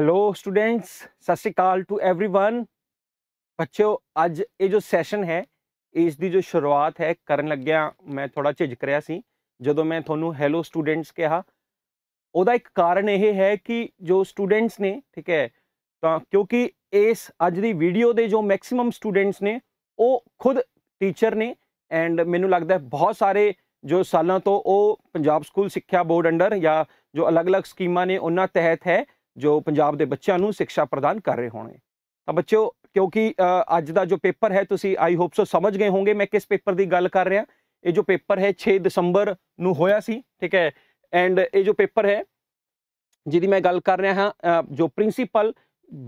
hello students ਸਤਿ ਸ਼੍ਰੀ ਅਕਾਲ to everyone ਬੱਚਿਓ ਅੱਜ ਇਹ ਜੋ ਸੈਸ਼ਨ ਹੈ ਇਸ ਦੀ ਜੋ ਸ਼ੁਰੂਆਤ ਹੈ ਕਰਨ ਲੱਗਿਆ ਮੈਂ ਥੋੜਾ ਝਿਜਕ ਰਿਹਾ ਸੀ ਜਦੋਂ ਮੈਂ ਤੁਹਾਨੂੰ ਹੈਲੋ ਸਟੂਡੈਂਟਸ ਕਿਹਾ ਉਹਦਾ ਇੱਕ ਕਾਰਨ ਇਹ ਹੈ ਕਿ ਜੋ ਸਟੂਡੈਂਟਸ ਨੇ ਠੀਕ ਹੈ ਤਾਂ ਕਿਉਂਕਿ ਇਸ ਅੱਜ ਦੀ ਵੀਡੀਓ ਦੇ ਜੋ ਮੈਕਸਿਮਮ ਸਟੂਡੈਂਟਸ ਨੇ ਉਹ ਖੁਦ ਟੀਚਰ ਨੇ ਐਂਡ ਮੈਨੂੰ ਲੱਗਦਾ ਬਹੁਤ ਸਾਰੇ ਜੋ ਸਾਲਾਂ ਤੋਂ ਉਹ ਪੰਜਾਬ ਸਕੂਲ ਸਿੱਖਿਆ ਬੋਰਡ ਅੰਡਰ ਜਾਂ ਜੋ ਅਲੱਗ-ਅਲੱਗ ਸਕੀਮਾਂ ਨੇ ਉਹਨਾਂ ਤਹਿਤ ਹੈ ਜੋ ਪੰਜਾਬ ਦੇ ਬੱਚਿਆਂ ਨੂੰ ਸਿੱਖਿਆ ਪ੍ਰਦਾਨ ਕਰ ਰਹੇ ਹੋਣੇ ਤਾਂ ਬੱਚਿਓ ਕਿਉਂਕਿ ਅੱਜ ਦਾ ਜੋ ਪੇਪਰ ਹੈ ਤੁਸੀਂ ਆਈ ਹੋਪ ਸੋ ਸਮਝ ਗਏ ਹੋਵੋਗੇ ਮੈਂ ਕਿਸ ਪੇਪਰ ਦੀ ਗੱਲ ਕਰ ਰਿਹਾ ਇਹ ਜੋ ਪੇਪਰ ਹੈ 6 ਦਸੰਬਰ ਨੂੰ ਹੋਇਆ ਸੀ ਠੀਕ ਹੈ ਐਂਡ ਇਹ ਜੋ ਪੇਪਰ ਹੈ ਜਿਹਦੀ ਮੈਂ ਗੱਲ ਕਰ ਰਿਹਾ ਹਾਂ ਜੋ principal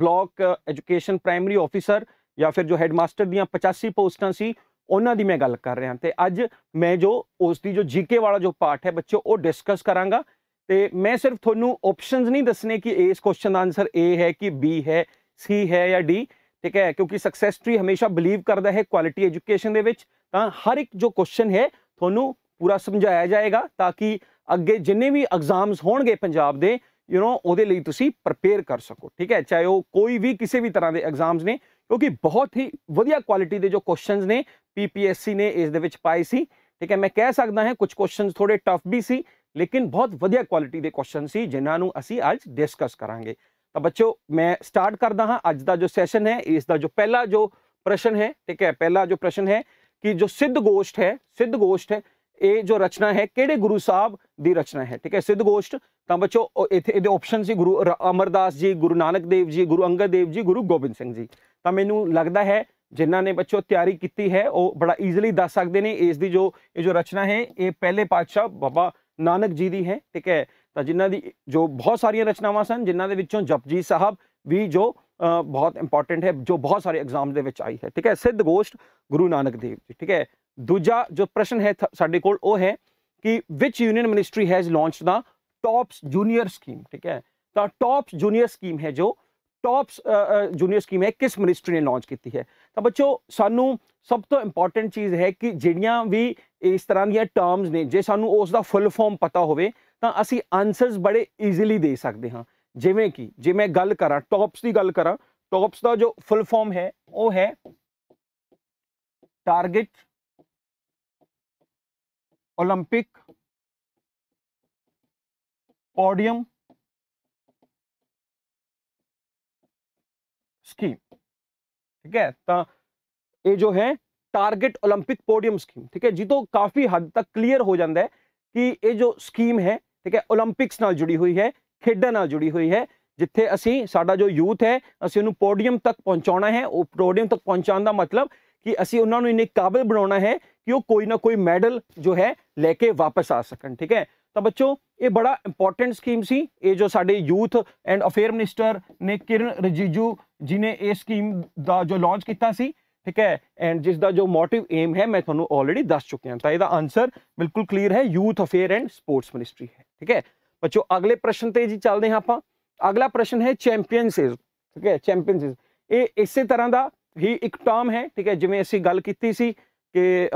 block education primary officer ਜਾਂ ਫਿਰ ਜੋ ਹੈਡਮਾਸਟਰ ਦੀਆਂ 85 ਪੋਸਟਾਂ ਸੀ ਉਹਨਾਂ ਦੀ ਮੈਂ ਗੱਲ ਕਰ ਰਿਹਾ ਤੇ ਅੱਜ ਮੈਂ ਜੋ ਉਸ ਦੀ ਜੋ ਜੀਕੇ ਵਾਲਾ ਜੋ ਪਾਰਟ ਹੈ ਬੱਚਿਓ ਉਹ ਡਿਸਕਸ ਕਰਾਂਗਾ ਤੇ ਮੈਂ ਸਿਰਫ ਤੁਹਾਨੂੰ ਆਪਸ਼ਨਸ ਨਹੀਂ ਦੱਸਨੇ ਕਿ ਇਸ ਕੁਐਸਚਨ ਦਾ ਆਨਸਰ A ਹੈ ਕਿ B ਹੈ C ਹੈ ਜਾਂ D ਠੀਕ ਹੈ ਕਿਉਂਕਿ ਸਕਸੈਸ ਟ੍ਰੀ ਹਮੇਸ਼ਾ ਬਲੀਵ ਕਰਦਾ ਹੈ ਕੁਆਲਿਟੀ ਐਜੂਕੇਸ਼ਨ ਦੇ ਵਿੱਚ ਤਾਂ ਹਰ ਇੱਕ ਜੋ ਕੁਐਸਚਨ ਹੈ ਤੁਹਾਨੂੰ ਪੂਰਾ ਸਮਝਾਇਆ ਜਾਏਗਾ ਤਾਂ ਕਿ ਅੱਗੇ ਜਿੰਨੇ ਵੀ ਐਗਜ਼ਾਮਸ ਹੋਣਗੇ ਪੰਜਾਬ ਦੇ ਯੂ نو ਉਹਦੇ ਲਈ ਤੁਸੀਂ ਪ੍ਰਪੇਅਰ ਕਰ ਸਕੋ ਠੀਕ ਹੈ ਚਾਹੇ ਉਹ ਕੋਈ ਵੀ ਕਿਸੇ ਵੀ ਤਰ੍ਹਾਂ ਦੇ ਐਗਜ਼ਾਮਸ ਨੇ ਕਿਉਂਕਿ ਬਹੁਤ ਹੀ ਵਧੀਆ ਕੁਆਲਿਟੀ ਦੇ ਜੋ ਕੁਐਸਚਨਸ ਨੇ ਪੀਪੀਐਸਸੀ ਨੇ ਇਸ ਦੇ ਵਿੱਚ ਪਾਈ ਸੀ ਠੀਕ ਹੈ ਮੈਂ ਕਹਿ ਸਕਦਾ ਹਾਂ ਕੁਝ ਕੁਐਸਚਨਸ ਥੋੜੇ ਟਫ ਵੀ ਸੀ ਲੇਕਿਨ ਬਹੁਤ ਵਧੀਆ ਕੁਆਲਿਟੀ ਦੇ ਕੁਐਸਚਨ ਸੀ ਜਿਨ੍ਹਾਂ ਨੂੰ ਅਸੀਂ ਅੱਜ ਡਿਸਕਸ ਕਰਾਂਗੇ ਤਾਂ ਬੱਚੋ ਮੈਂ ਸਟਾਰਟ ਕਰਦਾ ਹਾਂ ਅੱਜ ਦਾ ਜੋ ਸੈਸ਼ਨ ਹੈ ਇਸ ਦਾ ਜੋ ਪਹਿਲਾ ਜੋ ਪ੍ਰਸ਼ਨ ਹੈ ਠੀਕ ਹੈ ਪਹਿਲਾ ਜੋ ਪ੍ਰਸ਼ਨ ਹੈ ਕਿ ਜੋ ਸਿੱਧ ਗੋਸ਼ਟ ਹੈ ਸਿੱਧ ਗੋਸ਼ਟ ਹੈ ਇਹ ਜੋ ਰਚਨਾ ਹੈ ਕਿਹੜੇ ਗੁਰੂ ਸਾਹਿਬ ਦੀ ਰਚਨਾ ਹੈ ਠੀਕ ਹੈ ਸਿੱਧ ਗੋਸ਼ਟ ਤਾਂ ਬੱਚੋ ਇੱਥੇ ਇਹਦੇ ਆਪਸ਼ਨ ਸੀ ਗੁਰੂ ਅਮਰਦਾਸ ਜੀ ਗੁਰੂ ਨਾਨਕ ਦੇਵ ਜੀ ਗੁਰੂ ਅੰਗਦ ਦੇਵ ਜੀ ਗੁਰੂ ਗੋਬਿੰਦ ਸਿੰਘ ਜੀ ਤਾਂ ਮੈਨੂੰ ਲੱਗਦਾ ਹੈ ਜਿਨ੍ਹਾਂ ਨੇ ਬੱਚੋ ਤਿਆਰੀ ਕੀਤੀ ਹੈ ਉਹ ਬੜਾ ਈਜ਼ੀਲੀ ਦੱਸ ਸਕਦੇ ਨੇ ਇਸ ਦੀ ਜੋ ਇਹ ਜੋ ਰਚਨਾ ਹੈ ਇਹ ਪਹਿਲੇ ਪਾਤਸ਼ਾਹ ਬਾਬਾ ਨਾਨਕ ਜੀ ਦੀ ਹੈ ਠੀਕ ਹੈ ਤਾਂ ਜਿਨ੍ਹਾਂ ਦੀ ਜੋ ਬਹੁਤ ਸਾਰੀਆਂ ਰਚਨਾਵਾਂ ਸਨ ਜਿਨ੍ਹਾਂ ਦੇ ਵਿੱਚੋਂ ਜਪਜੀ ਸਾਹਿਬ ਵੀ ਜੋ ਬਹੁਤ ਇੰਪੋਰਟੈਂਟ ਹੈ ਜੋ ਬਹੁਤ ਸਾਰੇ ਐਗਜ਼ਾਮ ਦੇ ਵਿੱਚ ਆਈ ਹੈ ਠੀਕ ਹੈ ਸਿੱਧ ਗੋਸ਼ਟ ਗੁਰੂ ਨਾਨਕ ਦੇਵ ਜੀ ਠੀਕ ਹੈ ਦੂਜਾ ਜੋ ਪ੍ਰਸ਼ਨ ਹੈ ਸਾਡੇ ਕੋਲ ਉਹ ਹੈ ਕਿ ਵਿਚ union ministry has launched the TOPS junior scheme ਠੀਕ ਹੈ ਤਾਂ ਟੌਪਸ ਜੂਨੀਅਰ ਸਕੀਮ ਹੈ ਜੋ ਟੌਪਸ ਜੂਨੀਅਰ ਸਕੀਮ ਹੈ ਕਿਸ ਮਿਨਿਸਟਰੀ ਨੇ ਲਾਂਚ ਕੀਤੀ ਹੈ ਤਾਂ ਬੱਚੋ ਸਾਨੂੰ ਸਭ ਤੋਂ ਇੰਪੋਰਟੈਂਟ ਚੀਜ਼ ਹੈ ਕਿ ਜਿਹੜੀਆਂ ਵੀ ਇਸ ਤਰ੍ਹਾਂ ਦੀਆਂ ਟਰਮਸ ਨੇ ਜੇ ਸਾਨੂੰ ਉਸ ਦਾ ਫੁੱਲ ਫਾਰਮ ਪਤਾ ਹੋਵੇ ਤਾਂ ਅਸੀਂ ਆਨਸਰਸ ਬੜੇ ਈਜ਼ੀਲੀ ਦੇ ਸਕਦੇ ਹਾਂ ਜਿਵੇਂ ਕਿ ਜੇ ਮੈਂ ਗੱਲ ਕਰਾਂ ਟੌਪਸ ਦੀ ਗੱਲ ਕਰਾਂ ਟੌਪਸ ਦਾ ਜੋ ਫੁੱਲ ਫਾਰਮ ਹੈ ਉਹ ਹੈ ਟਾਰਗੇਟ ਓਲੰਪਿਕ ਪੋਡੀਅਮ ਸਕੀਮ ਠੀਕ ਹੈ ਤਾਂ ਇਹ ਜੋ ਹੈ ਟਾਰਗੇਟ 올림픽 ਪੋਡੀਅਮ ਸਕੀਮ ਠੀਕ ਹੈ ਜਿੱਦੋਂ ਕਾਫੀ ਹੱਦ ਤੱਕ ਕਲੀਅਰ ਹੋ ਜਾਂਦਾ ਹੈ ਕਿ ਇਹ ਜੋ ਸਕੀਮ ਹੈ ਠੀਕ ਹੈ 올림픽ਸ ਨਾਲ ਜੁੜੀ ਹੋਈ ਹੈ ਖੇਡਾਂ ਨਾਲ ਜੁੜੀ ਹੋਈ ਹੈ ਜਿੱਥੇ ਅਸੀਂ ਸਾਡਾ ਜੋ ਯੂਥ ਹੈ ਅਸੀਂ ਉਹਨੂੰ ਪੋਡੀਅਮ ਤੱਕ ਪਹੁੰਚਾਉਣਾ ਹੈ ਉਹ ਪੋਡੀਅਮ ਤੱਕ ਪਹੁੰਚਾਉਣ ਦਾ ਮਤਲਬ ਕਿ ਅਸੀਂ ਉਹਨਾਂ ਨੂੰ ਇਨੇ ਕਾਬਿਲ ਬਣਾਉਣਾ ਹੈ ਕਿ ਉਹ ਕੋਈ ਨਾ ਕੋਈ ਮੈਡਲ ਜੋ ਹੈ ਲੈ ਕੇ ਵਾਪਸ ਆ ਸਕਣ ਠੀਕ ਹੈ ਤਾਂ ਬੱਚੋ ਇਹ ਬੜਾ ਇੰਪੋਰਟੈਂਟ ਸਕੀਮ ਸੀ ਇਹ ਜੋ ਸਾਡੇ ਯੂਥ ਐਂਡ ਅਫੇਅਰ ਮਿਨਿਸਟਰ ਨੇ ਕਿਰਨ ਰਜੀਜੂ ਜੀ ਨੇ ਇਹ ਸਕੀਮ ਦਾ ਜੋ ਲਾਂਚ ਕੀਤਾ ਸੀ ਠੀਕ ਹੈ ਐਂਡ ਜਿਸ ਦਾ ਜੋ ਮੋਟਿਵ ਏਮ ਹੈ ਮੈਂ ਤੁਹਾਨੂੰ ਆਲਰੇਡੀ ਦੱਸ ਚੁੱਕਿਆ ਤਾਂ ਇਹਦਾ ਆਨਸਰ ਬਿਲਕੁਲ ਕਲੀਅਰ ਹੈ youth affair and sports ministry ਹੈ ਠੀਕ ਹੈ ਬੱਚੋ ਅਗਲੇ ਪ੍ਰਸ਼ਨ ਤੇ ਜੀ ਚੱਲਦੇ ਹਾਂ ਆਪਾਂ ਅਗਲਾ ਪ੍ਰਸ਼ਨ ਹੈ ਚੈਂਪੀਅਨਸ ਠੀਕ ਹੈ ਚੈਂਪੀਅਨਸ ਇਹ ਇਸੇ ਤਰ੍ਹਾਂ ਦਾ ਹੀ ਇੱਕ ਟਰਮ ਹੈ ਠੀਕ ਹੈ ਜਿਵੇਂ ਅਸੀਂ ਗੱਲ ਕੀਤੀ ਸੀ ਕਿ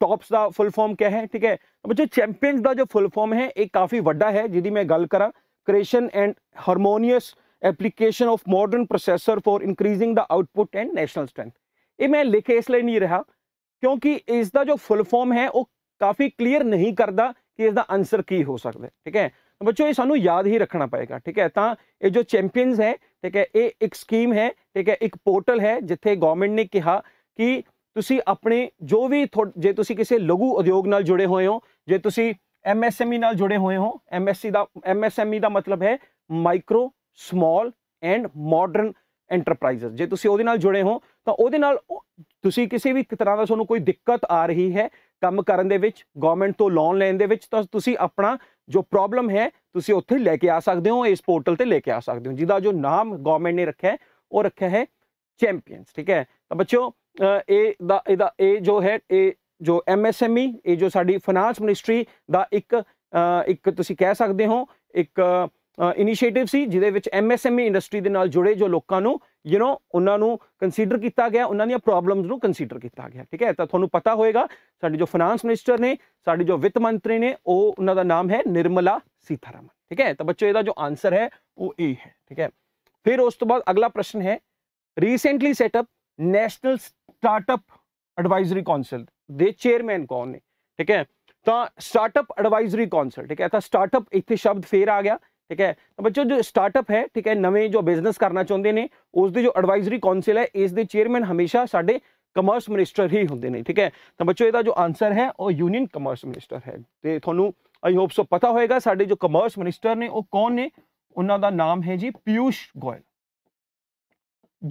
ਟੌਪਸ ਦਾ ਫੁੱਲ ਫਾਰਮ ਕੀ ਹੈ ਠੀਕ ਹੈ ਬੱਚੋ ਚੈਂਪੀਅਨਸ ਦਾ ਜੋ ਫੁੱਲ ਫਾਰਮ ਹੈ ਇਹ ਕਾਫੀ ਵੱਡਾ ਹੈ ਜਿਹਦੀ ਮੈਂ ਗੱਲ ਕਰਾਂ creation and harmonious application of modern processor for increasing the output and national strength ਇਹ ਮੈਂ ਲਿਖੇ ਇਸ ਲਈ ਨਹੀਂ ਰਿਹਾ ਕਿਉਂਕਿ ਇਸ ਦਾ ਜੋ ਫੁੱਲ ਫਾਰਮ ਹੈ ਉਹ ਕਾਫੀ ਕਲੀਅਰ ਨਹੀਂ ਕਰਦਾ ਕਿ ਇਸ ਦਾ ਆਨਸਰ ਕੀ ਹੋ ਸਕਦਾ ਠੀਕ ਹੈ ਬੱਚੋ ਇਹ ਸਾਨੂੰ ਯਾਦ ਹੀ ਰੱਖਣਾ ਪਏਗਾ ਠੀਕ ਹੈ ਤਾਂ ਇਹ ਜੋ ਚੈਂਪੀਅਨਸ ਹੈ ਠੀਕ ਹੈ ਇਹ ਇੱਕ ਸਕੀਮ ਹੈ ਠੀਕ ਹੈ ਇੱਕ ਪੋਰਟਲ ਹੈ ਜਿੱਥੇ ਗਵਰਨਮੈਂਟ ਨੇ ਕਿਹਾ ਕਿ ਤੁਸੀਂ ਆਪਣੇ ਜੋ ਵੀ ਜੇ ਤੁਸੀਂ ਕਿਸੇ ਲਘੂ ਉਦਯੋਗ ਨਾਲ ਜੁੜੇ ਹੋਏ ਹੋ ਜੇ ਤੁਸੀਂ ਐਮਐਸਐਮਈ e ਨਾਲ ਜੁੜੇ ਹੋਏ ਹੋ ਐਮਐਸਸੀ ਦਾ ਐਮਐਸਐਮਈ e ਦਾ ਮਤਲਬ ਹੈ micro small and modern enterprises ਜੇ ਤੁਸੀਂ ਉਹਦੇ ਨਾਲ ਜੁੜੇ ਹੋ ਤਾਂ ਉਹਦੇ ਨਾਲ ਤੁਸੀਂ ਕਿਸੇ ਵੀ ਤਰ੍ਹਾਂ ਦਾ ਤੁਹਾਨੂੰ ਕੋਈ ਦਿੱਕਤ ਆ ਰਹੀ ਹੈ ਕੰਮ ਕਰਨ ਦੇ ਵਿੱਚ ਗਵਰਨਮੈਂਟ ਤੋਂ ਲੋਨ ਲੈਣ ਦੇ ਵਿੱਚ ਤਾਂ ਤੁਸੀਂ ਆਪਣਾ ਜੋ ਪ੍ਰੋਬਲਮ ਹੈ ਤੁਸੀਂ ਉੱਥੇ ਲੈ ਕੇ ਆ ਸਕਦੇ ਹੋ ਇਸ ਪੋਰਟਲ ਤੇ ਲੈ ਕੇ ਆ ਸਕਦੇ ਹੋ ਜਿਹਦਾ ਜੋ ਨਾਮ ਗਵਰਨਮੈਂਟ ਨੇ ਰੱਖਿਆ ਹੈ ਉਹ ਰੱਖਿਆ ਹੈ ਚੈਂਪੀਅਨਸ ਠੀਕ ਹੈ ਤਾਂ ਬੱਚਿਓ ਇਹ ਦਾ ਇਹਦਾ ਇਹ ਜੋ ਹੈ ਇਹ ਜੋ ਐਮਐਸਐਮਈ e, ਇਹ ਜੋ ਸਾਡੀ ਫਾਈਨਾਂਸ ਮਿਨਿਸਟਰੀ ਦਾ ਇੱਕ ਇੱਕ ਤੁਸੀਂ ਕਹਿ ਸਕਦੇ ਹੋ ਇੱਕ ਇਨੀਸ਼ੀਏਟਿਵ ਸੀ ਜਿਹਦੇ ਵਿੱਚ ਐਮਐਸਐਮਈ ਇੰਡਸਟਰੀ e ਦੇ ਨਾਲ ਜੁੜੇ ਜੋ ਲੋਕਾਂ ਨੂੰ ਯੂ نو ਉਹਨਾਂ ਨੂੰ ਕੰਸੀਡਰ ਕੀਤਾ ਗਿਆ ਉਹਨਾਂ ਦੀਆਂ ਪ੍ਰੋਬਲਮਸ ਨੂੰ ਕੰਸੀਡਰ ਕੀਤਾ ਗਿਆ ਠੀਕ ਹੈ ਤਾਂ ਤੁਹਾਨੂੰ ਪਤਾ ਹੋਏਗਾ ਸਾਡੀ ਜੋ ਫਾਈਨਾਂਸ ਮਿਨਿਸਟਰ ਨੇ ਸਾਡੀ ਜੋ ਵਿੱਤ ਮੰਤਰੀ ਨੇ ਉਹ ਉਹਨਾਂ ਦਾ ਨਾਮ ਹੈ ਨਿਰਮਲਾ ਸੀਤਾਰਮਨ ਠੀਕ ਹੈ ਤਾਂ ਬੱਚੋ ਇਹਦਾ ਜੋ ਆਨਸਰ ਹੈ ਉਹ ਇਹ ਹੈ ਠੀਕ ਹੈ ਫਿਰ ਉਸ ਤੋਂ ਬਾਅਦ ਅਗਲਾ ਪ੍ਰਸ਼ਨ ਹੈ recently set up national startup advisory council ਦੇ ਚੇਅਰਮੈਨ ਕੌਣ ਨੇ ਠੀਕ ਹੈ ਤਾਂ ਸਟਾਰਟਅਪ ਐਡਵਾਈਜ਼ਰੀ ਕਾਉਂਸਲ ਠੀਕ ਹੈ ਤਾਂ ਸਟਾਰਟਅਪ ਇੱਥੇ ਸ਼ਬਦ ਫੇਰ ਆ ਗਿਆ ਠੀਕ ਹੈ ਤਾਂ ਬੱਚੋ ਜੋ ਸਟਾਰਟਅਪ ਹੈ ਠੀਕ ਹੈ ਨਵੇਂ ਜੋ ਬਿਜ਼ਨਸ ਕਰਨਾ ਚਾਹੁੰਦੇ ਨੇ ਉਸ ਦੇ ਜੋ ਐਡਵਾਈਜ਼ਰੀ ਕਾਉਂਸਲ ਹੈ ਇਸ ਦੇ ਚੇਅਰਮੈਨ ਹਮੇਸ਼ਾ ਸਾਡੇ ਕਮਰਸ ਮਿਨਿਸਟਰ ਹੀ ਹੁੰਦੇ ਨੇ ਠੀਕ ਹੈ ਤਾਂ ਬੱਚੋ ਇਹਦਾ ਜੋ ਆਨਸਰ ਹੈ ਉਹ ਯੂਨੀਅਨ ਕਮਰਸ ਮਿਨਿਸਟਰ ਹੈ ਤੇ ਤੁਹਾਨੂੰ ਆਈ ਹੋਪ ਸੋ ਪਤਾ ਹੋਏਗਾ ਸਾਡੇ ਜੋ ਕਮਰਸ ਮਿਨਿਸਟਰ ਨੇ ਉਹ ਕੌਣ ਨੇ ਉਹਨਾਂ ਦਾ ਨਾਮ ਹੈ ਜੀ ਪਿਊਸ਼ ਗੋਇਲ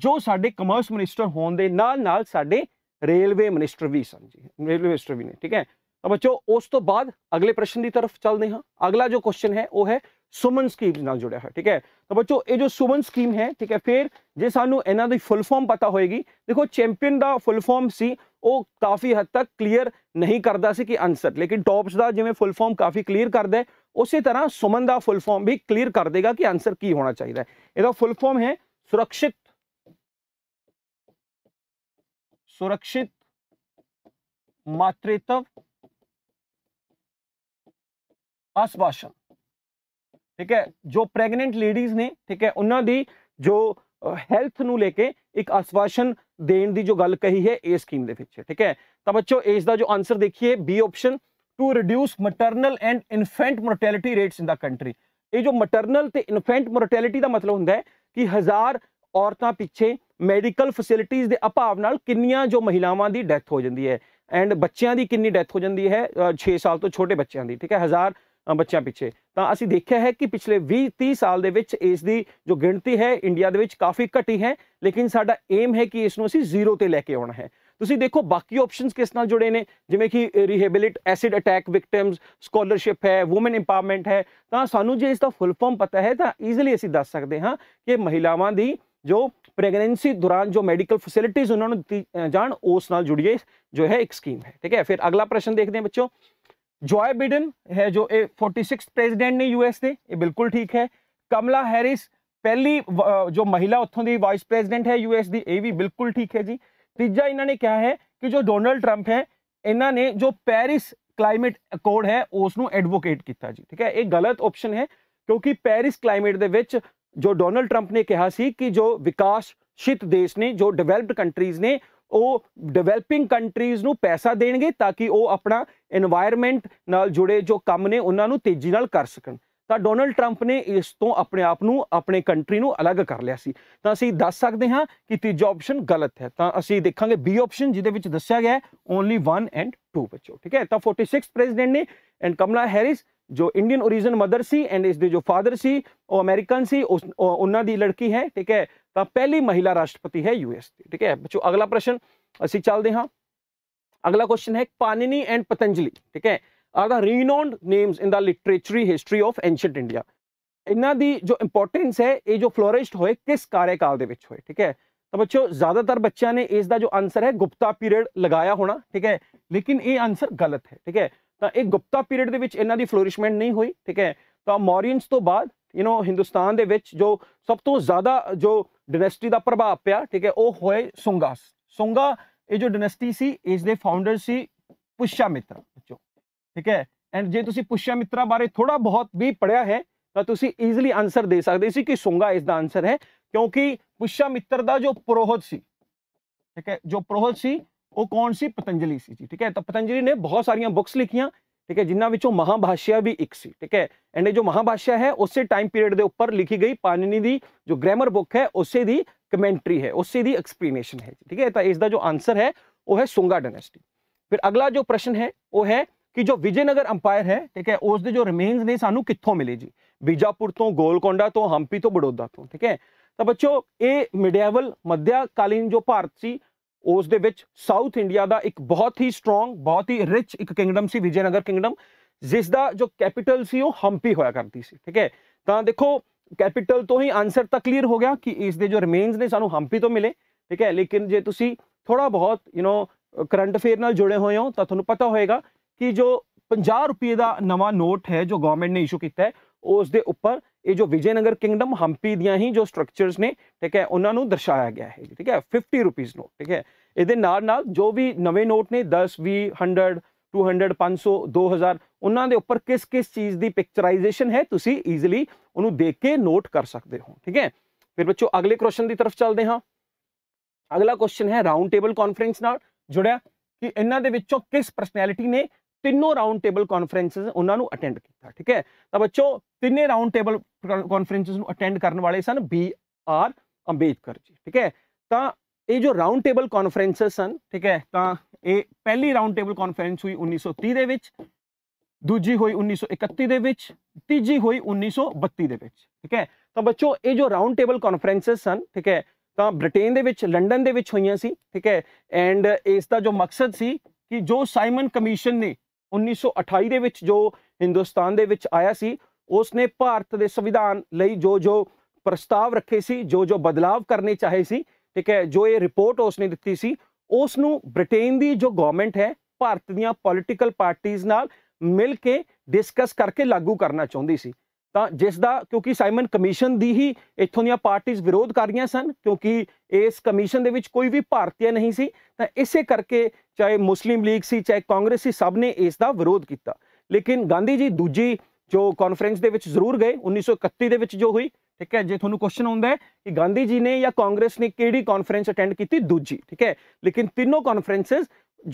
ਜੋ ਸਾਡੇ ਕਮਰਸ ਮਿਨਿਸਟਰ ਹੋਣ ਦੇ ਨਾਲ ਨਾਲ ਸਾਡੇ ਰੇਲਵੇ ਮਿਨਿਸਟਰ ਵੀ ਸਨ ਜੀ ਰੇਲਵੇ ਮਿਨਿਸਟਰ ਵੀ ਨੇ ਠੀਕ ਹੈ ਤਾਂ ਬੱਚੋ ਉਸ ਤੋਂ ਬਾਅਦ ਅਗਲੇ ਪ੍ਰਸ਼ਨ ਦੀ ਤਰਫ ਚੱਲਦੇ ਹਾਂ ਅਗਲਾ ਜੋ ਕੁਐਸਚਨ ਹੈ ਉਹ ਹੈ ਸੁਮਨ ਸਕੀਮ ਨਾਲ ਜੁੜਿਆ ਹੈ ਠੀਕ ਹੈ ਤਾਂ ਬੱਚੋ ਇਹ ਜੋ ਸੁਮਨ ਸਕੀਮ ਹੈ ਠੀਕ ਹੈ ਫਿਰ ਜੇ ਸਾਨੂੰ ਇਹਨਾਂ ਦੀ ਫੁੱਲ ਫਾਰਮ ਪਤਾ ਹੋਏਗੀ ਦੇਖੋ ਚੈਂਪੀਅਨ ਦਾ ਫੁੱਲ ਫਾਰਮ ਸੀ ਉਹ ਕਾਫੀ ਹੱਦ ਤੱਕ ਕਲੀਅਰ ਨਹੀਂ ਕਰਦਾ ਸੀ ਕਿ ਆਨਸਰ ਲੇਕਿਨ ਟੌਪਸ ਦਾ ਜਿਵੇਂ ਫੁੱਲ ਫਾਰਮ ਕਾਫੀ ਕਲੀਅਰ ਕਰਦਾ ਹੈ ਉਸੇ ਤਰ੍ਹਾਂ ਸੁਮਨ ਦਾ ਫੁੱਲ ਫਾਰਮ ਵੀ ਕਲੀਅਰ ਕਰ ਦੇਗਾ ਕਿ ਆਨਸਰ ਕੀ ਹੋਣਾ ਚਾਹੀਦਾ ਹੈ ਇਹਦਾ ਫੁੱਲ ਫਾਰਮ ਹੈ ਸੁਰੱਖਿਅਤ सुरक्षित मातृत्व ਆਸਵਾਸ਼ਨ ਠੀਕ ਹੈ ਜੋ ਪ੍ਰੈਗਨੈਂਟ ਲੇਡੀਜ਼ ਨੇ ਠੀਕ ਹੈ ਉਹਨਾਂ ਦੀ ਜੋ ਹੈਲਥ ਨੂੰ ਲੈ ਕੇ ਇੱਕ ਆਸਵਾਸ਼ਨ ਦੇਣ ਦੀ ਜੋ ਗੱਲ ਕਹੀ ਹੈ ਇਸ ਸਕੀਮ ਦੇ ਵਿੱਚ ਠੀਕ ਹੈ ਤਾਂ ਬੱਚੋ ਇਸ ਦਾ ਜੋ ਆਨਸਰ ਦੇਖੀਏ B option to reduce maternal and infant mortality rates in the country ਇਹ ਜੋ ਮਟਰਨਲ ਤੇ ਇਨਫੈਂਟ ਮੋਰਟੈਲਿਟੀ ਦਾ ਮਤਲਬ ਹੁੰਦਾ ਹੈ ਕਿ ਹਜ਼ਾਰ ਔਰਤਾਂ ਪਿੱਛੇ ਮੈਡੀਕਲ ਫੈਸਿਲਿਟੀਆਂ ਦੇ ਅਭਾਵ ਨਾਲ ਕਿੰਨੀਆਂ ਜੋ ਮਹਿਲਾਵਾਂ ਦੀ ਡੈਥ ਹੋ ਜਾਂਦੀ ਹੈ ਐਂਡ ਬੱਚਿਆਂ ਦੀ ਕਿੰਨੀ ਡੈਥ ਹੋ ਜਾਂਦੀ ਹੈ 6 ਸਾਲ ਤੋਂ ਛੋਟੇ ਬੱਚਿਆਂ ਦੀ ਠੀਕ ਹੈ ਹਜ਼ਾਰ ਬੱਚਿਆਂ ਪਿੱਛੇ ਤਾਂ ਅਸੀਂ ਦੇਖਿਆ ਹੈ ਕਿ ਪਿਛਲੇ 20 30 ਸਾਲ ਦੇ ਵਿੱਚ ਇਸ ਦੀ ਜੋ ਗਿਣਤੀ ਹੈ ਇੰਡੀਆ ਦੇ ਵਿੱਚ ਕਾਫੀ ਘਟੀ ਹੈ ਲੇਕਿਨ ਸਾਡਾ ਏਮ ਹੈ ਕਿ ਇਸ ਨੂੰ ਅਸੀਂ ਜ਼ੀਰੋ ਤੇ ਲੈ ਕੇ ਆਉਣਾ ਹੈ ਤੁਸੀਂ ਦੇਖੋ ਬਾਕੀ ਆਪਸ਼ਨਸ ਕਿਸ ਨਾਲ ਜੁੜੇ ਨੇ ਜਿਵੇਂ ਕਿ rehabilitate acid attack victims scholarship ਹੈ ਔਮਨ ਇੰਪਾਵਰਮੈਂਟ ਹੈ ਤਾਂ ਸਾਨੂੰ ਜੇ ਇਸ ਦਾ ਫੁੱਲ ਫਾਰਮ ਪਤਾ ਹੈ ਤਾਂ ਈਜ਼ੀਲੀ ਅਸੀਂ ਦੱਸ ਸਕਦੇ ਹਾਂ ਕਿ ਮਹਿਲਾਵਾਂ ਦੀ ਜੋ ਪ੍ਰੈਗਨੈਂਸੀ ਦੌਰਾਨ ਜੋ ਮੈਡੀਕਲ ਫੈਸਿਲਿਟੀਆਂ ਉਹਨਾਂ ਨੂੰ ਜਾਣ ਉਸ ਨਾਲ ਜੁੜੀਏ ਜੋ ਹੈ ਇੱਕ ਸਕੀਮ ਹੈ ਠੀਕ ਹੈ ਫਿਰ ਅਗਲਾ ਪ੍ਰਸ਼ਨ ਦੇਖਦੇ ਹਾਂ ਬੱਚੋ ਜੋਏ ਬਿਡਨ ਹੈ ਜੋ ਇਹ 46th ਪ੍ਰੈਜ਼ੀਡੈਂਟ ਨੇ ਯੂਐਸ ਦੇ ਇਹ ਬਿਲਕੁਲ ਠੀਕ ਹੈ ਕਮਲਾ ਹੈਰਿਸ ਪਹਿਲੀ ਜੋ ਮਹਿਲਾ ਉੱਥੋਂ ਦੀ ਵਾਈਸ ਪ੍ਰੈਜ਼ੀਡੈਂਟ ਹੈ ਯੂਐਸ ਦੀ ਇਹ ਵੀ ਬਿਲਕੁਲ ਠੀਕ ਹੈ ਜੀ ਤੀਜਾ ਇਹਨਾਂ ਨੇ ਕਿਹਾ ਹੈ ਕਿ ਜੋ ਡੋਨਲਡ 트ੰਪ ਹੈ ਇਹਨਾਂ ਨੇ ਜੋ ਪੈਰਿਸ ਕਲਾਈਮੇਟ ਅਕੋਰਡ ਹੈ ਉਸ ਨੂੰ ਐਡਵੋਕੇਟ ਕੀਤਾ ਜੀ ਠੀਕ ਹੈ ਇਹ ਗਲਤ ਆਪਸ਼ਨ ਹੈ ਕਿਉਂਕਿ ਪੈਰਿਸ ਕਲਾਈਮੇਟ ਦੇ ਵਿੱਚ ਜੋ ਡੋਨਲਡ 트ੰਪ ਨੇ ਕਿਹਾ ਸੀ ਕਿ ਜੋ ਵਿਕਾਸਸ਼ਿਤ ਦੇਸ਼ ਨੇ ਜੋ ਡਿਵੈਲਪਡ ਕੰਟਰੀਜ਼ ਨੇ ਉਹ ਡਿਵੈਲਪਿੰਗ ਕੰਟਰੀਜ਼ ਨੂੰ ਪੈਸਾ ਦੇਣਗੇ ਤਾਂ ਕਿ ਉਹ ਆਪਣਾ এনवायरमेंट ਨਾਲ ਜੁੜੇ ਜੋ ਕੰਮ ਨੇ ਉਹਨਾਂ ਨੂੰ ਤੇਜ਼ੀ ਨਾਲ ਕਰ ਸਕਣ ਤਾਂ ਡੋਨਲਡ 트ੰਪ ਨੇ ਇਸ ਤੋਂ ਆਪਣੇ ਆਪ ਨੂੰ ਆਪਣੇ ਕੰਟਰੀ ਨੂੰ ਅਲੱਗ ਕਰ ਲਿਆ ਸੀ ਤਾਂ ਅਸੀਂ ਦੱਸ ਸਕਦੇ ਹਾਂ ਕਿ ਤੀਜਾ ਆਪਸ਼ਨ ਗਲਤ ਹੈ ਤਾਂ ਅਸੀਂ ਦੇਖਾਂਗੇ ਬੀ ਆਪਸ਼ਨ ਜਿਹਦੇ ਵਿੱਚ ਦੱਸਿਆ ਗਿਆ ਹੈ ਓਨਲੀ 1 ਐਂਡ 2 ਬੱਚੋ ਠੀਕ ਹੈ ਤਾਂ 46th ਪ੍ਰੈਜ਼ੀਡੈਂਟ ਨੇ ਐਂਡ ਕਮਲਾ ਹੈਰਿਸ ਜੋ ਇੰਡੀਅਨ origin ਮਦਰ ਸੀ ਐਂਡ ਇਸ ਦੇ ਜੋ ਫਾਦਰ ਸੀ ਉਹ ਅਮਰੀਕਨ ਸੀ ਉਹਨਾਂ ਦੀ ਲੜਕੀ ਹੈ ਠੀਕ ਹੈ ਤਾਂ ਪਹਿਲੀ ਮਹਿਲਾ ਰਾਸ਼ਟਰਪਤੀ ਹੈ ਯੂਐਸ ਦੀ ਠੀਕ ਹੈ ਬੱਚੋ ਅਗਲਾ ਪ੍ਰਸ਼ਨ ਅਸੀਂ ਚੱਲਦੇ ਹਾਂ ਅਗਲਾ ਕੁਐਸਚਨ ਹੈ ਪਾਨਿਨੀ ਐਂਡ ਪਤੰਜਲੀ ਠੀਕ ਹੈ are the renowned names in the literary history of ancient India ਇਹਨਾਂ ਦੀ ਜੋ ਇੰਪੋਰਟੈਂਸ ਹੈ ਇਹ ਜੋ ਫਲੋਰਿਸ਼ਡ ਹੋਏ ਕਿਸ ਕਾਰਜਕਾਲ ਦੇ ਵਿੱਚ ਹੋਏ ਠੀਕ ਹੈ ਤਾਂ ਬੱਚੋ ਜ਼ਿਆਦਾਤਰ ਬੱਚਿਆਂ ਨੇ ਇਸ ਦਾ ਜੋ ਆਨਸਰ ਹੈ ਗੁਪਤਾ ਪੀਰੀਅਡ ਲਗਾਇਆ ਹੋਣਾ ਠੀਕ ਹੈ ਲੇਕਿਨ ਇਹ ਆਨਸਰ ਗਲਤ ਹੈ ਠੀਕ ਹੈ ਤਾਂ ਇਹ ਗੁਪਤਾ ਪੀਰੀਅਡ ਦੇ ਵਿੱਚ ਇਹਨਾਂ ਦੀ ਫਲੋਰਿਸ਼ਮੈਂਟ ਨਹੀਂ ਹੋਈ ਠੀਕ ਹੈ ਤਾਂ ਮੌਰੀਅਨਸ ਤੋਂ ਬਾਅਦ ਯੂ نو ਹਿੰਦੁਸਤਾਨ ਦੇ ਵਿੱਚ ਜੋ ਸਭ ਤੋਂ ਜ਼ਿਆਦਾ ਜੋ ਡਿਨੈਸਟੀ ਦਾ ਪ੍ਰਭਾਵ ਪਿਆ ਠੀਕ ਹੈ ਉਹ ਹੋਏ ਸੁੰਗਾਸ ਸੁੰਗਾ ਇਹ ਜੋ ਡਿਨੈਸਟੀ ਸੀ ਇਸ ਦੇ ਫਾਊਂਡਰ ਸੀ ਪੁਸ਼ਾਮਿਤਰਾ ਬੱਚੋ ਠੀਕ ਹੈ ਐਂਡ ਜੇ ਤੁਸੀਂ ਮਿੱਤਰਾ ਬਾਰੇ ਥੋੜਾ ਬਹੁਤ ਵੀ ਪੜਿਆ ਹੈ ਤਾਂ ਤੁਸੀਂ ਈਜ਼ੀਲੀ ਆਨਸਰ ਦੇ ਸਕਦੇ ਸੀ ਕਿ ਸੁੰਗਾ ਇਸ ਦਾ ਆਨਸਰ ਹੈ ਕਿਉਂਕਿ ਮਿੱਤਰ ਦਾ ਜੋ ਪ੍ਰੋਹਤ ਸੀ ਠੀਕ ਹੈ ਜੋ ਪ੍ਰੋਹਤ ਸੀ ਉਹ ਕੌਣ ਸੀ ਪਤੰਜਲੀ ਸੀ ਜੀ ਠੀਕ ਹੈ ਤਾਂ ਪਤੰਜਲੀ ਨੇ ਬਹੁਤ ਸਾਰੀਆਂ ਬੁੱਕਸ ਲਿਖੀਆਂ ਠੀਕ ਹੈ ਜਿਨ੍ਹਾਂ ਵਿੱਚੋਂ ਮਹਾਭਾਸ਼ਿਆ ਵੀ ਇੱਕ ਸੀ ਠੀਕ ਹੈ ਐਂਡ ਇਹ ਜੋ ਮਹਾਭਾਸ਼ਿਆ ਹੈ ਉਸੇ ਟਾਈਮ ਪੀਰੀਅਡ ਦੇ ਉੱਪਰ ਲਿਖੀ ਗਈ ਪਾਣਿਨੀ ਦੀ ਜੋ ਗ੍ਰਾਮਰ ਬੁੱਕ ਹੈ ਉਸੇ ਦੀ ਕਮੈਂਟਰੀ ਹੈ ਉਸੇ ਦੀ ਐਕਸਪਲੇਨੇਸ਼ਨ ਹੈ ਠੀਕ ਹੈ ਤਾਂ ਇਸ ਦਾ ਜੋ ਆਨਸਰ ਹੈ ਉਹ ਹੈ ਸੁੰਗਾ ਡਾਇਨੈਸਟੀ ਫਿਰ ਅਗਲਾ ਜੋ ਪ੍ਰਸ਼ਨ ਹੈ ਉਹ ਹੈ ਕਿ ਜੋ ਵਿਜੇਨਗਰ ਅੰਪਾਇਰ ਹੈ ਠੀਕ ਹੈ ਉਸ ਦੇ ਜੋ ਰਿਮੇਨਸ ਨੇ ਸਾਨੂੰ ਕਿੱਥੋਂ ਮਿਲੇ ਜੀ ਬੀਜਾਪੁਰ ਤੋਂ ਗੋਲਕੋਂਡਾ ਤੋਂ ਹੰਪੀ ਤੋਂ ਬੜੋਦਾ ਤੋਂ ਠੀਕ ਹੈ ਤਾਂ ਬੱਚੋ ਇਹ ਮੀਡੀਆਵਲ ਮੱਧਕਾਲੀਨ ਜੋ ਭਾਰਤ ਸੀ ਉਸ ਦੇ ਵਿੱਚ ਸਾਊਥ ਇੰਡੀਆ ਦਾ ਇੱਕ ਬਹੁਤ ਹੀ ਸਟਰੋਂਗ ਬਹੁਤ ਹੀ ਰਿਚ ਇੱਕ ਕਿੰਗਡਮ ਸੀ ਵਿਜੇਨਗਰ ਕਿੰਗਡਮ ਜਿਸ ਦਾ ਜੋ ਕੈਪੀਟਲ ਸੀ ਉਹ ਹੰਪੀ ਹੋਇਆ ਕਰਦੀ ਸੀ ਠੀਕ ਹੈ ਤਾਂ ਦੇਖੋ ਕੈਪੀਟਲ ਤੋਂ ਹੀ ਆਨਸਰ ਤਾਂ ਕਲੀਅਰ ਹੋ ਗਿਆ ਕਿ ਇਸ ਦੇ ਜੋ ਰਿਮੇਨਸ ਨੇ ਸਾਨੂੰ ਹੰਪੀ ਤੋਂ ਮਿਲੇ ਠੀਕ ਹੈ ਲੇਕਿਨ ਜੇ ਤੁਸੀਂ ਥੋੜਾ ਬਹੁਤ ਯੂ نو ਕਰੰਟ ਅਫੇਅਰ ਨਾਲ ਜੁੜੇ ਹੋਏ ਹੋ ਤਾਂ ਤੁਹਾਨੂੰ ਪਤਾ ਹੋਏਗਾ ਕਿ ਜੋ 50 ਰੁਪਏ ਦਾ ਨਵਾਂ ਨੋਟ ਹੈ ਜੋ ਗਵਰਨਮੈਂਟ ਨੇ ਇਸ਼ੂ ਕੀਤਾ ਹੈ ਉਸ ਦੇ ਉੱਪਰ ਇਹ ਜੋ ਵਿਜੇਨਗਰ ਕਿੰਗਡਮ ਹੰਪੀ ਦੀਆਂ ਹੀ ਜੋ ਸਟਰਕਚਰਸ ਨੇ ਠੀਕ ਹੈ ਉਹਨਾਂ ਨੂੰ ਦਰਸਾਇਆ ਗਿਆ ਹੈ ਠੀਕ ਹੈ 50 ਰੁਪੀਸ ਨੋਟ ਠੀਕ ਹੈ ਇਹਦੇ ਨਾਲ ਨਾਲ ਜੋ ਵੀ ਨਵੇਂ ਨੋਟ ਨੇ 10 20 100 200 500 2000 ਉਹਨਾਂ ਦੇ ਉੱਪਰ ਕਿਸ ਕਿਸ ਚੀਜ਼ ਦੀ ਪਿਕਚਰਾਈਜ਼ੇਸ਼ਨ ਹੈ ਤੁਸੀਂ ਈਜ਼ੀਲੀ ਉਹਨੂੰ ਦੇਖ ਕੇ ਨੋਟ ਕਰ ਸਕਦੇ ਹੋ ਠੀਕ ਹੈ ਫਿਰ ਬੱਚੋ ਅਗਲੇ ਕੁਐਸਚਨ ਦੀ ਤਰਫ ਚੱਲਦੇ ਹਾਂ ਅਗਲਾ ਕੁਐਸਚਨ ਹੈ ਰਾਉਂਡ ਟੇਬਲ ਕਾਨਫਰੰਸ ਨਾਲ ਜੁੜਿਆ ਕਿ ਇਹਨਾਂ ਦੇ ਵਿੱਚੋਂ ਕਿਸ ਪਰਸਨੈਲਿਟੀ ਨੇ ਤਿੰਨੋਂ ਰਾਉਂਡ ਟੇਬਲ ਕਾਨਫਰੰਸਸ ਉਹਨਾਂ ਨੂੰ ਅਟੈਂਡ ਕੀਤਾ ਠੀਕ ਹੈ ਤਾਂ ਬੱਚੋ ਤਿੰਨੇ ਰਾਉਂਡ ਟੇਬਲ ਕਾਨਫਰੰਸਸ ਨੂੰ ਅਟੈਂਡ ਕਰਨ ਵਾਲੇ ਸਨ ਬੀ ਆਰ ਅੰਬੇਦਕਰ ਜੀ ਠੀਕ ਹੈ ਤਾਂ ਇਹ ਜੋ ਰਾਉਂਡ ਟੇਬਲ ਕਾਨਫਰੰਸਸ ਸਨ ਠੀਕ ਹੈ ਤਾਂ ਇਹ ਪਹਿਲੀ ਰਾਉਂਡ ਟੇਬਲ ਕਾਨਫਰੰਸ ਹੋਈ 1930 ਦੇ ਵਿੱਚ ਦੂਜੀ ਹੋਈ 1931 ਦੇ ਵਿੱਚ ਤੀਜੀ ਹੋਈ 1932 ਦੇ ਵਿੱਚ ਠੀਕ ਹੈ ਤਾਂ ਬੱਚੋ ਇਹ ਜੋ ਰਾਉਂਡ ਟੇਬਲ ਕਾਨਫਰੰਸਸ ਸਨ ਠੀਕ ਹੈ ਤਾਂ ਬ੍ਰਿਟੇਨ ਦੇ ਵਿੱਚ ਲੰਡਨ ਦੇ ਵਿੱਚ ਹੋਈਆਂ ਸੀ ਠੀਕ ਹੈ ਐਂਡ ਇਸ ਦਾ ਜੋ ਮਕਸਦ ਸੀ ਕਿ ਜੋ ਸਾਈਮਨ ਕਮਿਸ਼ਨ ਨੇ 1928 ਦੇ ਵਿੱਚ ਜੋ ਹਿੰਦੁਸਤਾਨ ਦੇ ਵਿੱਚ ਆਇਆ ਸੀ ਉਸ ਨੇ ਭਾਰਤ ਦੇ ਸੰਵਿਧਾਨ ਲਈ ਜੋ ਜੋ ਪ੍ਰਸਤਾਵ ਰੱਖੇ ਸੀ ਜੋ ਜੋ ਬਦਲਾਵ ਕਰਨੇ ਚਾਹੇ ਸੀ ਠੀਕ ਹੈ ਜੋ ਇਹ ਰਿਪੋਰਟ ਉਸ ਨੇ ਦਿੱਤੀ ਸੀ ਉਸ ਨੂੰ ਬ੍ਰਿਟੇਨ ਦੀ ਜੋ ਗਵਰਨਮੈਂਟ ਹੈ ਭਾਰਤ ਦੀਆਂ ਪੋਲੀਟੀਕਲ ਪਾਰਟੀਆਂ ਨਾਲ ਮਿਲ ਕੇ ਡਿਸਕਸ ਕਰਕੇ ਲਾਗੂ ਕਰਨਾ ਚਾਹੁੰਦੀ ਸੀ ਤਾਂ ਜਿਸ ਦਾ ਕਿਉਂਕਿ ਸਾਈਮਨ ਕਮਿਸ਼ਨ ਦੀ ਹੀ ਇੱਥੋਂ ਦੀਆਂ ਪਾਰਟੀਆਂ ਵਿਰੋਧ ਕਰ ਰਹੀਆਂ ਸਨ ਕਿਉਂਕਿ ਇਸ ਕਮਿਸ਼ਨ ਦੇ ਵਿੱਚ ਕੋਈ ਵੀ ਭਾਰਤੀ ਨਹੀਂ ਸੀ ਤਾਂ ਇਸੇ ਕਰਕੇ ਚਾਹੇ ਮੁਸਲਿਮ ਲੀਗ ਸੀ ਚਾਹੇ ਕਾਂਗਰਸ ਸੀ ਸਭ ਨੇ ਇਸ ਦਾ ਵਿਰੋਧ ਕੀਤਾ ਲੇਕਿਨ ਗਾਂਧੀ ਜੀ ਦੂਜੀ ਜੋ ਕਾਨਫਰੰਸ ਦੇ ਵਿੱਚ ਜ਼ਰੂਰ ਗਏ 1931 ਦੇ ਵਿੱਚ ਜੋ ਹੋਈ ਠੀਕ ਹੈ ਜੇ ਤੁਹਾਨੂੰ ਕੁਐਸਚਨ ਆਉਂਦਾ ਹੈ ਕਿ ਗਾਂਧੀ ਜੀ ਨੇ ਜਾਂ ਕਾਂਗਰਸ ਨੇ ਕਿਹੜੀ ਕਾਨਫਰੰਸ ਅਟੈਂਡ ਕੀਤੀ ਦੂਜੀ ਠੀਕ ਹੈ ਲੇਕਿਨ ਤਿੰਨੋਂ ਕਾਨਫਰੰਸਸ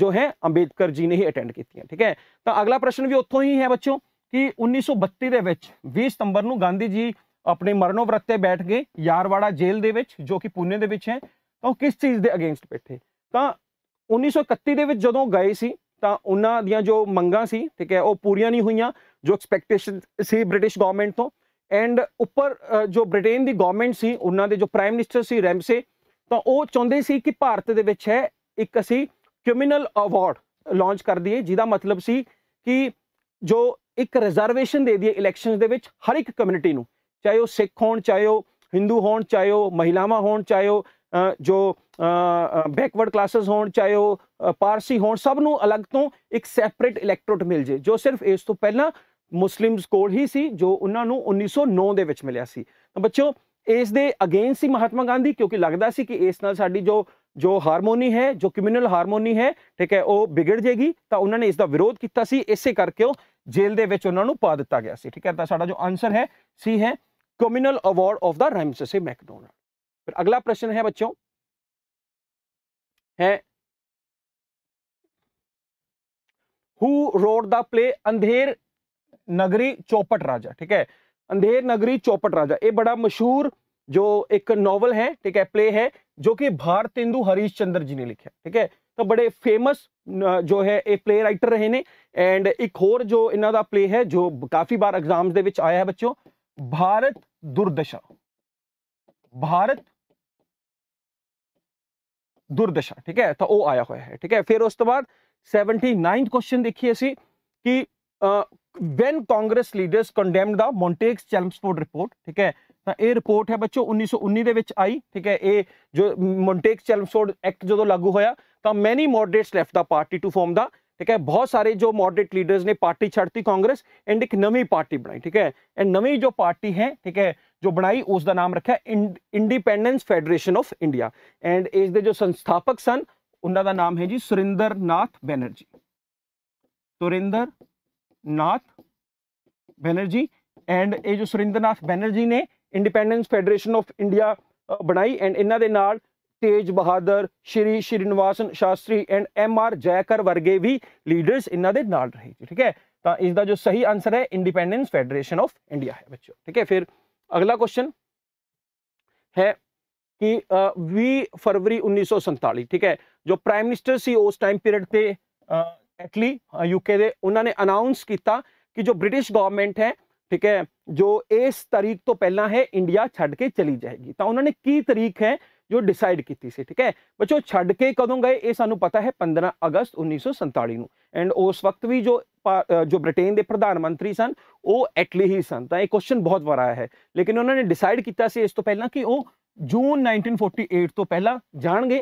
ਜੋ ਹੈ ਅੰਬੇਦਕਰ ਜੀ ਨੇ ਹੀ ਅਟੈਂਡ ਕੀਤੀਆਂ ਠੀਕ ਹੈ ਤਾਂ ਅਗਲਾ ਪ੍ਰਸ਼ਨ ਵੀ ਉੱਥੋਂ ਹੀ ਹੈ ਬੱਚੋ ਕਿ 1932 ਦੇ ਵਿੱਚ 20 ਸਤੰਬਰ ਨੂੰ ਗਾਂਧੀ ਜੀ ਆਪਣੇ ਮਰਨੋਵਰਤ ਤੇ ਬੈਠ ਗਏ ਯਾਰਵਾੜਾ ਜੇਲ੍ਹ ਦੇ ਵਿੱਚ ਜੋ ਕਿ ਪੁਨੇ ਦੇ ਵਿੱਚ ਹੈ ਤਾਂ ਉਹ ਕਿਸ ਚੀਜ਼ ਦੇ ਅਗੇਂਸਟ ਬੈਠੇ ਤਾਂ 1931 ਦੇ ਵਿੱਚ ਜਦੋਂ ਗਏ ਸੀ ਤਾਂ ਉਹਨਾਂ ਦੀਆਂ ਜੋ ਮੰਗਾਂ ਸੀ ਠੀਕ ਹੈ ਉਹ ਪੂਰੀਆਂ ਨਹੀਂ ਹੋਈਆਂ ਜੋ ਐਕਸਪੈਕਟੇਸ਼ਨ ਸੀ ਬ੍ਰਿਟਿਸ਼ ਗਵਰਨਮੈਂਟ ਤੋਂ ਐਂਡ ਉੱਪਰ ਜੋ ਬ੍ਰਿਟੇਨ ਦੀ ਗਵਰਨਮੈਂਟ ਸੀ ਉਹਨਾਂ ਦੇ ਜੋ ਪ੍ਰਾਈਮ ਮਿਨਿਸਟਰ ਸੀ ਰੈਮਸੇ ਤਾਂ ਉਹ ਚਾਹੁੰਦੇ ਸੀ ਕਿ ਭਾਰਤ ਦੇ ਵਿੱਚ ਹੈ ਇੱਕ ਅਸੀਂ ਕ੍ਰਿਮੀਨਲ ਅਵਾਰਡ ਲਾਂਚ ਕਰ ਦਈਏ ਜਿਹਦਾ ਮਤਲਬ ਸੀ ਕਿ ਜੋ ਇੱਕ ਰਿਜ਼ਰਵੇਸ਼ਨ ਦੇ ਦਈਏ ਇਲੈਕਸ਼ਨਸ ਦੇ ਵਿੱਚ ਹਰ ਇੱਕ ਕਮਿਊਨਿਟੀ ਨੂੰ ਚਾਹੇ ਉਹ ਸਿੱਖ ਹੋਣ ਚਾਹੇ ਉਹ ਹਿੰਦੂ ਹੋਣ ਚਾਹੇ ਉਹ ਮਹਿਲਾਵਾਂ ਹੋਣ ਚਾਹੇ ਉਹ ਜੋ ਬੈਕਵਰਡ ਕਲਾਸਸ ਹੋਣ ਚਾਹੇ ਉਹ ਪਾਰਸੀ ਹੋਣ ਸਭ ਨੂੰ ਅਲੱਗ ਤੋਂ ਇੱਕ ਸੈਪਰੇਟ ਇਲੈਕਟੋਰੇਟ ਮਿਲ ਜੇ ਜੋ ਸਿਰਫ ਇਸ ਤੋਂ ਪਹਿਲਾਂ ਮੁਸਲਿਮਸ ਕੋਲ ਹੀ ਸੀ ਜੋ ਉਹਨਾਂ ਨੂੰ 1909 ਦੇ ਵਿੱਚ ਮਿਲਿਆ ਸੀ ਤਾਂ ਬੱਚਿਓ ਇਸ ਦੇ ਅਗੇਂਸਟ ਸੀ ਮਹਾਤਮਾ ਗਾਂਧੀ ਕਿਉਂਕਿ ਲੱਗਦਾ ਸੀ ਕਿ ਇਸ ਨਾਲ ਸਾਡੀ ਜੋ ਜੋ ਹਾਰਮੋਨੀ ਹੈ ਜੋ ਕਮਿਊਨਲ ਹਾਰਮੋਨੀ ਹੈ ਠੀਕ ਹੈ ਉਹ ਵਿਗੜ ਜੇਗੀ ਤਾਂ ਉਹਨਾਂ ਨੇ ਇਸ ਦਾ ਵਿਰੋਧ ਕੀਤਾ ਸੀ ਇਸੇ ਕਰਕੇ ਉਹ जेल के पा दिता गया ठीक है तो ਸੀ जो आंसर है सी है communal award of the Ramsay award of फिर अगला प्रश्न है बच्चों है हु रोड द प्ले अंधेर नगरी चौपट राजा ठीक है अंधेर नगरी चौपट राजा ये बड़ा मशहूर जो एक नॉवल है ठीक है प्ले है जो कि भारतेंदु हरीश चंद्र जी ने लिखा ठीक है ਤਾਂ ਬੜੇ ਫੇਮਸ ਜੋ ਹੈ ਇਹ ਪਲੇ ਰਾਈਟਰ ਰਹੇ ਨੇ ਐਂਡ ਇੱਕ ਹੋਰ ਜੋ ਇਹਨਾਂ ਦਾ ਪਲੇ ਹੈ ਜੋ ਕਾਫੀ ਬਾਰ ਐਗਜ਼ਾਮਸ ਦੇ ਵਿੱਚ ਆਇਆ ਹੈ ਬੱਚੋ ਭਾਰਤ ਦੁਰਦਸ਼ਾ ਭਾਰਤ ਦੁਰਦਸ਼ਾ ਠੀਕ ਹੈ ਤਾਂ ਉਹ ਆਇਆ ਹੋਇਆ ਹੈ ਠੀਕ ਹੈ ਫਿਰ ਉਸ ਤੋਂ ਬਾਅਦ 79th ਕੁਐਸਚਨ ਦੇਖੀਏ ਅਸੀਂ ਕਿ when Congress leaders condemned the Montagu's Chelmsford report ਠੀਕ ਹੈ ਤਾਂ ਇਹ ਰਿਪੋਰਟ ਹੈ ਬੱਚੋ 1919 ਦੇ ਵਿੱਚ ਆਈ ਠੀਕ ਹੈ ਇਹ ਜੋ ਮੌਂਟੇਕਸ ਚੈਲਮਸਫੋਰਡ ਐਕਟ ਜਦੋਂ ਲਾਗੂ ਹੋਇਆ तो many moderates left the party to form the ठीक है बहुत सारे जो मॉडरेट लीडर्स ने पार्टी छड़ती कांग्रेस एंड एक नवी पार्टी बनाई ठीक है एंड नवी जो पार्टी है ठीक है जो बनाई उसका नाम रखा Independence Federation of India and इस जो संस्थापक सन उन्होंने नाम है जी सुरेंद्र नाथ बैनर्जी सुरेंद्र नाथ बैनर्जी एंड ये जो सुरेंद्र नाथ बैनर्जी ने इंडिपेंडेंस फेडरेशन ऑफ इंडिया बनाई एंड इन्हों Tej Bahadur Shri Srinivasan Shastri and M R Jayakar वर्गे भी लीडर्स इन्होंने नाल रहे ठीक है तो इसका जो सही आंसर है इंडिपेंडेंस फैडरेशन ऑफ इंडिया है बच्चों ठीक है फिर अगला क्वेश्चन है कि भी फरवरी उन्नीस सौ संताली ठीक है जो प्राइम मिनिस्टर से उस टाइम पीरियड पर इटली यूके दे उन्होंने अनाउंस किया कि जो ब्रिटिश गवर्नमेंट है ठीक है जो इस तारीख तो पहला है इंडिया छड़ के चली जाएगी तो उन्होंने की तरीक है ਜੋ ਡਿਸਾਈਡ ਕੀਤੀ ਸੀ ਠੀਕ ਹੈ ਬੱਚੋ ਛੱਡ ਕੇ ਕਦੋਂ ਗਏ ਇਹ ਸਾਨੂੰ ਪਤਾ ਹੈ 15 ਅਗਸਤ 1947 ਨੂੰ ਐਂਡ ਉਸ ਵਕਤ ਵੀ ਜੋ ਜੋ ਬ੍ਰਿਟੇਨ ਦੇ ਪ੍ਰਧਾਨ ਮੰਤਰੀ ਸਨ ਉਹ ਐਟਲੀ ਹੀ ਸਨ ਤਾਂ ਇਹ ਕੁਐਸਚਨ ਬਹੁਤ ਵਾਰ ਆਇਆ ਹੈ ਲੇਕਿਨ ਉਹਨਾਂ ਨੇ ਡਿਸਾਈਡ ਕੀਤਾ ਸੀ ਇਸ ਤੋਂ ਪਹਿਲਾਂ ਕਿ ਉਹ ਜੂਨ 1948 ਤੋਂ ਪਹਿਲਾਂ ਜਾਣਗੇ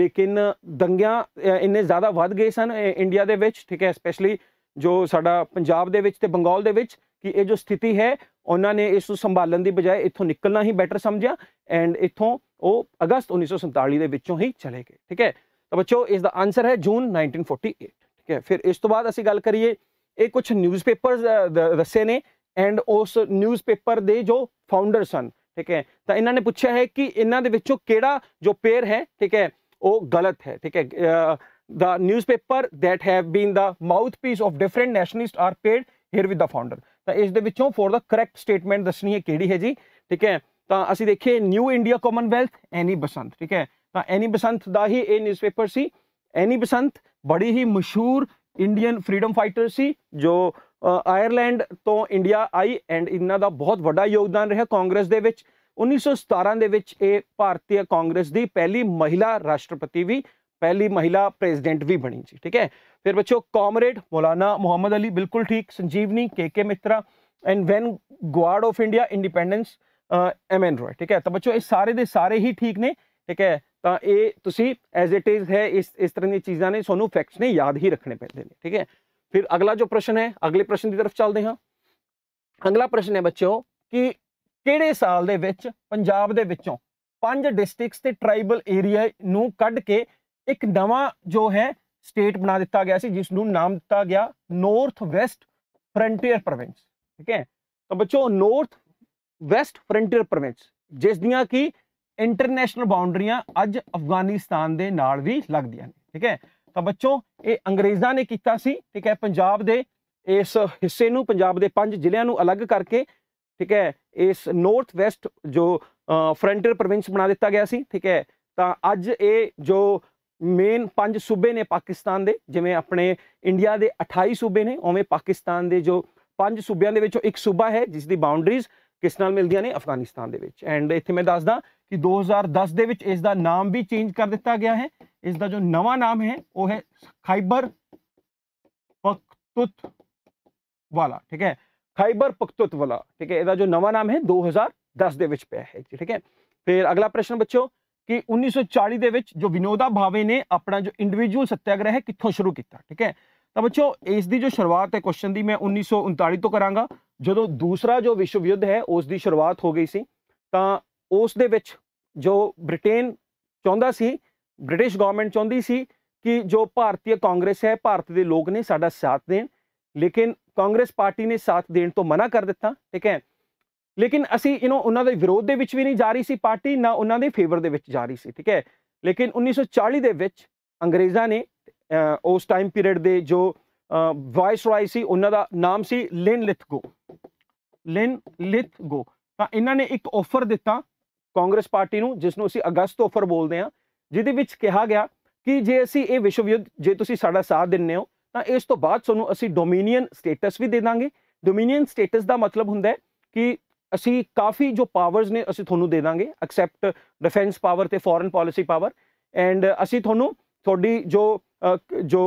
ਲੇਕਿਨ ਦੰਗਿਆਂ ਇੰਨੇ ਜ਼ਿਆਦਾ ਵੱਧ ਗਏ ਸਨ ਇੰਡੀਆ ਦੇ ਵਿੱਚ ਠੀਕ ਹੈ ਸਪੈਸ਼ਲੀ ਜੋ ਸਾਡਾ ਪੰਜਾਬ ਦੇ ਵਿੱਚ ਤੇ ਬੰਗਾਲ ਦੇ ਵਿੱਚ ਕਿ ਇਹ ਜੋ ਸਥਿਤੀ ਹੈ ਉਹਨਾਂ ਨੇ ਇਸ ਨੂੰ ਸੰਭਾਲਣ ਦੀ ਬਜਾਏ ਇੱਥੋਂ ਨਿਕਲਣਾ ਹੀ ਬੈਟਰ ਸਮਝਿਆ ਐਂਡ ਇੱਥੋਂ ਉਹ ਅਗਸਤ 1947 ਦੇ ਵਿੱਚੋਂ ਹੀ ਚਲੇ ਗਏ ਠੀਕ ਹੈ ਤਾਂ ਬੱਚੋ ਇਸ ਦਾ ਆਨਸਰ ਹੈ ਜੂਨ 1948 ਠੀਕ ਹੈ ਫਿਰ ਇਸ ਤੋਂ ਬਾਅਦ ਅਸੀਂ ਗੱਲ ਕਰੀਏ ਇਹ ਕੁਝ ਨਿਊਜ਼ਪੇਪਰਸ ਦੱਸੇ ਨੇ ਐਂਡ ਉਸ ਨਿਊਜ਼ਪੇਪਰ ਦੇ ਜੋ ਫਾਊਂਡਰ ਸਨ ਠੀਕ ਹੈ ਤਾਂ ਇਹਨਾਂ ਨੇ ਪੁੱਛਿਆ ਹੈ ਕਿ ਇਹਨਾਂ ਦੇ ਵਿੱਚੋਂ ਕਿਹੜਾ ਜੋ ਪੇਅਰ ਹੈ ਠੀਕ ਹੈ ਉਹ ਗਲਤ ਹੈ ਠੀਕ ਹੈ the newspaper that have been the mouthpiece of different nationalist are pair here with the founder ਤਾਂ ਇਸ ਦੇ ਵਿੱਚੋਂ ਫੋਰ ਦਾ ਕਰੈਕਟ ਸਟੇਟਮੈਂਟ ਦੱਸਣੀ ਹੈ ਕਿਹੜੀ ਹੈ ਜੀ ਠੀਕ ਹੈ ਤਾਂ ਅਸੀਂ ਦੇਖੇ New India commonwealth Annie Besant ਠੀਕ ਹੈ ਤਾਂ ਐਨੀ ਬਸੰਤ ਦਾ ਹੀ ਇਹ ਨਿਊਜ਼ਪੇਪਰ ਸੀ ਐਨੀ ਬਸੰਤ ਬੜੀ ਹੀ ਮਸ਼ਹੂਰ ਇੰਡੀਅਨ ਫਰੀडम ਫਾਈਟਰ ਸੀ ਜੋ ਆਇਰਲੈਂਡ ਤੋਂ ਇੰਡੀਆ ਆਈ ਐਂਡ ਇਹਨਾਂ ਦਾ ਬਹੁਤ ਵੱਡਾ ਯੋਗਦਾਨ ਰਿਹਾ ਕਾਂਗਰਸ ਦੇ ਵਿੱਚ 1917 ਦੇ ਵਿੱਚ ਇਹ ਭਾਰਤੀ ਕਾਂਗਰਸ ਦੀ ਪਹਿਲੀ ਮਹਿਲਾ ਰਾਸ਼ਟਰਪਤੀ ਵੀ ਪਹਿਲੀ ਮਹਿਲਾ ਪ੍ਰੈਜ਼ੀਡੈਂਟ ਵੀ ਬਣੀ ਸੀ ਠੀਕ ਹੈ ਫਿਰ ਬੱਚੋ ਕਾਮਰੇਡ ਮੌਲਾਨਾ ਮੁਹੰਮਦ ਅਲੀ ਬਿਲਕੁਲ ਠੀਕ Sanjeevani K K Mitra and vanguard of India independence M ਐਂਡਰੋਇਡ ਠੀਕ ਹੈ ਤਾਂ ਬੱਚੋ ਇਹ ਸਾਰੇ ਦੇ ਸਾਰੇ ਹੀ ਠੀਕ ਨੇ ਠੀਕ ਹੈ ਤਾਂ ਇਹ ਤੁਸੀਂ ਐਜ਼ ਇਟ ਇਜ਼ ਹੈ ਇਸ ਇਸ ਤਰ੍ਹਾਂ ਦੀਆਂ ਚੀਜ਼ਾਂ ਨੇ ਤੁਹਾਨੂੰ ਫੈਕਟਸ ਨੇ ਯਾਦ ਹੀ ਰੱਖਣੇ ਪੈਂਦੇ ਨੇ ਠੀਕ ਹੈ ਫਿਰ ਅਗਲਾ ਜੋ ਪ੍ਰਸ਼ਨ ਹੈ ਅਗਲੇ ਪ੍ਰਸ਼ਨ ਦੀ ਤਰਫ ਚੱਲਦੇ ਹਾਂ ਅਗਲਾ ਪ੍ਰਸ਼ਨ ਹੈ ਬੱਚਿਓ ਕਿ ਕਿਹੜੇ ਸਾਲ ਦੇ ਵਿੱਚ ਪੰਜਾਬ ਦੇ ਵਿੱਚੋਂ ਪੰਜ ਡਿਸਟ੍ਰਿਕਟਸ ਤੇ ਟ੍ਰਾਈਬਲ ਏਰੀਆ ਨੂੰ ਕੱਢ ਕੇ ਇੱਕ ਨਵਾਂ ਜੋ ਹੈ ਸਟੇਟ ਬਣਾ ਦਿੱਤਾ ਗਿਆ ਸੀ ਜਿਸ ਨੂੰ ਨਾਮ ਦਿੱਤਾ ਗਿਆ ਨਾਰਥ ਵੈਸਟ ਫਰੰਟੀਅਰ ਪ੍ਰੋਵਿੰਸ ਠੀਕ ਹੈ ਤਾਂ ਬੱਚੋ ਨਾਰਥ ਵੈਸਟ ਫਰੰਟੀਅਰ ਪ੍ਰੋਵਿੰਸ ਜਿਸ ਦੀਆਂ ਕੀ ਇੰਟਰਨੈਸ਼ਨਲ ਬਾਉਂਡਰੀਆਂ ਅੱਜ ਅਫਗਾਨਿਸਤਾਨ ਦੇ ਨਾਲ ਵੀ ਲੱਗਦੀਆਂ ਨੇ ਠੀਕ ਹੈ ਤਾਂ ਬੱਚੋ ਇਹ ਅੰਗਰੇਜ਼ਾਂ ਨੇ ਕੀਤਾ ਸੀ ਠੀਕ ਹੈ ਪੰਜਾਬ ਦੇ ਇਸ ਹਿੱਸੇ ਨੂੰ ਪੰਜਾਬ ਦੇ ਪੰਜ ਜ਼ਿਲ੍ਹਿਆਂ ਨੂੰ ਅਲੱਗ ਕਰਕੇ ਠੀਕ ਹੈ ਇਸ ਨਾਰਥ ਵੈਸਟ ਜੋ ਫਰੰਟੀਅਰ ਪ੍ਰੋਵਿੰਸ ਬਣਾ ਦਿੱਤਾ ਗਿਆ ਸੀ ਠੀਕ ਹੈ ਤਾਂ ਅੱਜ ਇਹ ਜੋ ਮੇਨ ਪੰਜ ਸੂਬੇ ਨੇ ਪਾਕਿਸਤਾਨ ਦੇ ਜਿਵੇਂ ਆਪਣੇ ਇੰਡੀਆ ਦੇ 28 ਸੂਬੇ ਨੇ ਉਵੇਂ ਪਾਕਿਸਤਾਨ ਦੇ ਜੋ ਪੰਜ ਸੂਬਿਆਂ ਦੇ ਵਿੱਚੋਂ ਇੱਕ ਸੂਬਾ ਹੈ ਜਿਸ ਦੀ ਬਾਉਂਡਰੀਜ਼ ਕਿਸ ਨਾਲ ਮਿਲਦੀਆਂ ਨੇ ਅਫਗਾਨਿਸਤਾਨ ਦੇ ਵਿੱਚ ਐਂਡ ਇੱਥੇ ਮੈਂ ਦੱਸਦਾ ਕਿ 2010 ਦੇ ਵਿੱਚ ਇਸ ਦਾ ਨਾਮ ਵੀ ਚੇਂਜ ਕਰ ਦਿੱਤਾ ਗਿਆ ਹੈ ਇਸ ਦਾ ਜੋ ਨਵਾਂ ਨਾਮ ਹੈ ਉਹ ਹੈ ਖਾਈਬਰ ਪਖਤੂਤ ਵਾਲਾ ਠੀਕ ਹੈ ਖਾਈਬਰ ਪਖਤੂਤ ਵਾਲਾ ਠੀਕ ਹੈ ਇਹਦਾ ਜੋ ਨਵਾਂ ਨਾਮ ਹੈ 2010 ਦੇ ਵਿੱਚ ਪਿਆ ਹੈ ਠੀਕ ਹੈ ਫਿਰ ਅਗਲਾ ਪ੍ਰਸ਼ਨ ਬੱਚੋ ਕਿ 1940 ਦੇ ਵਿੱਚ ਜੋ ਵਿਨੋਦਾ ਭਾਵੇ ਨੇ ਆਪਣਾ ਜੋ ਇੰਡੀਵਿਜੂਅਲ ਸੱਤਿਆਗ੍ਰਹਿ ਕਿੱਥੋਂ ਸ਼ੁਰੂ ਕੀਤਾ ਠੀਕ ਹੈ ਤਾਂ ਬੱਚੋ ਇਸ ਦੀ ਜੋ ਸ਼ੁਰੂਆਤ ਹੈ ਕੁਐਸਚਨ ਦੀ ਮੈਂ 1939 ਤੋਂ ਕਰਾਂਗਾ ਜਦੋਂ ਦੂਸਰਾ ਜੋ ਵਿਸ਼ਵ ਯੁੱਧ ਹੈ ਉਸ ਦੀ ਸ਼ੁਰੂਆਤ ਹੋ ਗਈ ਸੀ ਤਾਂ ਉਸ ਦੇ ਵਿੱਚ ਜੋ ਬ੍ਰਿਟੇਨ ਚਾਹੁੰਦਾ ਸੀ ਬ੍ਰਿਟਿਸ਼ ਗਵਰਨਮੈਂਟ ਚਾਹੁੰਦੀ ਸੀ ਕਿ ਜੋ ਭਾਰਤੀ ਕਾਂਗਰਸ ਹੈ ਭਾਰਤ ਦੇ ਲੋਕ ਨੇ ਸਾਡਾ ਸਾਥ ਦੇਣ ਲੇਕਿਨ ਕਾਂਗਰਸ ਪਾਰਟੀ ਨੇ ਸਾਥ ਦੇਣ ਤੋਂ ਮਨਾ ਕਰ ਦਿੱਤਾ ਠੀਕ ਹੈ ਲੇਕਿਨ ਅਸੀਂ ਯੂ نو ਉਹਨਾਂ ਦੇ ਵਿਰੋਧ ਦੇ ਵਿੱਚ ਵੀ ਨਹੀਂ ਜਾ ਰਹੀ ਸੀ ਪਾਰਟੀ ਨਾ ਉਹਨਾਂ ਦੇ ਫੇਵਰ ਦੇ ਵਿੱਚ ਜਾ ਰਹੀ ਸੀ ਠੀਕ ਹੈ ਲੇਕਿਨ 1940 ਦੇ ਵਿੱਚ ਅੰਗਰੇਜ਼ਾਂ ਨੇ ਉਸ ਟਾਈਮ ਪੀਰੀਅਡ ਦੇ ਜੋ ਵਾਇਸ ਰਾਈ ਸੀ ਉਹਨਾਂ ਦਾ ਨਾਮ ਸੀ ਲਿਨ ਲਿਥਗੋ ਲਿਨ ਲਿਥਗੋ ਤਾਂ ਇਹਨਾਂ ਨੇ ਇੱਕ ਆਫਰ ਦਿੱਤਾ ਕਾਂਗਰਸ ਪਾਰਟੀ ਨੂੰ ਜਿਸ ਨੂੰ ਅਸੀਂ ਅਗਸਤ ਆਫਰ ਬੋਲਦੇ ਹਾਂ ਜਿਹਦੇ ਵਿੱਚ ਕਿਹਾ ਗਿਆ ਕਿ ਜੇ ਅਸੀਂ ਇਹ ਵਿਸ਼ਵ ਯੁੱਧ ਜੇ ਤੁਸੀਂ ਸਾਡਾ ਸਾਥ ਦਿੰਨੇ ਹੋ ਤਾਂ ਇਸ ਤੋਂ ਬਾਅਦ ਤੁਹਾਨੂੰ ਅਸੀਂ ਡੋਮੀਨੀਅਨ ਸਟੇਟਸ ਵੀ ਦੇ ਦਾਂਗੇ ਡੋਮੀਨੀਅਨ ਸਟੇਟਸ ਦਾ ਮਤਲਬ ਹੁੰਦਾ ਹੈ ਕਿ ਅਸੀਂ ਕਾਫੀ ਜੋ ਪਾਵਰਸ ਨੇ ਅਸੀਂ ਤੁਹਾਨੂੰ ਦੇ ਦਾਂਗੇ ਐਕਸੈਪਟ ਡਿਫੈਂਸ ਪਾਵਰ ਤੇ ਫੋਰਨ ਪਾਲਿਸੀ ਪਾਵਰ ਐਂਡ ਅਸੀਂ ਤੁਹਾਨੂੰ ਤੁਹਾਡੀ ਜੋ ਜੋ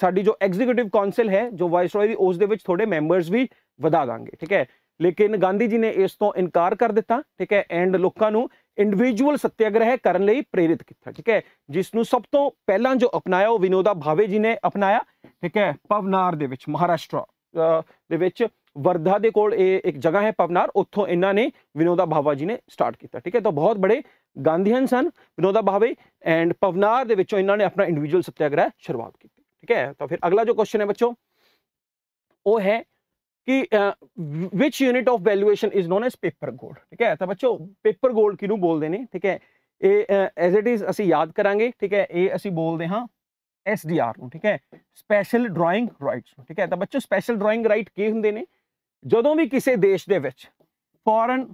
ਸਾਡੀ ਜੋ ਐਗਜ਼ੀਕਿਊਟਿਵ ਕਾਉਂਸਲ ਹੈ ਜੋ ਵਾਇਸ ਰੋਏ ਦੀ ਉਸ ਦੇ ਵਿੱਚ ਥੋੜੇ ਮੈਂਬਰਸ ਵੀ ਵਧਾ ਦਾਂਗੇ ਠੀਕ ਹੈ ਲੇਕਿਨ ਗਾਂਧੀ ਜੀ ਨੇ ਇਸ ਤੋਂ ਇਨਕਾਰ ਕਰ ਦਿੱਤਾ ਠੀਕ ਹੈ ਐਂਡ ਲੋਕਾਂ ਨੂੰ ਇੰਡੀਵਿਜੂਅਲ ਸਤਿਆਗ੍ਰਹਿ ਕਰਨ ਲਈ ਪ੍ਰੇਰਿਤ ਕੀਤਾ ਠੀਕ ਹੈ ਜਿਸ ਨੂੰ ਸਭ ਤੋਂ ਪਹਿਲਾਂ ਜੋ ਅਪਣਾਇਆ ਉਹ ਵਿਨੋਦਾ ਭਾਵੇ ਜੀ ਨੇ ਅਪਣਾਇਆ ਠੀਕ ਹੈ ਪਵਨਾਰ ਦੇ ਵਿੱਚ ਮਹਾਰਾਸ਼ਟਰ ਦੇ ਵਿੱਚ ਵਰਧਾ ਦੇ ਕੋਲ ਇਹ ਇੱਕ ਜਗ੍ਹਾ ਹੈ ਪਵਨਾਰ ਉੱਥੋਂ ਇਹਨਾਂ ਨੇ ਵਿਨੋਦਾ ਭਾਵਾ ਜੀ ਨੇ ਸਟਾਰਟ ਕੀਤਾ ਠੀਕ ਹੈ ਤਾਂ ਬਹੁਤ ਬੜੇ ਗਾਂਧੀਹਨ ਸਨ ਵਿਨੋਦਾ ਭਾਵੇ ਐਂਡ ਪਵਨਾਰ ਦੇ ਵਿੱਚੋਂ ਇਹਨਾਂ ਨੇ ਆਪਣਾ ਇੰਡੀਵਿਜੂਅਲ ਸਤਿਆਗ੍ਰਹਿ ਸ਼ੁਰੂਆਤ ਕੀਤੀ ਠੀਕ ਹੈ ਤਾਂ ਫਿਰ ਅਗਲਾ ਜੋ ਕੁਐਸਚਨ ਹੈ ਬੱਚੋ ਉਹ ਹੈ ਕਿ which unit of valuation is known as paper gold ਠੀਕ ਹੈ ਤਾਂ ਬੱਚੋ ਪੇਪਰ ਗੋਲਡ ਕਿਹਨੂੰ ਬੋਲਦੇ ਨੇ ਠੀਕ ਹੈ ਇਹ ਐਜ਼ ਇਟ ਇਜ਼ ਅਸੀਂ ਯਾਦ ਕਰਾਂਗੇ ਠੀਕ ਹੈ ਇਹ ਅਸੀਂ ਬੋਲਦੇ ਹਾਂ ਐਸ ਡੀ ਆਰ ਨੂੰ ਠੀਕ ਹੈ ਸਪੈਸ਼ਲ ਡਰਾਇੰਗ ਰਾਈਟਸ ਠੀਕ ਹੈ ਤਾਂ ਬੱਚੋ ਸਪੈਸ਼ਲ ਡਰਾਇੰਗ ਰਾਈਟ ਕੀ ਹੁੰਦੇ ਨੇ ਜਦੋਂ ਵੀ ਕਿਸੇ ਦੇਸ਼ ਦੇ ਵਿੱਚ ਫੋਰਨ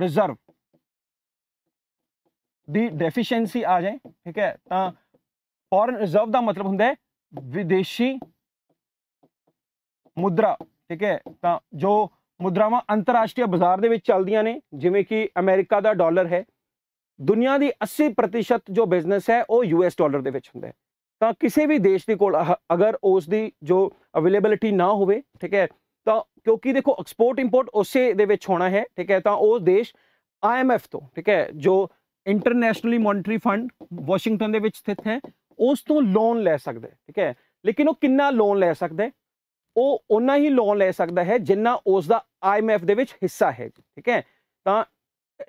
ਰਿਜ਼ਰਵ ਦੀ ਡੈਫੀਸ਼ੀਐਂਸੀ ਆ ਜਾਏ ਠੀਕ ਹੈ ਤਾਂ ਫੋਰਨ ਰਿਜ਼ਰਵ ਦਾ ਮਤਲਬ ਹੁੰਦਾ ਹੈ ਵਿਦੇਸ਼ੀ ਮੁਦਰਾ ਠੀਕ ਹੈ ਤਾਂ ਜੋ ਮੁਦਰਾਵਾਂ ਅੰਤਰਰਾਸ਼ਟਰੀ ਬਾਜ਼ਾਰ ਦੇ ਵਿੱਚ ਚੱਲਦੀਆਂ ਨੇ ਜਿਵੇਂ ਕਿ ਅਮਰੀਕਾ ਦਾ ਡਾਲਰ ਹੈ ਦੁਨੀਆ ਦੀ 80% ਜੋ ਬਿਜ਼ਨਸ ਹੈ ਉਹ ਯੂਐਸ ਡਾਲਰ ਦੇ ਵਿੱਚ ਹੁੰਦਾ ਹੈ ਤਾਂ ਕਿਸੇ ਵੀ ਦੇਸ਼ ਦੇ ਕੋਲ ਅਗਰ ਉਸ ਦੀ ਜੋ ਅਵੇਲੇਬਿਲਿਟੀ ਨਾ ਹੋਵੇ ਠੀਕ ਹੈ ਤਾਂ ਕਿਉਂਕਿ ਦੇਖੋ ਐਕਸਪੋਰਟ ਇੰਪੋਰਟ ਉਸੇ ਦੇ ਵਿੱਚ ਹੋਣਾ ਹੈ ਠੀਕ ਹੈ ਤਾਂ ਉਹ ਦੇਸ਼ ਆਈਐਮਐਫ ਤੋਂ ਠੀਕ ਹੈ ਜੋ ਇੰਟਰਨੈਸ਼ਨਲੀ ਮੋਨਟਰੀ ਫੰਡ ਵਾਸ਼ਿੰਗਟਨ ਦੇ ਵਿੱਚ ਸਥਿਤ ਹੈ ਉਸ ਤੋਂ ਲੋਨ ਲੈ ਸਕਦਾ ਹੈ ਠੀਕ ਹੈ ਲੇਕਿਨ ਉਹ ਕਿੰਨਾ ਲੋਨ ਲੈ ਸਕਦਾ ਹੈ ਉਹ ਉਹਨਾਂ ਹੀ ਲੋਨ ਲੈ ਸਕਦਾ ਹੈ ਜਿੰਨਾ ਉਸ ਦਾ ਆਈਐਮਐਫ ਦੇ ਵਿੱਚ ਹਿੱਸਾ ਹੈ ਠੀਕ ਹੈ ਤਾਂ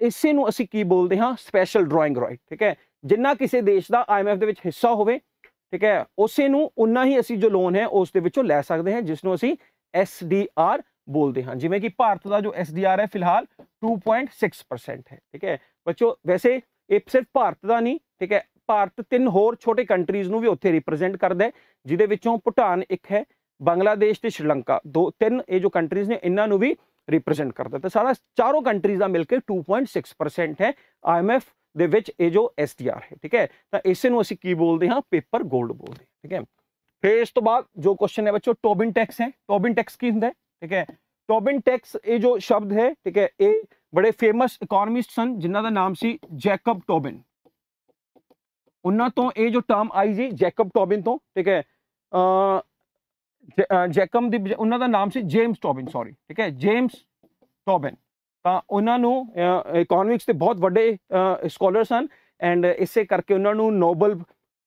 ਇਸੇ ਨੂੰ ਅਸੀਂ ਕੀ ਬੋਲਦੇ ਹਾਂ ਸਪੈਸ਼ਲ ਡਰਾਇੰਗ ਰਾਈਟ ਠੀਕ ਹੈ ਜਿੰਨਾ ਕਿਸੇ ਦੇਸ਼ ਦਾ ਆਈਐਮਐਫ ਦੇ ਵਿੱਚ ਹਿੱਸਾ ਹੋਵੇ ਠੀਕ ਹੈ ਉਸੇ ਨੂੰ ਉਹਨਾਂ ਹੀ ਅਸੀਂ ਜੋ ਲੋਨ ਹੈ ਉਸ ਦੇ ਵਿੱਚੋਂ ਲੈ ਸਕਦੇ ਹਾਂ ਜਿਸ ਨੂੰ ਅਸੀਂ ਐਸਡੀਆਰ ਬੋਲਦੇ ਹਾਂ ਜਿਵੇਂ ਕਿ ਭਾਰਤ ਦਾ ਜੋ ਐਸਡੀਆਰ ਹੈ ਫਿਲਹਾਲ 2.6% ਹੈ ਠੀਕ ਹੈ ਬੱਚੋ ਵੈਸੇ ਇਹ ਸਿਰਫ ਭਾਰਤ ਦਾ ਨਹੀਂ ਠੀਕ ਹੈ ਭਾਰਤ ਤਿੰਨ ਹੋਰ ਛੋਟੇ ਕੰਟਰੀਜ਼ ਨੂੰ ਵੀ ਉੱਥੇ ਰਿਪਰੈਜ਼ੈਂਟ ਕਰਦਾ ਹੈ ਜਿਦੇ ਵਿੱਚੋਂ ਭੂਟਾਨ ਇੱਕ ਹੈ ਬੰਗਲਾਦੇਸ਼ ਤੇ ਸ਼੍ਰੀਲੰਕਾ ਦੋ ਤਿੰਨ ਇਹ ਜੋ ਕੰਟਰੀਜ਼ ਨੇ ਇਹਨਾਂ ਨੂੰ ਵੀ ਰਿਪਰੈਜ਼ੈਂਟ ਕਰਦਾ ਤੇ ਸਾਰਾ ਚਾਰੋਂ ਕੰਟਰੀਜ਼ ਦਾ ਮਿਲ ਕੇ 2.6% ਹੈ ਆਈਐਮਐਫ ਦੇ ਵਿੱਚ ਇਹ ਜੋ ਐਸਟੀਆਰ ਹੈ ਠੀਕ ਹੈ ਤਾਂ ਇਸੇ ਨੂੰ ਅਸੀਂ ਕੀ ਬੋਲਦੇ ਹਾਂ ਪੇਪਰ 골ਡ ਬੋਲਦੇ ਹਾਂ ਠੀਕ ਹੈ ਫਿਰ ਇਸ ਤੋਂ ਬਾਅਦ ਜੋ ਕੁਐਸਚਨ ਹੈ ਬੱਚੋ ਟੋਬਿਨ ਟੈਕਸ ਹੈ ਟੋਬਿਨ ਟੈਕਸ ਕੀ ਹੁੰਦਾ ਹੈ ਠੀਕ ਹੈ ਟੋਬਿਨ ਟੈਕਸ ਇਹ ਜੋ ਸ਼ਬਦ ਹੈ ਠੀਕ ਹੈ ਇਹ ਬੜੇ ਫੇਮਸ ਇਕਨੋਮਿਸਟ ਸਨ ਜਿਨ੍ਹਾਂ ਦਾ ਨਾਮ ਸੀ ਜੈਕਬ ਟੋਬਿਨ ਉਹਨਾਂ ਤੋਂ ਇਹ ਜੋ ਟਰਮ ਆਈ ਜੀ ਜੈਕਬ ਟੋਬਿਨ ਤੋਂ ਠੀਕ ਹੈ ਅ ਜੈਕਮ ਦੀ ਉਹਨਾਂ ਦਾ ਨਾਮ ਸੀ ਜੇਮਸ ਟੋਬਿਨ ਸੌਰੀ ਠੀਕ ਹੈ ਜੇਮਸ ਟੋਬਿਨ ਤਾਂ ਉਹਨਾਂ ਨੂੰ ਇਕਨੋਮਿਕਸ ਦੇ ਬਹੁਤ ਵੱਡੇ ਸਕਾਲਰ ਸਨ ਐਂਡ ਇਸੇ ਕਰਕੇ ਉਹਨਾਂ ਨੂੰ ਨੋਬਲ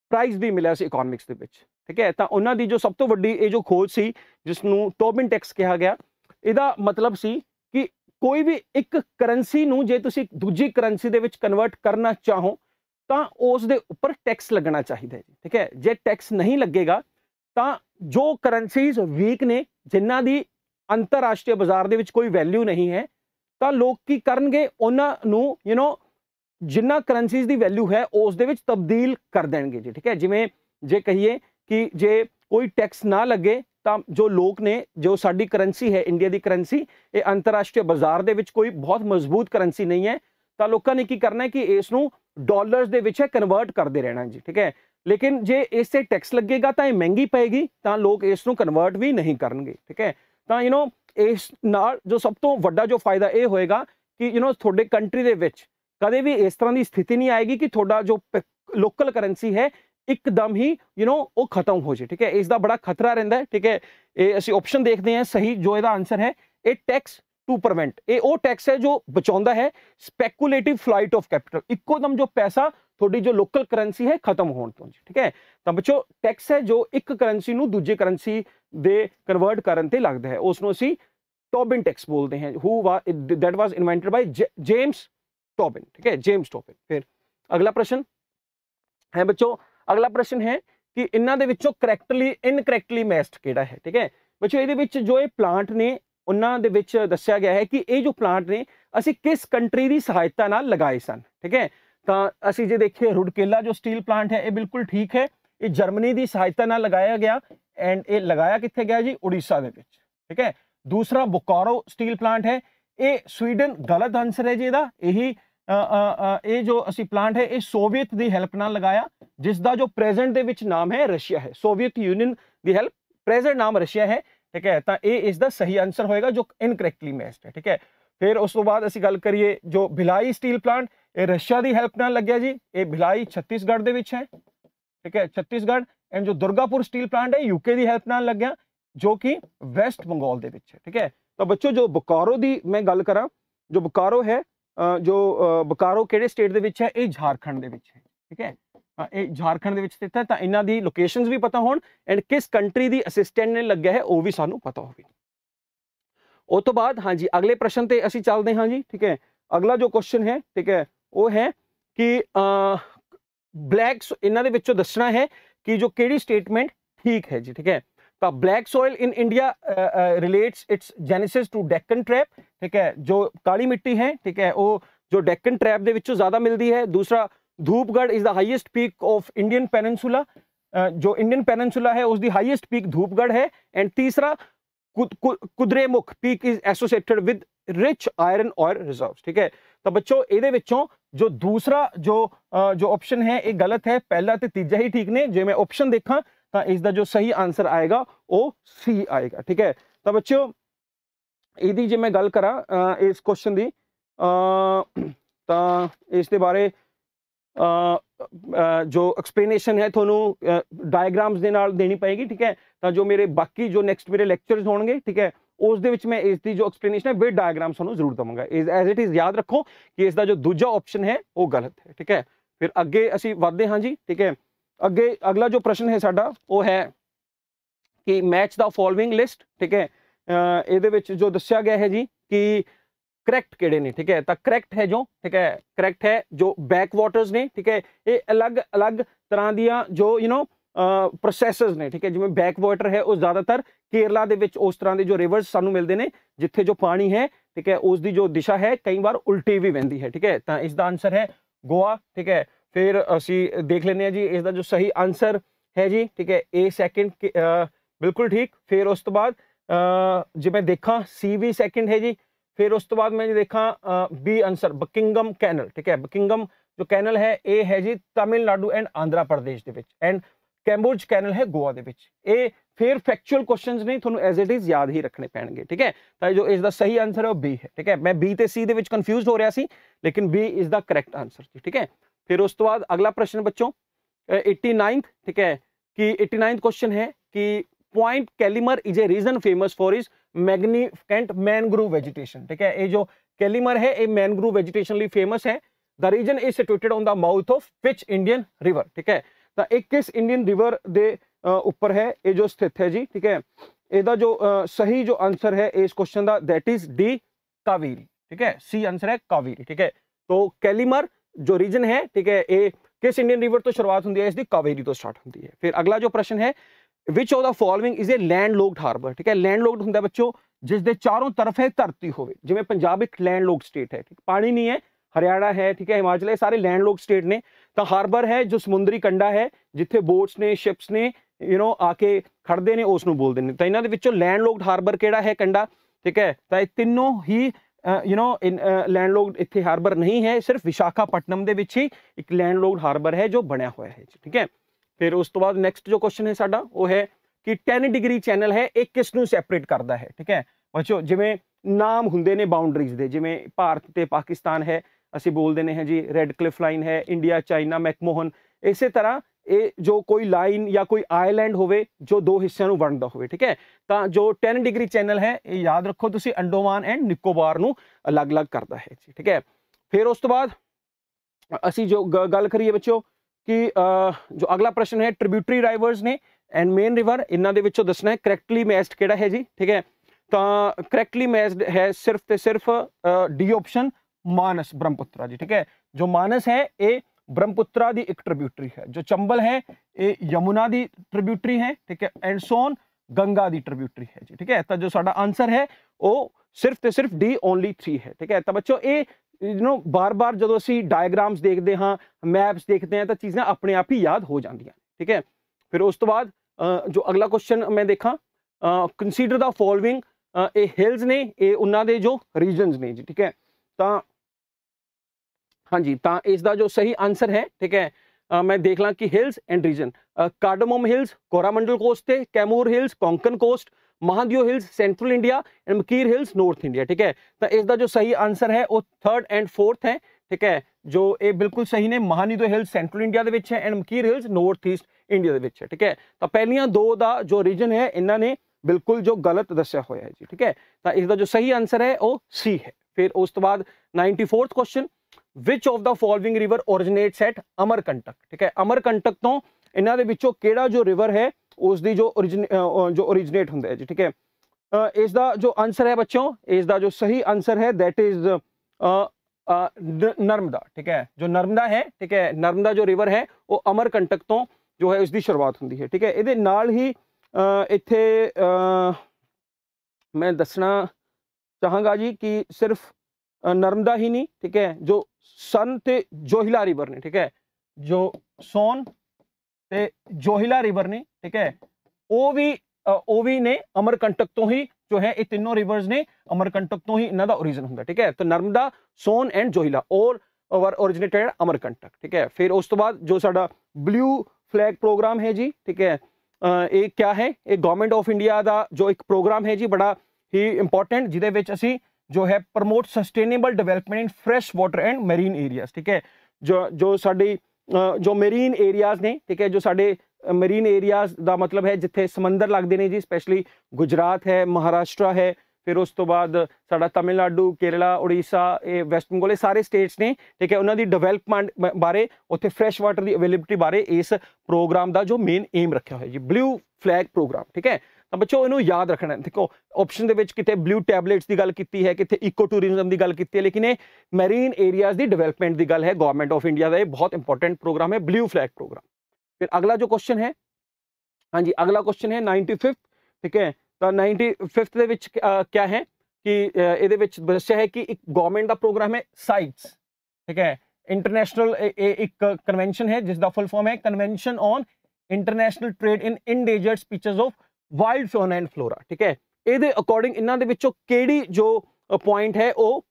ਪ੍ਰਾਈਜ਼ ਵੀ ਮਿਲਿਆ ਸੀ ਇਕਨੋਮਿਕਸ ਦੇ ਵਿੱਚ ਠੀਕ ਹੈ ਤਾਂ ਉਹਨਾਂ ਦੀ ਜੋ ਸਭ ਤੋਂ ਵੱਡੀ ਇਹ ਜੋ ਖੋਜ ਸੀ ਜਿਸ ਨੂੰ ਟੋਬਿਨ ਟੈਕਸ ਕਿਹਾ ਗਿਆ ਇਹਦਾ ਮਤਲਬ ਸੀ ਕੋਈ ਵੀ ਇੱਕ ਕਰੰਸੀ ਨੂੰ ਜੇ ਤੁਸੀਂ ਦੂਜੀ ਕਰੰਸੀ ਦੇ ਵਿੱਚ ਕਨਵਰਟ ਕਰਨਾ ਚਾਹੋ ਤਾਂ ਉਸ ਦੇ ਉੱਪਰ ਟੈਕਸ ਲੱਗਣਾ ਚਾਹੀਦਾ ਹੈ ਠੀਕ ਹੈ ਜੇ ਟੈਕਸ ਨਹੀਂ ਲੱਗੇਗਾ ਤਾਂ ਜੋ ਕਰੰਸੀਜ਼ ਵੀਕ ਨੇ ਜਿਨ੍ਹਾਂ ਦੀ ਅੰਤਰਰਾਸ਼ਟਰੀ ਬਾਜ਼ਾਰ ਦੇ ਵਿੱਚ ਕੋਈ ਵੈਲਿਊ ਨਹੀਂ ਹੈ ਤਾਂ ਲੋਕ ਕੀ ਕਰਨਗੇ ਉਹਨਾਂ ਨੂੰ ਯੂ نو ਜਿੰਨਾ ਕਰੰਸੀਜ਼ ਦੀ ਵੈਲਿਊ ਹੈ ਉਸ ਦੇ ਵਿੱਚ ਤਬਦੀਲ ਕਰ ਦੇਣਗੇ ਜੀ ਠੀਕ ਹੈ ਜਿਵੇਂ ਜੇ ਕਹੀਏ ਕਿ ਜੇ ਕੋਈ ਟੈਕਸ ਨਾ ਲੱਗੇ ਤਾਂ ਜੋ ਲੋਕ ਨੇ ਜੋ ਸਾਡੀ ਕਰੰਸੀ ਹੈ ਇੰਡੀਆ ਦੀ ਕਰੰਸੀ ਇਹ ਅੰਤਰਰਾਸ਼ਟਰੀ ਬਾਜ਼ਾਰ ਦੇ ਵਿੱਚ ਕੋਈ ਬਹੁਤ ਮਜ਼ਬੂਤ ਕਰੰਸੀ ਨਹੀਂ ਹੈ ਤਾਂ ਲੋਕਾਂ ਨੇ ਕੀ ਕਰਨਾ ਹੈ ਕਿ ਇਸ ਨੂੰ ਡਾਲਰਸ ਦੇ ਵਿੱਚ ਹੈ ਕਨਵਰਟ ਕਰਦੇ ਰਹਿਣਾ ਜੀ ਠੀਕ ਹੈ ਲੇਕਿਨ ਜੇ ਇਸ ਤੇ ਟੈਕਸ ਲੱਗੇਗਾ ਤਾਂ ਇਹ ਮਹਿੰਗੀ ਪਏਗੀ ਤਾਂ ਲੋਕ ਇਸ ਨੂੰ ਕਨਵਰਟ ਵੀ ਨਹੀਂ ਕਰਨਗੇ ਠੀਕ ਹੈ ਤਾਂ ਯੂ نو ਇਸ ਨਾਲ ਜੋ ਸਭ ਤੋਂ ਵੱਡਾ ਜੋ ਫਾਇਦਾ ਇਹ ਹੋਏਗਾ ਕਿ ਯੂ نو ਤੁਹਾਡੇ ਕੰਟਰੀ ਦੇ ਵਿੱਚ ਕਦੇ ਵੀ ਇਸ ਤਰ੍ਹਾਂ ਦੀ ਸਥਿਤੀ ਨਹੀਂ ਆਏਗੀ ਕਿ ਤੁਹਾਡਾ ਜੋ ਲੋਕਲ ਕਰੰਸੀ ਹੈ ਇੱਕਦਮ ਹੀ ਯੂ نو ਉਹ ਖਤਮ ਹੋ ਜੇ ਠੀਕ ਹੈ ਇਸ ਦਾ ਬੜਾ ਖਤਰਾ ਰਹਿੰਦਾ ਹੈ ਠੀਕ ਹੈ ਇਹ ਅਸੀਂ ਆਪਸ਼ਨ ਦੇਖਦੇ ਹਾਂ ਸਹੀ ਜੋ ਇਹਦਾ ਆਨਸਰ ਹੈ ਇਹ ਟੈਕਸ ਟੂ ਪ੍ਰੀਵੈਂਟ ਇਹ ਉਹ ਟੈਕਸ ਹੈ ਜੋ ਬਚਾਉਂਦਾ ਹੈ ਸਪੈਕੂਲੇਟਿਵ ਫਲਾਈਟ ਆਫ ਕੈਪੀਟਲ ਇੱਕੋਦਮ ਜੋ ਪੈਸਾ ਤੁਹਾਡੀ ਜੋ ਲੋਕਲ ਕਰੰਸੀ ਹੈ ਖਤਮ ਹੋਣ ਤੋਂ ਜੀ ਠੀਕ ਹੈ ਤਾਂ ਬੱਚੋ ਟੈਕਸ ਹੈ ਜੋ ਇੱਕ ਕਰੰਸੀ ਨੂੰ ਦੂਜੀ ਕਰੰਸੀ ਦੇ ਕਨਵਰਟ ਕਰਨ ਤੇ ਲੱਗਦਾ ਹੈ ਉਸ ਨੂੰ ਅਸੀਂ ਟੋਬਿਨ ਟੈਕਸ ਬੋਲਦੇ ਹਾਂ ਹੂ ਦੈਟ ਵਾਸ ਇਨਵੈਂਟਡ ਬਾਈ ਜੇਮਸ ਟੋਬਿਨ ਠੀਕ ਹੈ ਜੇਮਸ ਟੋਬਿਨ ਫਿਰ ਅਗਲਾ ਪ੍ਰਸ਼ਨ ਹੈ ਬੱਚੋ ਅਗਲਾ ਪ੍ਰਸ਼ਨ ਹੈ ਕਿ ਇਹਨਾਂ ਦੇ ਵਿੱਚੋਂ ਕਰੈਕਟਲੀ ਇਨਕਰੈਕਟਲੀ ਮੈਸਟ ਕਿਹੜਾ ਹੈ ਠੀਕ ਹੈ ਬੱਚੋ ਇਹਦੇ ਵਿੱਚ ਜੋ ਇਹ ਪਲਾਂਟ ਨੇ ਉਹਨਾਂ ਦੇ ਵਿੱਚ ਦੱਸਿਆ ਗਿਆ ਹੈ ਕਿ ਇਹ ਜੋ ਪਲਾਂਟ ਨੇ ਅਸੀਂ ਕਿਸ ਕੰਟਰੀ ਦੀ ਸਹਾਇਤਾ ਨਾਲ ਲਗਾਏ ਸਨ ਠੀਕ ਹੈ ਤਾਂ ਅਸੀਂ ਜੇ ਦੇਖੀਏ ਰੁੜਕੇਲਾ ਜੋ ਸਟੀਲ ਪਲਾਂਟ ਹੈ ਇਹ ਬਿਲਕੁਲ ਠੀਕ ਹੈ ਇਹ ਜਰਮਨੀ ਦੀ ਸਹਾਇਤਾ ਨਾਲ ਲਗਾਇਆ ਗਿਆ ਐਂਡ ਇਹ ਲਗਾਇਆ ਕਿੱਥੇ ਗਿਆ ਜੀ ਉੜੀਸਾ ਦੇ ਵਿੱਚ ਠੀਕ ਹੈ ਦੂਸਰਾ ਬੁਕਾਰੋ ਸਟੀਲ ਪਲਾਂਟ ਹੈ ਇਹ ਸਵੀਡਨ ਗਲਤ ਆਨਸਰ ਹੈ ਜੀ ਇਹਦਾ ਇਹੀ ਇਹ ਜੋ ਅਸੀਂ ਪਲਾਂਟ ਹੈ ਇਹ ਸੋਵੀਅਤ ਦੀ ਹੈਲਪ ਨਾਲ ਲਗਾਇਆ ਜਿਸ ਦਾ ਜੋ ਪ੍ਰੈਜ਼ੈਂਟ ਦੇ ਵਿੱਚ ਨਾਮ ਹੈ ਰਸ਼ੀਆ ਹੈ ਸੋਵੀਅਤ ਯੂਨੀਅਨ ਦੀ ਹੈਲਪ ਪ੍ਰੈਜ਼ੈਂਟ ਨਾਮ ਰਸ਼ੀਆ ਹੈ ਠੀਕ ਹੈ ਤਾਂ ਇਹ ਇਸ ਦਾ ਸਹੀ ਆਨਸਰ ਹੋਏਗਾ ਜੋ ਇਨਕਰੈਕਟਲੀ ਮੈਚਡ ਹੈ ਠੀਕ ਹੈ ਫਿਰ ਉਸ ਤੋਂ ਬਾਅਦ ਅਸੀਂ ਗੱਲ ਕਰੀਏ ਜੋ ਭਿਲਾਈ ਸਟੀਲ ਪਲਾਂਟ ਇਹ ਰਸ਼ੀਆ ਦੀ ਹੈਲਪ ਨਾਲ ਲੱਗਿਆ ਜੀ ਇਹ ਭਿਲਾਈ ਛੱਤੀਸਗੜ੍ਹ ਦੇ ਵਿੱਚ ਹੈ ਠੀਕ ਹੈ ਛੱਤੀਸਗੜ੍ਹ ਐਂਡ ਜੋ ਦੁਰਗਾਪੁਰ ਸਟੀਲ ਪਲਾਂਟ ਹੈ ਯੂਕੇ ਦੀ ਹੈਲਪ ਨਾਲ ਲੱਗਿਆ ਜੋ ਕਿ ਵੈਸਟ ਬੰਗਾਲ ਦੇ ਵਿੱਚ ਹੈ ਠੀਕ ਹੈ ਤਾਂ ਬੱਚੋ ਜੋ ਬੁਕਾਰੋ ਦੀ ਮੈਂ ਗੱਲ ਕਰਾਂ ਜੋ ਬੁਕਾਰੋ ਹੈ ਜੋ ਬਕਾਰੋ ਕਿਹੜੇ ਸਟੇਟ ਦੇ ਵਿੱਚ ਹੈ ਇਹ ਝਾਰਖੰਡ ਦੇ ਵਿੱਚ ਹੈ ਠੀਕ ਹੈ ਇਹ ਝਾਰਖੰਡ ਦੇ ਵਿੱਚ ਸਥਿਤ ਹੈ ਤਾਂ ਇਹਨਾਂ ਦੀ ਲੋਕੇਸ਼ਨਸ ਵੀ ਪਤਾ ਹੋਣ ਐਂਡ ਕਿਸ ਕੰਟਰੀ ਦੀ ਅਸਿਸਟੈਂਟ ਨੇ ਲੱਗਿਆ ਹੈ ਉਹ ਵੀ ਸਾਨੂੰ ਪਤਾ ਹੋਵੇ ਉਸ ਤੋਂ ਬਾਅਦ ਹਾਂਜੀ ਅਗਲੇ ਪ੍ਰਸ਼ਨ ਤੇ ਅਸੀਂ ਚੱਲਦੇ ਹਾਂ ਜੀ ਠੀਕ ਹੈ ਅਗਲਾ ਜੋ ਕੁਐਸਚਨ ਹੈ ਠੀਕ ਹੈ ਉਹ ਹੈ ਕਿ ਬਲੈਕਸ ਇਹਨਾਂ ਦੇ ਵਿੱਚੋਂ ਦੱਸਣਾ ਹੈ ਕਿ ਜੋ ਕਿਹੜੀ ਸਟੇਟਮੈਂਟ ਠੀਕ ਹੈ ਜੀ ਠੀਕ ਹੈ का black soil in India relates its genesis to Deccan trap ठीक है जो काली मिट्टी है ठीक है वो जो डेक्कन ट्रैप के ज़्यादा मिलती है दूसरा Dhupgarh is the highest peak of Indian peninsula जो इंडियन पेनसुला है उसकी हाइएसट पीक धूपगढ़ है एंड तीसरा Kudremukh peak is associated with rich iron oil reserve ठीक है तो बच्चों ये जो दूसरा जो uh, जो ऑप्शन है ये गलत है पहला तो तीजा ही ठीक ने जो मैं ऑप्शन देखा ਤਾਂ ਇਸ ਦਾ ਜੋ ਸਹੀ ਆਨਸਰ ਆਏਗਾ ਉਹ ਸੀ ਆਏਗਾ ਠੀਕ ਹੈ ਤਾਂ ਬੱਚਿਓ ਇਹਦੀ ਜੇ ਮੈਂ ਗੱਲ ਕਰਾਂ ਇਸ ਕੁਐਸਚਨ ਦੀ ਤਾਂ ਇਸ ਦੇ ਬਾਰੇ ਜੋ ਐਕਸਪਲੇਨੇਸ਼ਨ ਹੈ ਤੁਹਾਨੂੰ ਡਾਇਗ੍ਰਾਮਸ ਦੇ ਨਾਲ ਦੇਣੀ ਪਏਗੀ ਠੀਕ ਹੈ ਤਾਂ ਜੋ ਮੇਰੇ ਬਾਕੀ ਜੋ ਨੈਕਸਟ ਮੇਰੇ ਲੈਕਚਰਸ ਹੋਣਗੇ ਠੀਕ ਹੈ ਉਸ ਦੇ ਵਿੱਚ ਮੈਂ ਇਸ ਦੀ ਜੋ ਐਕਸਪਲੇਨੇਸ਼ਨ ਹੈ ਵਿਦ ਡਾਇਗਰਾਮਸ ਤੁਹਾਨੂੰ ਜ਼ਰੂਰ ਦਵਾਂਗਾ ਐਜ਼ ਇਟ ਇਜ਼ ਯਾਦ ਰੱਖੋ ਕਿ ਇਸ ਦਾ ਜੋ ਦੂਜਾ ਆਪਸ਼ਨ ਹੈ ਉਹ ਗਲਤ ਹੈ ਠੀਕ ਹੈ ਫਿਰ ਅੱਗੇ ਅਸੀਂ ਵਧਦੇ ਹਾਂ ਜੀ ਠੀਕ ਹੈ ਅੱਗੇ ਅਗਲਾ ਜੋ ਪ੍ਰਸ਼ਨ ਹੈ ਸਾਡਾ ਉਹ ਹੈ ਕਿ ਮੈਚ ਦਾ ਫੋਲੋਇੰਗ ਲਿਸਟ ਠੀਕ ਹੈ ਇਹਦੇ ਵਿੱਚ ਜੋ ਦੱਸਿਆ ਗਿਆ ਹੈ ਜੀ ਕਿ ਕਰੈਕਟ ਕਿਹੜੇ ਨੇ ਠੀਕ ਹੈ ਤਾਂ ਕਰੈਕਟ ਹੈ ਜੋ ਠੀਕ ਹੈ ਕਰੈਕਟ ਹੈ ਜੋ ਬੈਕ ਵਾਟਰਸ ਨੇ ਠੀਕ ਹੈ ਇਹ ਅਲੱਗ-ਅਲੱਗ ਤਰ੍ਹਾਂ ਦੀਆਂ ਜੋ ਯੂ نو ਪ੍ਰੋਸੈਸਸ ਨੇ ਠੀਕ ਹੈ ਜਿਵੇਂ ਬੈਕ ਵਾਟਰ ਹੈ ਉਹ ਜ਼ਿਆਦਾਤਰ ਕੇਰਲਾ ਦੇ ਵਿੱਚ ਉਸ ਤਰ੍ਹਾਂ ਦੇ ਜੋ ਰਿਵਰਸ ਸਾਨੂੰ ਮਿਲਦੇ ਨੇ ਜਿੱਥੇ ਜੋ ਪਾਣੀ ਹੈ ਠੀਕ ਹੈ ਉਸ ਦੀ ਜੋ ਦਿਸ਼ਾ ਹੈ ਕਈ ਵਾਰ ਉਲਟੀ ਵੀ ਵਹਿੰਦੀ ਹੈ ਠੀਕ ਹੈ ਤਾਂ ਇਸ ਦਾ ਆਨਸਰ ਹੈ ਗੋਆ ਠੀਕ ਹੈ ਫਿਰ ਅਸੀਂ ਦੇਖ ਲੈਂਦੇ ਹਾਂ ਜੀ ਇਸ ਦਾ ਜੋ ਸਹੀ ਆਨਸਰ ਹੈ ਜੀ ਠੀਕ ਹੈ A ਸੈਕਿੰਡ ਬਿਲਕੁਲ ਠੀਕ ਫਿਰ ਉਸ ਤੋਂ ਬਾਅਦ ਜੇ ਮੈਂ ਦੇਖਾਂ C ਵੀ ਸੈਕਿੰਡ ਹੈ ਜੀ ਫਿਰ ਉਸ ਤੋਂ ਬਾਅਦ ਮੈਂ ਜੇ ਦੇਖਾਂ B ਆਨਸਰ ਬਕਿੰਗਮ ਕੈਨਲ ਠੀਕ ਹੈ ਬਕਿੰਗਮ ਜੋ ਕੈਨਲ ਹੈ ਇਹ ਹੈ ਜੀ ਤਾਮਿਲਨਾਡੂ ਐਂਡ ਆਂਧਰਾ ਪ੍ਰਦੇਸ਼ ਦੇ ਵਿੱਚ ਐਂਡ ਕੈਂਬੋਜ ਕੈਨਲ ਹੈ ਗੋਆ ਦੇ ਵਿੱਚ ਇਹ ਫਿਰ ਫੈਕਚੁਅਲ ਕੁਐਸਚਨਸ ਨਹੀਂ ਤੁਹਾਨੂੰ ਐਜ਼ ਇਟ ਇਜ਼ ਯਾਦ ਹੀ ਰੱਖਣੇ ਪੈਣਗੇ ਠੀਕ ਹੈ ਤਾਂ ਜੋ ਇਸ ਦਾ ਸਹੀ ਆਨਸਰ ਹੈ ਉਹ B ਹੈ ਠੀਕ ਹੈ ਮੈਂ B ਤੇ C ਦੇ ਵਿੱਚ ਕਨਫਿਊਜ਼ਡ ਹੋ ਰਿਹਾ ਸੀ ਲੇਕਿਨ B is the correct answer ਠੀਕ ਹੈ फिर उस तो बाद अगला प्रश्न बच्चों एट्टी नाइन्थ ठीक है कि एट्टी नाइन्थ क्वेश्चन है कि point Calimere is a region famous for is magnificent mangrove vegetation ठीक है ये जो कैलिमर है ये मैनग्रोव वेजिटेशन लिए फेमस है the region is situated on the mouth of which Indian river ठीक है तो एक किस इंडियन रिवर दे ऊपर है ये जो स्थित है जी ठीक है जो आ, सही जो आंसर है इस क्वेश्चन का दैट इज डी कावेरी ठीक है सी आंसर है कावेरी ठीक है तो कैलिमर ਜੋ ਰੀਜਨ ਹੈ ਠੀਕ ਹੈ ਇਹ ਕਿਸ ਇੰਡੀਅਨ ਰਿਵਰ ਤੋਂ ਸ਼ੁਰੂਆਤ ਹੁੰਦੀ ਹੈ ਇਸ ਦੀ ਕਾਵੇਰੀ ਤੋਂ ਸਟਾਰਟ ਹੁੰਦੀ ਹੈ ਫਿਰ ਅਗਲਾ ਜੋ ਪ੍ਰਸ਼ਨ ਹੈ which of the following is a land locked harbour ਠੀਕ ਹੈ ਲੈਂਡ ਲੋਕਡ ਹੁੰਦਾ ਬੱਚੋ ਜਿਸ ਦੇ ਚਾਰੋਂ ਤਰਫ ਹੈ ਧਰਤੀ ਹੋਵੇ ਜਿਵੇਂ ਪੰਜਾਬ ਇੱਕ ਲੈਂਡ ਲੋਕ ਸਟੇਟ ਹੈ ਠੀਕ ਪਾਣੀ ਨਹੀਂ ਹੈ ਹਰਿਆਣਾ ਹੈ ਠੀਕ ਹੈ ਹਿਮਾਚਲ ਹੈ ਸਾਰੇ ਲੈਂਡ ਲੋਕ ਸਟੇਟ ਨੇ ਤਾਂ ਹਾਰਬਰ ਹੈ ਜੋ ਸਮੁੰਦਰੀ ਕੰਡਾ ਹੈ ਜਿੱਥੇ ਬੋਟਸ ਨੇ ਸ਼ਿਪਸ ਨੇ ਯੂ نو ਆ ਕੇ ਖੜਦੇ ਨੇ ਉਸ ਨੂੰ ਬੋਲਦੇ ਨੇ ਤਾਂ ਇਹਨਾਂ ਦੇ ਵਿੱਚੋਂ ਲੈਂਡ ਲੋਕਡ ਹਾਰਬਰ ਕਿਹੜਾ ਹੈ ਕੰਡਾ ਠੀਕ ਹੈ ਤਾਂ ਇਹ ਤਿੰਨੋਂ ਹੀ ਯੂ نو ਇਨ ਲੈਂਡਲੋਰਡ ਇੱਥੇ ਹਾਰਬਰ ਨਹੀਂ ਹੈ ਸਿਰਫ ਵਿਸ਼ਾਖਾਪਟਨਮ ਦੇ ਵਿੱਚ ਹੀ ਇੱਕ ਲੈਂਡਲੋਰਡ ਹਾਰਬਰ ਹੈ ਜੋ ਬਣਿਆ ਹੋਇਆ ਹੈ ਠੀਕ ਹੈ ਫਿਰ ਉਸ ਤੋਂ ਬਾਅਦ ਨੈਕਸਟ ਜੋ ਕੁਐਸਚਨ ਹੈ ਸਾਡਾ ਉਹ ਹੈ ਕਿ 10 ਡਿਗਰੀ ਚੈਨਲ ਹੈ ਇਹ ਕਿਸ ਨੂੰ ਸੈਪਰੇਟ ਕਰਦਾ ਹੈ ਠੀਕ ਹੈ ਬੱਚੋ ਜਿਵੇਂ ਨਾਮ ਹੁੰਦੇ ਨੇ ਬਾਉਂਡਰੀਜ਼ ਦੇ ਜਿਵੇਂ ਭਾਰਤ ਤੇ ਪਾਕਿਸਤਾਨ ਹੈ ਅਸੀਂ ਬੋਲਦੇ ਨੇ ਹਾਂ ਜੀ ਰੈੱਡ ਕਲਿਫ ਲਾਈਨ ਹੈ ਇੰਡੀਆ ਚਾਈਨਾ ਮੈਕਮੋਹਨ ਇਸੇ ਤਰ੍ਹਾਂ ਇਹ ਜੋ ਕੋਈ ਲਾਈਨ ਜਾਂ ਕੋਈ ਆਇਲੈਂਡ ਹੋਵੇ ਜੋ ਦੋ ਹਿੱਸਿਆਂ ਨੂੰ ਵੰਡਦਾ ਹੋਵੇ ਠੀਕ ਹੈ ਤਾਂ ਜੋ 10 ਡਿਗਰੀ ਚੈਨਲ ਹੈ ਇਹ ਯਾਦ ਰੱਖੋ ਤੁਸੀਂ ਅੰਡੋਮਾਨ ਐਂਡ ਨਿਕੋਬਾਰ ਨੂੰ ਅਲੱਗ-ਅਲੱਗ ਕਰਦਾ ਹੈ ਜੀ ਠੀਕ ਹੈ ਫਿਰ ਉਸ ਤੋਂ ਬਾਅਦ ਅਸੀਂ ਜੋ ਗੱਲ ਕਰੀਏ ਬੱਚਿਓ ਕਿ ਜੋ ਅਗਲਾ ਪ੍ਰਸ਼ਨ ਹੈ ਟ੍ਰਿਬਿਊਟਰੀ ਰਾਈਵਰਸ ਨੇ ਐਂਡ ਮੇਨ ਰਿਵਰ ਇਹਨਾਂ ਦੇ ਵਿੱਚੋਂ ਦੱਸਣਾ ਹੈ ਕਰੈਕਟਲੀ ਮੈਸਟ ਕਿਹੜਾ ਹੈ ਜੀ ਠੀਕ ਹੈ ਤਾਂ ਕਰੈਕਟਲੀ ਮੈਸਡ ਹੈ ਸਿਰਫ ਤੇ ਸਿਰਫ ਡੀ ਆਪਸ਼ਨ ਮਾਨਸ ਬ੍ਰਹਮਪੁੱਤਰਾ ਜੀ ਠੀਕ ਹੈ ਜੋ ਮਾਨਸ ਹੈ ਇਹ ब्रह्मपुत्रा ब्रह्मपुत्रादि एक ट्रिब्यूटरी है जो चंबल है ये यमुना यमुनादि ट्रिब्यूटरी है ठीक है एंड सोन गंगा दी ट्रिब्यूटरी है जी ठीक है तो जो साड़ा आंसर है वो सिर्फ तो सिर्फ डी ओनली थ्री है ठीक है तो बच्चों ये नो बार बार जो असी डायग्राम्स देखते हाँ मैप्स देखते हैं तो चीज़ें अपने आप ही याद हो जाए ठीक है फिर उस तो बाद जो अगला क्वेश्चन मैं देखा consider the following A hills ने ए उन्होंने जो रीजनज ने जी ठीक है तो ਹਾਂਜੀ ਤਾਂ ਇਸ ਦਾ ਜੋ ਸਹੀ ਆਨਸਰ ਹੈ ਠੀਕ ਹੈ ਮੈਂ ਦੇਖ ਲਾਂ ਕਿ hills and region cardamom hills Coromandel coast ਤੇ Kaimur hills Konkan coast Mahadeo hills central India and Mikir hills north India ਠੀਕ ਹੈ ਤਾਂ ਇਸ ਦਾ ਜੋ ਸਹੀ ਆਨਸਰ ਹੈ ਉਹ ਥਰਡ ਐਂਡ ਫੋਰਥ ਹੈ ਠੀਕ ਹੈ ਜੋ ਇਹ ਬਿਲਕੁਲ ਸਹੀ ਨੇ ਮਹਾਨੀਦੋ ਹਿਲਸ ਸੈਂਟਰਲ ਇੰਡੀਆ ਦੇ ਵਿੱਚ ਹੈ and Mikir hills north east India ਦੇ ਵਿੱਚ ਹੈ ਠੀਕ ਹੈ ਤਾਂ ਪਹਿਲੀਆਂ ਦੋ ਦਾ ਜੋ ਰੀਜਨ ਹੈ ਇਹਨਾਂ ਨੇ ਬਿਲਕੁਲ ਜੋ ਗਲਤ ਦੱਸਿਆ ਹੋਇਆ ਹੈ ਜੀ ਠੀਕ ਹੈ ਤਾਂ ਇਸ ਦਾ ਜੋ ਸਹੀ ਆਨਸਰ ਹੈ ਉਹ ਸੀ ਹੈ ਫਿਰ ਉਸ ਤੋਂ ਬਾਅਦ 94th question which of the following river originates at Amarkantak ਠੀਕ ਹੈ ਅਮਰਕੰਟਕ ਤੋਂ ਇਹਨਾਂ ਦੇ ਵਿੱਚੋਂ ਕਿਹੜਾ ਜੋ ਰਿਵਰ ਹੈ ਉਸ ਦੀ ਜੋ ਜੋ originate ਹੁੰਦਾ ਹੈ ਜੀ ਠੀਕ ਹੈ ਇਸ ਦਾ ਜੋ ਆਨਸਰ ਹੈ ਬੱਚਿਓ ਇਸ ਦਾ ਜੋ ਸਹੀ ਆਨਸਰ ਹੈ ਥੈਟ ਇਜ਼ ਨਰਮਦਾ ਠੀਕ ਹੈ ਜੋ ਨਰਮਦਾ ਹੈ ਠੀਕ ਹੈ ਨਰਮਦਾ ਜੋ ਰਿਵਰ ਹੈ ਉਹ ਅਮਰਕੰਟਕ ਤੋਂ ਜੋ ਹੈ ਉਸ ਦੀ ਸ਼ੁਰੂਆਤ ਹੁੰਦੀ ਹੈ ਠੀਕ ਹੈ ਇਹਦੇ ਨਾਲ ਹੀ ਇੱਥੇ ਮੈਂ ਦੱਸਣਾ ਚਾਹਾਂਗਾ ਜੀ ਕਿ ਸਿਰਫ ਨਰਮਦਾ ਹੀ ਨਹੀਂ ਠੀਕ ਹੈ ਜੋ ਸਨ ਤੇ ਜੋਹਿਲਾ ਰਿਵਰ ਨੇ ਠੀਕ ਹੈ ਜੋ ਸੋਨ ਤੇ ਜੋਹਿਲਾ ਰਿਵਰ ਨੇ ਠੀਕ ਹੈ ਉਹ ਵੀ ਉਹ ਵੀ ਨੇ ਅਮਰਕੰਟਕ ਤੋਂ ਹੀ ਜੋ ਹੈ ਇਹ ਤਿੰਨੋਂ ਰਿਵਰਸ ਨੇ ਅਮਰਕੰਟਕ ਤੋਂ ਹੀ ਇਹਨਾਂ ਦਾ origin ਹੁੰਦਾ ਠੀਕ ਹੈ ਤਾਂ ਨਰਮਦਾ ਸੋਨ ਐਂਡ ਜੋਹਿਲਾ ਔਰ ਵਰ originated ਅਮਰਕੰਟਕ ਠੀਕ ਹੈ ਫਿਰ ਉਸ ਤੋਂ ਬਾਅਦ ਜੋ ਸਾਡਾ ਬਲੂ ਫਲੈਗ ਪ੍ਰੋਗਰਾਮ ਹੈ ਜੀ ਠੀਕ ਹੈ ਇਹ ਕੀ ਹੈ ਇਹ ਗਵਰਨਮੈਂਟ ਆਫ ਇੰਡੀਆ ਦਾ ਜੋ ਇੱਕ ਪ੍ਰੋਗਰਾਮ ਹੈ ਜੀ ਬੜਾ ਹੀ ਇੰਪੋਰਟੈਂਟ ਜਿਹਦੇ ਵਿੱਚ ਅਸੀਂ ਜੋ ਹੈ promote sustainable development in fresh water and marine areas ठीक ਹੈ ਜੋ ਜੋ ਸਾਡੀ ਜੋ ਮੈਰੀਨ ਏਰੀਆਜ਼ ਨੇ ਠੀਕ ਹੈ ਜੋ ਸਾਡੇ ਮਰੀਨ ਏਰੀਆਜ਼ ਦਾ ਮਤਲਬ ਹੈ ਜਿੱਥੇ ਸਮੁੰਦਰ ਲੱਗਦੇ ਨੇ ਜੀ ਸਪੈਸ਼ਲੀ ਗੁਜਰਾਤ ਹੈ ਮਹਾਰਾਸ਼ਟਰ ਹੈ ਫਿਰ ਉਸ ਤੋਂ ਬਾਅਦ ਸਾਡਾ ਤਮਿਲਨਾਡੂ ਕੇਰਲਾ ਉੜੀਸਾ ਇਹ ਵੈਸਟ ਬੰਗਾਲ ਇਹ ਸਾਰੇ ਸਟੇਟਸ ਨੇ ਠੀਕ ਹੈ ਉਹਨਾਂ ਦੀ ਡਿਵੈਲਪਮੈਂਟ ਬਾਰੇ ਉੱਥੇ ਫਰੈਸ਼ ਵਾਟਰ ਦੀ ਅਵੇਲੇਬਿਲਟੀ ਬਾਰੇ ਇਸ ਪ੍ਰੋਗਰਾਮ ਦਾ ਜੋ ਮੇਨ ਏਮ ਰੱਖਿਆ ਹੋਇਆ ਜੀ ਬਲੂ ਫਲੈਗ ਪ੍ਰੋਗਰਾਮ ਠੀਕ ਹੈ तो बच्चों इनू याद रखना देखो ऑप्शन के ब्लू टैबलेट्स की गल की है कितने इको टूरिजम की गल की है लेकिन ये मैरीन एरियाज़ की डिवेलपमेंट की गल है गवर्नमेंट ऑफ इंडिया का यह बहुत इंपोर्टेंट प्रोग्राम है ब्ल्यू फ्लैग प्रोग्राम फिर अगला जो क्वेश्चन है हाँ जी अगला क्वेश्चन है नाइनटी फिफ्थ ठीक है तो नाइनटी फिफ्थ क्या है कि ये दस्या है कि एक गवर्नमेंट का प्रोग्राम है साइट्स ठीक है इंटरनेशनल एक कन्वेंशन है जिसका फुल फॉर्म है convention on international trade in endangered species of wild fauna and flora ਠੀਕ ਹੈ ਇਹਦੇ ਅਕੋਰਡਿੰਗ ਇਹਨਾਂ ਦੇ ਵਿੱਚੋਂ ਕਿਹੜੀ ਜੋ ਪੁਆਇੰਟ ਹੈ ਉਹ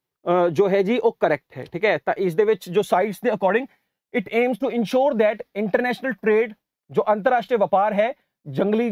ਜੋ ਹੈ ਜੀ ਉਹ ਕਰੈਕਟ ਹੈ ਠੀਕ ਹੈ ਤਾਂ ਇਸ ਦੇ ਵਿੱਚ ਜੋ ਸਾਈਟਸ ਦੇ according it aims to ensure that international trade ਜੋ ਅੰਤਰਰਾਸ਼ਟਰੀ ਵਪਾਰ ਹੈ ਜੰਗਲੀ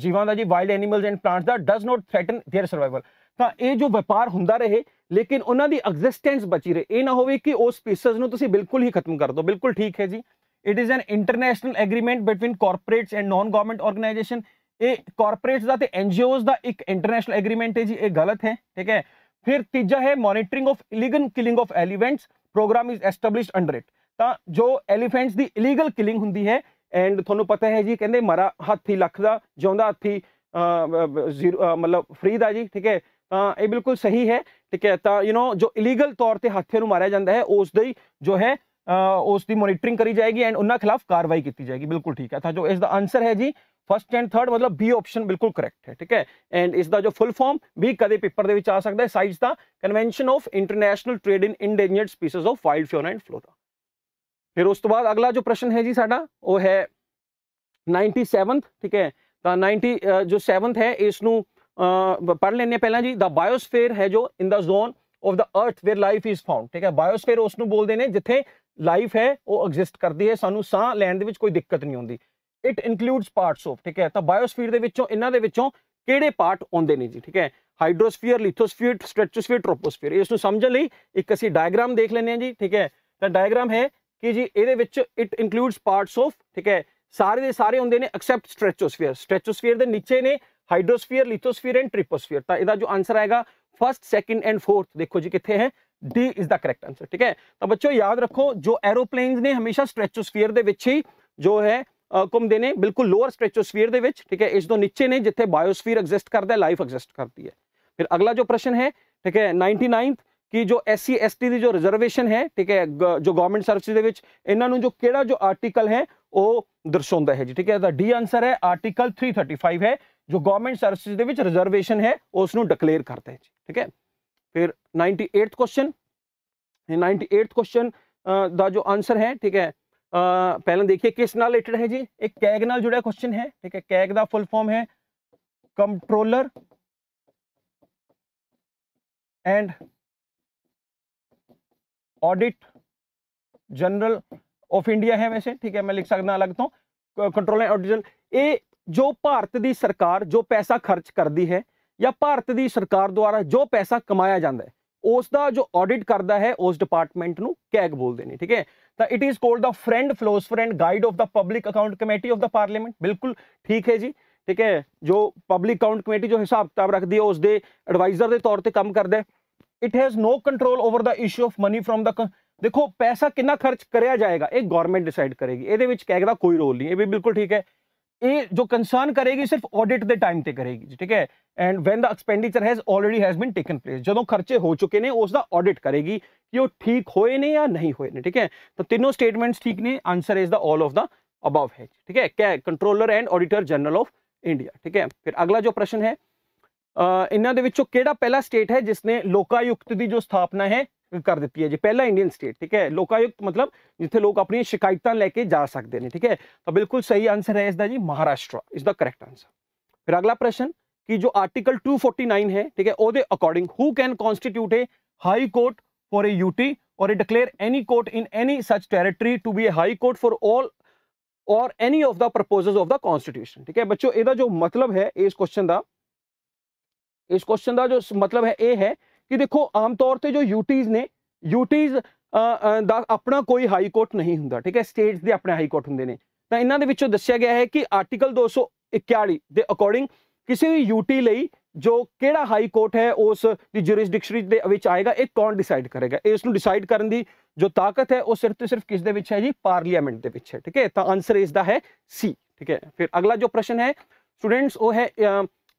ਜੀਵਾਂ ਦਾ ਜੀ ਵਾਈਲਡ ਐਨੀਮਲਸ ਐਂਡ ਪਲਾਂਟਸ ਦਾ does not threaten their survival ਤਾਂ ਇਹ ਜੋ ਵਪਾਰ ਹੁੰਦਾ ਰਹੇ ਲੇਕਿਨ ਉਹਨਾਂ ਦੀ ਐਗਜ਼ਿਸਟੈਂਸ ਬਚੀ ਰਹੇ ਇਹ ਨਾ ਹੋਵੇ ਕਿ ਉਹ ਸਪੀਸੀਜ਼ ਨੂੰ ਤੁਸੀਂ ਬਿਲਕੁਲ ਹੀ ਖਤਮ ਕਰ ਦਿਓ ਬਿਲਕੁਲ ਠੀਕ ਹੈ ਜੀ it is an international agreement between corporates and non government organisation ਇਹ ਕਾਰਪੋਰੇਟਸ ਦਾ ਤੇ ਐਨਜੀਓਜ਼ ਦਾ ਇੱਕ ਇੰਟਰਨੈਸ਼ਨਲ ਐਗਰੀਮੈਂਟ ਹੈ ਜੀ ਇਹ ਗਲਤ ਹੈ ਠੀਕ ਹੈ ਫਿਰ ਤੀਜਾ ਹੈ monitoring of illegal killing of elephants programme is established under it ਤਾਂ ਜੋ ਐਲੀਫੈਂਟਸ ਦੀ ਇਲੀਗਲ ਕਿਲਿੰਗ ਹੁੰਦੀ ਹੈ ਐਂਡ ਤੁਹਾਨੂੰ ਪਤਾ ਹੈ ਜੀ ਕਹਿੰਦੇ ਮਰਾ ਹਾਥੀ ਲੱਖ ਦਾ ਜਿਉਂਦਾ ਹਾਥੀ ਮਤਲਬ ਫ੍ਰੀ ਦਾ ਜੀ ਠੀਕ ਹੈ ਤਾਂ ਇਹ ਬਿਲਕੁਲ ਸਹੀ ਹੈ ਠੀਕ ਹੈ ਤਾਂ ਯੂ نو ਜੋ ਇਲੀਗਲ ਤੌਰ ਤੇ ਹਾਥੀ ਨੂੰ ਮਾਰਿਆ ਜਾਂਦਾ ਹੈ ਉਸ ਦੇ ਜੋ ਹੈ ਉਸ ਦੀ ਮੋਨੀਟਰਿੰਗ ਕਰੀ ਜਾਏਗੀ ਐਂਡ ਉਹਨਾਂ ਖਿਲਾਫ ਕਾਰਵਾਈ ਕੀਤੀ ਜਾਏਗੀ ਬਿਲਕੁਲ ਠੀਕ ਹੈ ਤਾਂ ਜੋ ਇਸ ਦਾ ਆਨਸਰ ਹੈ ਜੀ ਫਸਟ ਐਂਡ ਥਰਡ ਮਤਲਬ ਬੀ ਆਪਸ਼ਨ ਬਿਲਕੁਲ ਕਰੈਕਟ ਹੈ ਠੀਕ ਹੈ ਐਂਡ ਇਸ ਦਾ ਜੋ ਫੁੱਲ ਫਾਰਮ ਵੀ ਕਦੇ ਪੇਪਰ ਦੇ ਵਿੱਚ ਆ ਸਕਦਾ ਹੈ ਸਾਈਜ਼ the convention of international trade in endangered species of wild fauna and flora ਫਿਰ ਉਸ ਤੋਂ ਬਾਅਦ ਅਗਲਾ ਜੋ ਪ੍ਰਸ਼ਨ ਹੈ ਜੀ ਸਾਡਾ ਉਹ ਹੈ 97th ਠੀਕ ਹੈ ਤਾਂ 90 ਜੋ 7th ਹੈ ਇਸ ਨੂੰ ਪੜ ਲੈਣੇ ਪਹਿਲਾਂ ਜੀ ਦਾ ਬਾਇਓਸਫੇਅਰ ਹੈ ਜੋ ਇਨ ਦਾ ਜ਼ੋਨ ਆਫ ਦਾ ਅਰਥ ਵੇਅਰ ਲਾਈਫ ਇਜ਼ ਫਾਊਂਡ ਠੀਕ ਹੈ ਬਾਇਓਸਫੇਅਰ ਉਸ ਨੂੰ ਬੋਲਦੇ ਨੇ ਜਿੱਥੇ ਲਾਈਫ ਹੈ ਉਹ ਐਗਜ਼ਿਸਟ ਕਰਦੀ ਹੈ ਸਾਨੂੰ ਸਾਹ ਲੈਣ ਦੇ ਵਿੱਚ ਕੋਈ ਦਿੱਕਤ ਨਹੀਂ ਆਉਂਦੀ ਇਟ ਇਨਕਲੂਡਸ ਪਾਰਟਸ ਆਫ ਠੀਕ ਹੈ ਤਾਂ ਬਾਇਓਸਫੀਅਰ ਦੇ ਵਿੱਚੋਂ ਇਹਨਾਂ ਦੇ ਵਿੱਚੋਂ ਕਿਹੜੇ ਪਾਰਟ ਆਉਂਦੇ ਨੇ ਜੀ ਠੀਕ ਹੈ ਹਾਈਡਰੋਸਫੀਅਰ ਲਿਥੋਸਫੀਅਰ ਸਟ੍ਰੈਟੋਸਫੀਅਰ ਟ੍ਰੋਪੋਸਫੀਅਰ ਇਸ ਨੂੰ ਸਮਝਣ ਲਈ ਇੱਕ ਅਸੀਂ ਡਾਇਗਰਾਮ ਦੇਖ ਲੈਂਦੇ ਹਾਂ ਜੀ ਠੀਕ ਹੈ ਤਾਂ ਡਾਇਗਰਾਮ ਹੈ ਕਿ ਜੀ ਇਹਦੇ ਵਿੱਚ ਇਟ ਇਨਕਲੂਡਸ ਪਾਰਟਸ ਆਫ ਠੀਕ ਹੈ ਸਾਰੇ ਦੇ ਸਾਰੇ ਹੁੰਦੇ ਨੇ ਐਕਸੈਪਟ ਸਟ੍ਰੈਟੋਸਫੀਅਰ ਸਟ੍ਰੈਟੋਸਫੀਅਰ ਦੇ ਨੀਚੇ ਨੇ ਹਾਈਡਰੋਸਫੀਅਰ ਲਿਥੋਸਫੀਅਰ ਐਂਡ ਟ੍ਰੋਪੋਸਫੀਅਰ ਤਾਂ ਇਹਦਾ ਜੋ ਆਨਸਰ ਆਏਗਾ ਫਰਸਟ ਸੈਕਿੰਡ ਐਂਡ ਫੋਰਥ ਦੇਖੋ ਜੀ ਕਿੱਥੇ ਹੈ D is the correct answer ठीक है तो बच्चों याद रखो जो एरोप्लेन ने हमेशा स्ट्रेचोस्फीयर ही जो है घूमते हैं बिल्कुल लोअर स्ट्रेचोस्फीयर ठीक है इस तो नीचे ने जिथे बायोस्फीयर एग्जिस्ट करता है लाइफ एग्जिस्ट करती है फिर अगला जो प्रश्न है ठीक है नाइनटी नाइनथ कि जो एस सी एस टी की जो रिजर्वेशन है ठीक है जो गवर्नमेंट सर्विस इन्होंने जो कि जो आर्टिकल है वह दर्शाता है जी ठीक है डी आंसर है आर्टिकल थ्री थर्टी फाइव है जो गवर्नमेंट सर्विस रिजर्वेशन है उसनों डिकलेयर करता है जी ठीक है फिर ninety eighth question ninety eighth question का जो आंसर है ठीक है पहले देखिए किस नाल रिलेटेड है जी एक कैग नाल जुड़ा क्वेश्चन है ठीक है कैग का फुल फॉर्म है controller and audit general of India है वैसे ठीक है मैं लिख सकता अलग तो कंट्रोल एंड ऑडिट ये जो भारत की सरकार जो पैसा खर्च करती है ਜਾਂ ਭਾਰਤ ਦੀ ਸਰਕਾਰ ਦੁਆਰਾ ਜੋ ਪੈਸਾ ਕਮਾਇਆ ਜਾਂਦਾ ਹੈ ਉਸ ਦਾ ਜੋ ਆਡਿਟ ਕਰਦਾ ਹੈ ਉਸ ਡਿਪਾਰਟਮੈਂਟ ਨੂੰ ਕੈਗ ਬੋਲਦੇ ਨੇ ਠੀਕ ਹੈ ਤਾਂ it is called the friend philosopher and guide of the public account committee of the parliament ਬਿਲਕੁਲ ਠੀਕ ਹੈ ਜੀ ਠੀਕ ਹੈ ਜੋ ਪਬਲਿਕ ਅਕਾਊਂਟ ਕਮੇਟੀ ਜੋ ਹਿਸਾਬ ਕਿਤਾਬ ਰੱਖਦੀ ਹੈ ਉਸ ਦੇ ਐਡਵਾਈਜ਼ਰ ਦੇ ਤੌਰ ਤੇ ਕੰਮ ਕਰਦਾ ਹੈ it has no control over the issue of money from the ਦੇਖੋ ਪੈਸਾ ਕਿੰਨਾ ਖਰਚ ਕਰਿਆ ਜਾਏਗਾ ਇਹ ਗਵਰਨਮੈਂਟ ਡਿਸਾਈਡ ਕਰੇਗੀ ਇਹਦੇ ਵਿੱਚ ਕੈਗ ਦਾ ਕੋਈ ਰੋਲ ਨਹੀਂ ਇਹ ਵੀ ਬਿਲਕੁਲ ਠੀਕ ਹੈ ਇਹ ਜੋ ਕੰਸਰਨ ਕਰੇਗੀ ਸਿਰਫ ਆਡਿਟ ਦੇ ਟਾਈਮ ਤੇ ਕਰੇਗੀ ਠੀਕ ਹੈ and when the expenditure has already has been taken place ਜਦੋਂ ਖਰਚੇ ਹੋ ਚੁੱਕੇ ਨੇ ਉਸ ਦਾ ਆਡਿਟ ਕਰੇਗੀ ਕਿ ਉਹ ਠੀਕ ਹੋਏ ਨੇ ਜਾਂ ਨਹੀਂ ਹੋਏ ਨੇ ਠੀਕ ਹੈ ਤਾਂ ਤਿੰਨੋਂ ਸਟੇਟਮੈਂਟਸ ਠੀਕ ਨੇ answer is the all of the above ਹੈ ਠੀਕ ਹੈ ਕੈ controller and auditor general of India ਠੀਕ ਹੈ ਫਿਰ ਅਗਲਾ ਜੋ ਪ੍ਰਸ਼ਨ ਹੈ ਇਹਨਾਂ ਦੇ ਵਿੱਚੋਂ ਕਿਹੜਾ ਪਹਿਲਾ ਸਟੇਟ ਹੈ ਜਿਸ ਨੇ ਲੋਕਾਯੁਕਤ ਦੀ ਜੋ ਸਥਾਪਨਾ ਹੈ कर दी है जी पहला इंडियन स्टेट ठीक है लोकायुक्त आयुक्त मतलब जिथे लोग अपन शिकायत लेके जा सकते हैं ठीक है तो बिल्कुल सही आंसर है इसका जी महाराष्ट्र इसका करैक्ट आंसर फिर अगला प्रश्न कि जो आर्टिकल 249 है ठीक है वो according who can constitute a high court for a UT or a declare any court in any such territory to be a high court for all or any of the proposal of the constitution ठीक है बच्चों का जो मतलब है इस question का इस क्वेश्चन का जो मतलब है ये है ਕਿ ਦੇਖੋ ਆਮ ਤੌਰ ਤੇ ਜੋ ਯੂਟੀਜ਼ ਨੇ ਯੂਟੀਜ਼ ਦਾ ਆਪਣਾ ਕੋਈ ਹਾਈ ਕੋਰਟ ਨਹੀਂ ਹੁੰਦਾ ਠੀਕ ਹੈ ਸਟੇਟਸ ਦੇ ਆਪਣੇ ਹਾਈ ਕੋਰਟ ਹੁੰਦੇ ਨੇ ਤਾਂ ਇਹਨਾਂ ਦੇ ਵਿੱਚੋਂ ਦੱਸਿਆ ਗਿਆ ਹੈ ਕਿ ਆਰਟੀਕਲ 241 ਦੇ ਅਕੋਰਡਿੰਗ ਕਿਸੇ ਵੀ ਯੂਟੀ ਲਈ ਜੋ ਕਿਹੜਾ ਹਾਈ ਕੋਰਟ ਹੈ ਉਸ ਦੀ ਜੁਰਿਸਡਿਕਸ਼ਨ ਦੇ ਵਿੱਚ ਆਏਗਾ ਇਹ ਕੌਣ ਡਿਸਾਈਡ ਕਰੇਗਾ ਇਸ ਨੂੰ ਡਿਸਾਈਡ ਕਰਨ ਦੀ ਜੋ ਤਾਕਤ ਹੈ ਉਹ ਸਿਰਫ ਤੇ ਸਿਰਫ ਕਿਸ ਦੇ ਵਿੱਚ ਹੈ ਜੀ ਪਾਰਲੀਮੈਂਟ ਦੇ ਵਿੱਚ ਹੈ ਠੀਕ ਹੈ ਤਾਂ ਆਨਸਰ ਇਸ ਦਾ ਹੈ ਸੀ ਠੀਕ ਹੈ ਫਿਰ ਅਗਲਾ ਜੋ ਪ੍ਰਸ਼ਨ ਹੈ ਸਟੂਡੈਂਟਸ ਉਹ ਹੈ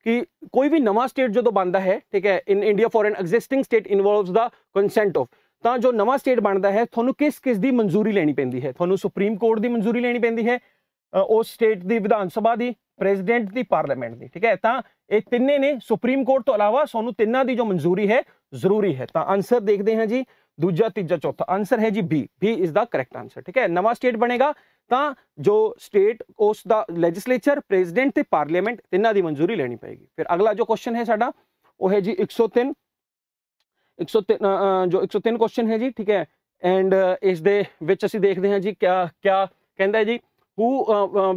ਕਿ ਕੋਈ ਵੀ ਨਵਾਂ ਸਟੇਟ ਜਦੋਂ ਬਣਦਾ ਹੈ ਠੀਕ ਹੈ in India for an existing state involves the consent of ਤਾਂ ਜੋ ਨਵਾਂ ਸਟੇਟ ਬਣਦਾ ਹੈ ਤੁਹਾਨੂੰ ਕਿਸ ਕਿਸ ਦੀ ਮਨਜ਼ੂਰੀ ਲੈਣੀ ਪੈਂਦੀ ਹੈ ਤੁਹਾਨੂੰ ਸੁਪਰੀਮ ਕੋਰਟ ਦੀ ਮਨਜ਼ੂਰੀ ਲੈਣੀ ਪੈਂਦੀ ਹੈ ਉਸ ਸਟੇਟ ਦੀ ਵਿਧਾਨ ਸਭਾ ਦੀ ਪ੍ਰੈਜ਼ੀਡੈਂਟ ਦੀ ਪਾਰਲੀਮੈਂਟ ਦੀ ਠੀਕ ਹੈ ਤਾਂ ਇਹ ਤਿੰਨੇ ਨੇ ਸੁਪਰੀਮ ਕੋਰਟ ਤੋਂ ਇਲਾਵਾ ਤੁਹਾਨੂੰ ਤਿੰਨਾਂ ਦੀ ਜੋ ਮਨਜ਼ੂਰੀ ਹੈ ਜ਼ਰੂਰੀ ਹੈ ਤਾਂ ਆਨਸਰ ਦੇਖਦੇ ਹਾਂ ਜੀ ਦੂਜਾ ਤੀਜਾ ਚੌਥਾ ਆਨਸਰ ਹੈ ਜੀ B B is the correct answer ਠੀਕ ਹੈ ਨਵਾਂ ਸਟੇਟ ਬਣੇਗਾ ਤਾਂ ਜੋ ਸਟੇਟ ਉਸ ਦਾ ਲੈਜਿਸਲੇਚਰ ਪ੍ਰੈਜ਼ੀਡੈਂਟ ਤੇ ਪਾਰਲੀਮੈਂਟ ਇਹਨਾਂ ਦੀ ਮਨਜ਼ੂਰੀ ਲੈਣੀ ਪਏਗੀ ਫਿਰ ਅਗਲਾ ਜੋ ਕੁਐਸਚਨ ਹੈ ਸਾਡਾ ਉਹ ਹੈ ਜੀ 103 103 ਜੋ 103 ਕੁਐਸਚਨ ਹੈ ਜੀ ਠੀਕ ਹੈ ਐਂਡ ਇਸ ਦੇ ਵਿੱਚ ਅਸੀਂ ਦੇਖਦੇ ਹਾਂ ਜੀ ਕਿਆ ਕਿਆ ਕਹਿੰਦਾ ਹੈ ਜੀ who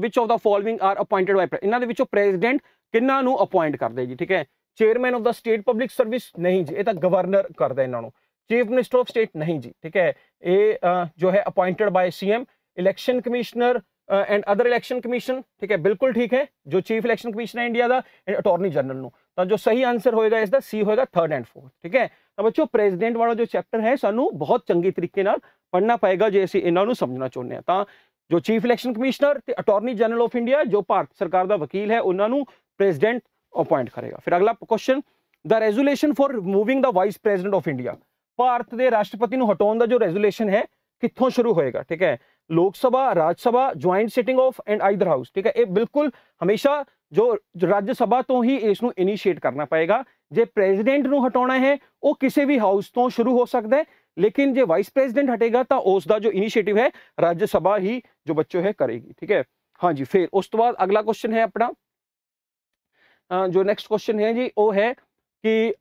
which of the following are appointed by ਇਹਨਾਂ ਦੇ ਵਿੱਚੋਂ ਪ੍ਰੈਜ਼ੀਡੈਂਟ ਕਿੰਨਾ ਨੂੰ ਅਪਾਇੰਟ ਕਰਦੇ ਜੀ ਠੀਕ ਹੈ chairman of the state public service ਨਹੀਂ ਜੀ ਇਹ ਤਾਂ ਗਵਰਨਰ ਕਰਦਾ ਇਹਨਾਂ ਨੂੰ ਚੀਫ ਮਿਨਿਸਟਰ ਆਫ ਸਟੇਟ ਨਹੀਂ ਜੀ ਠੀਕ ਹੈ ਇਹ ਜੋ ਹੈ appointed by CM election commissioner and other election commission ਠੀਕ ਹੈ ਬਿਲਕੁਲ ਠੀਕ ਹੈ ਜੋ ਚੀਫ ਇਲੈਕਸ਼ਨ ਕਮਿਸ਼ਨਰ ਇੰਡੀਆ ਦਾ ਐਂਡ ਅਟਾਰਨੀ ਜਨਰਲ ਨੂੰ ਤਾਂ ਜੋ ਸਹੀ ਆਨਸਰ ਹੋਏਗਾ ਇਸ ਦਾ ਸੀ ਹੋਏਗਾ 3rd ਐਂਡ 4th ਠੀਕ ਹੈ ਤਾਂ ਬੱਚੋ ਪ੍ਰੈਜ਼ੀਡੈਂਟ ਵਾਲਾ ਜੋ ਚੈਪਟਰ ਹੈ ਸਾਨੂੰ ਬਹੁਤ ਚੰਗੀ ਤਰੀਕੇ ਨਾਲ ਪੜਨਾ ਪਏਗਾ ਜੇ ਅਸੀਂ ਇਹਨਾਂ ਨੂੰ ਸਮਝਣਾ ਚਾਹੁੰਦੇ ਹਾਂ ਤਾਂ ਜੋ ਚੀਫ ਇਲੈਕਸ਼ਨ ਕਮਿਸ਼ਨਰ ਤੇ ਅਟਾਰਨੀ ਜਨਰਲ ਆਫ ਇੰਡੀਆ ਜੋ ਭਾਰਤ ਸਰਕਾਰ ਦਾ ਵਕੀਲ ਹੈ ਉਹਨਾਂ ਨੂੰ ਪ੍ਰੈਜ਼ੀਡੈਂਟ ਅਪਾਇੰਟ ਕਰੇਗਾ ਫਿਰ ਅਗਲਾ question the resolution for removing the vice president of India Bharat ਦੇ ਰਾਸ਼ਟਰਪਤੀ ਨੂੰ ਹਟਾਉਣ ਦਾ ਜੋ ਰੈਜ਼ੋਲੂਸ਼ਨ ਹੈ कितों शुरू होएगा ठीक है Lok Sabha Rajya Sabha joint sitting of and either house ठीक है ये बिल्कुल हमेशा जो राज्यसभा तो ही इस इनिशिएट करना पाएगा जे प्रेजिडेंट को हटाना है वह किसी भी हाउस तो शुरू हो सकता है लेकिन जो वाइस प्रेजिडेंट हटेगा तो उसका जो इनिशिएटिव है राज्यसभा ही जो बच्चों है करेगी ठीक है हाँ जी फिर उस तो बाद अगला क्वेश्चन है अपना जो नैक्सट क्वेश्चन है जी वह है कि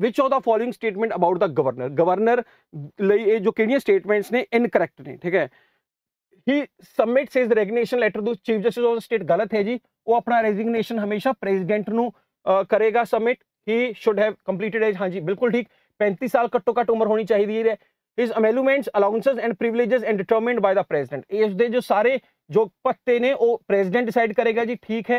which of the following statement about the governor governor ਲਈ ਇਹ ਜੋ ਕਿਹੜੀਆਂ ਸਟੇਟਮੈਂਟਸ ਨੇ ਇਨਕਰੈਕਟ ਨੇ ਠੀਕ ਹੈ he submit his resignation letter to chief justice of state ਗਲਤ ਹੈ ਜੀ ਉਹ ਆਪਣਾ ਰੈਜ਼ਿਗਨੇਸ਼ਨ ਹਮੇਸ਼ਾ ਪ੍ਰੈਜ਼ੀਡੈਂਟ ਨੂੰ ਕਰੇਗਾ submit he should have completed as ਹਾਂਜੀ ਬਿਲਕੁਲ ਠੀਕ 35 ਸਾਲ ਘੱਟੋ ਘੱਟ ਉਮਰ ਹੋਣੀ ਚਾਹੀਦੀ ਹੈ his emoluments allowances and privileges and determined by the president ਇਸ ਦੇ ਜੋ ਸਾਰੇ ਜੋ ਪੱਤੇ ਨੇ ਉਹ ਪ੍ਰੈਜ਼ੀਡੈਂਟ ਡਿਸਾਈਡ ਕਰੇਗਾ ਜੀ ਠੀਕ ਹੈ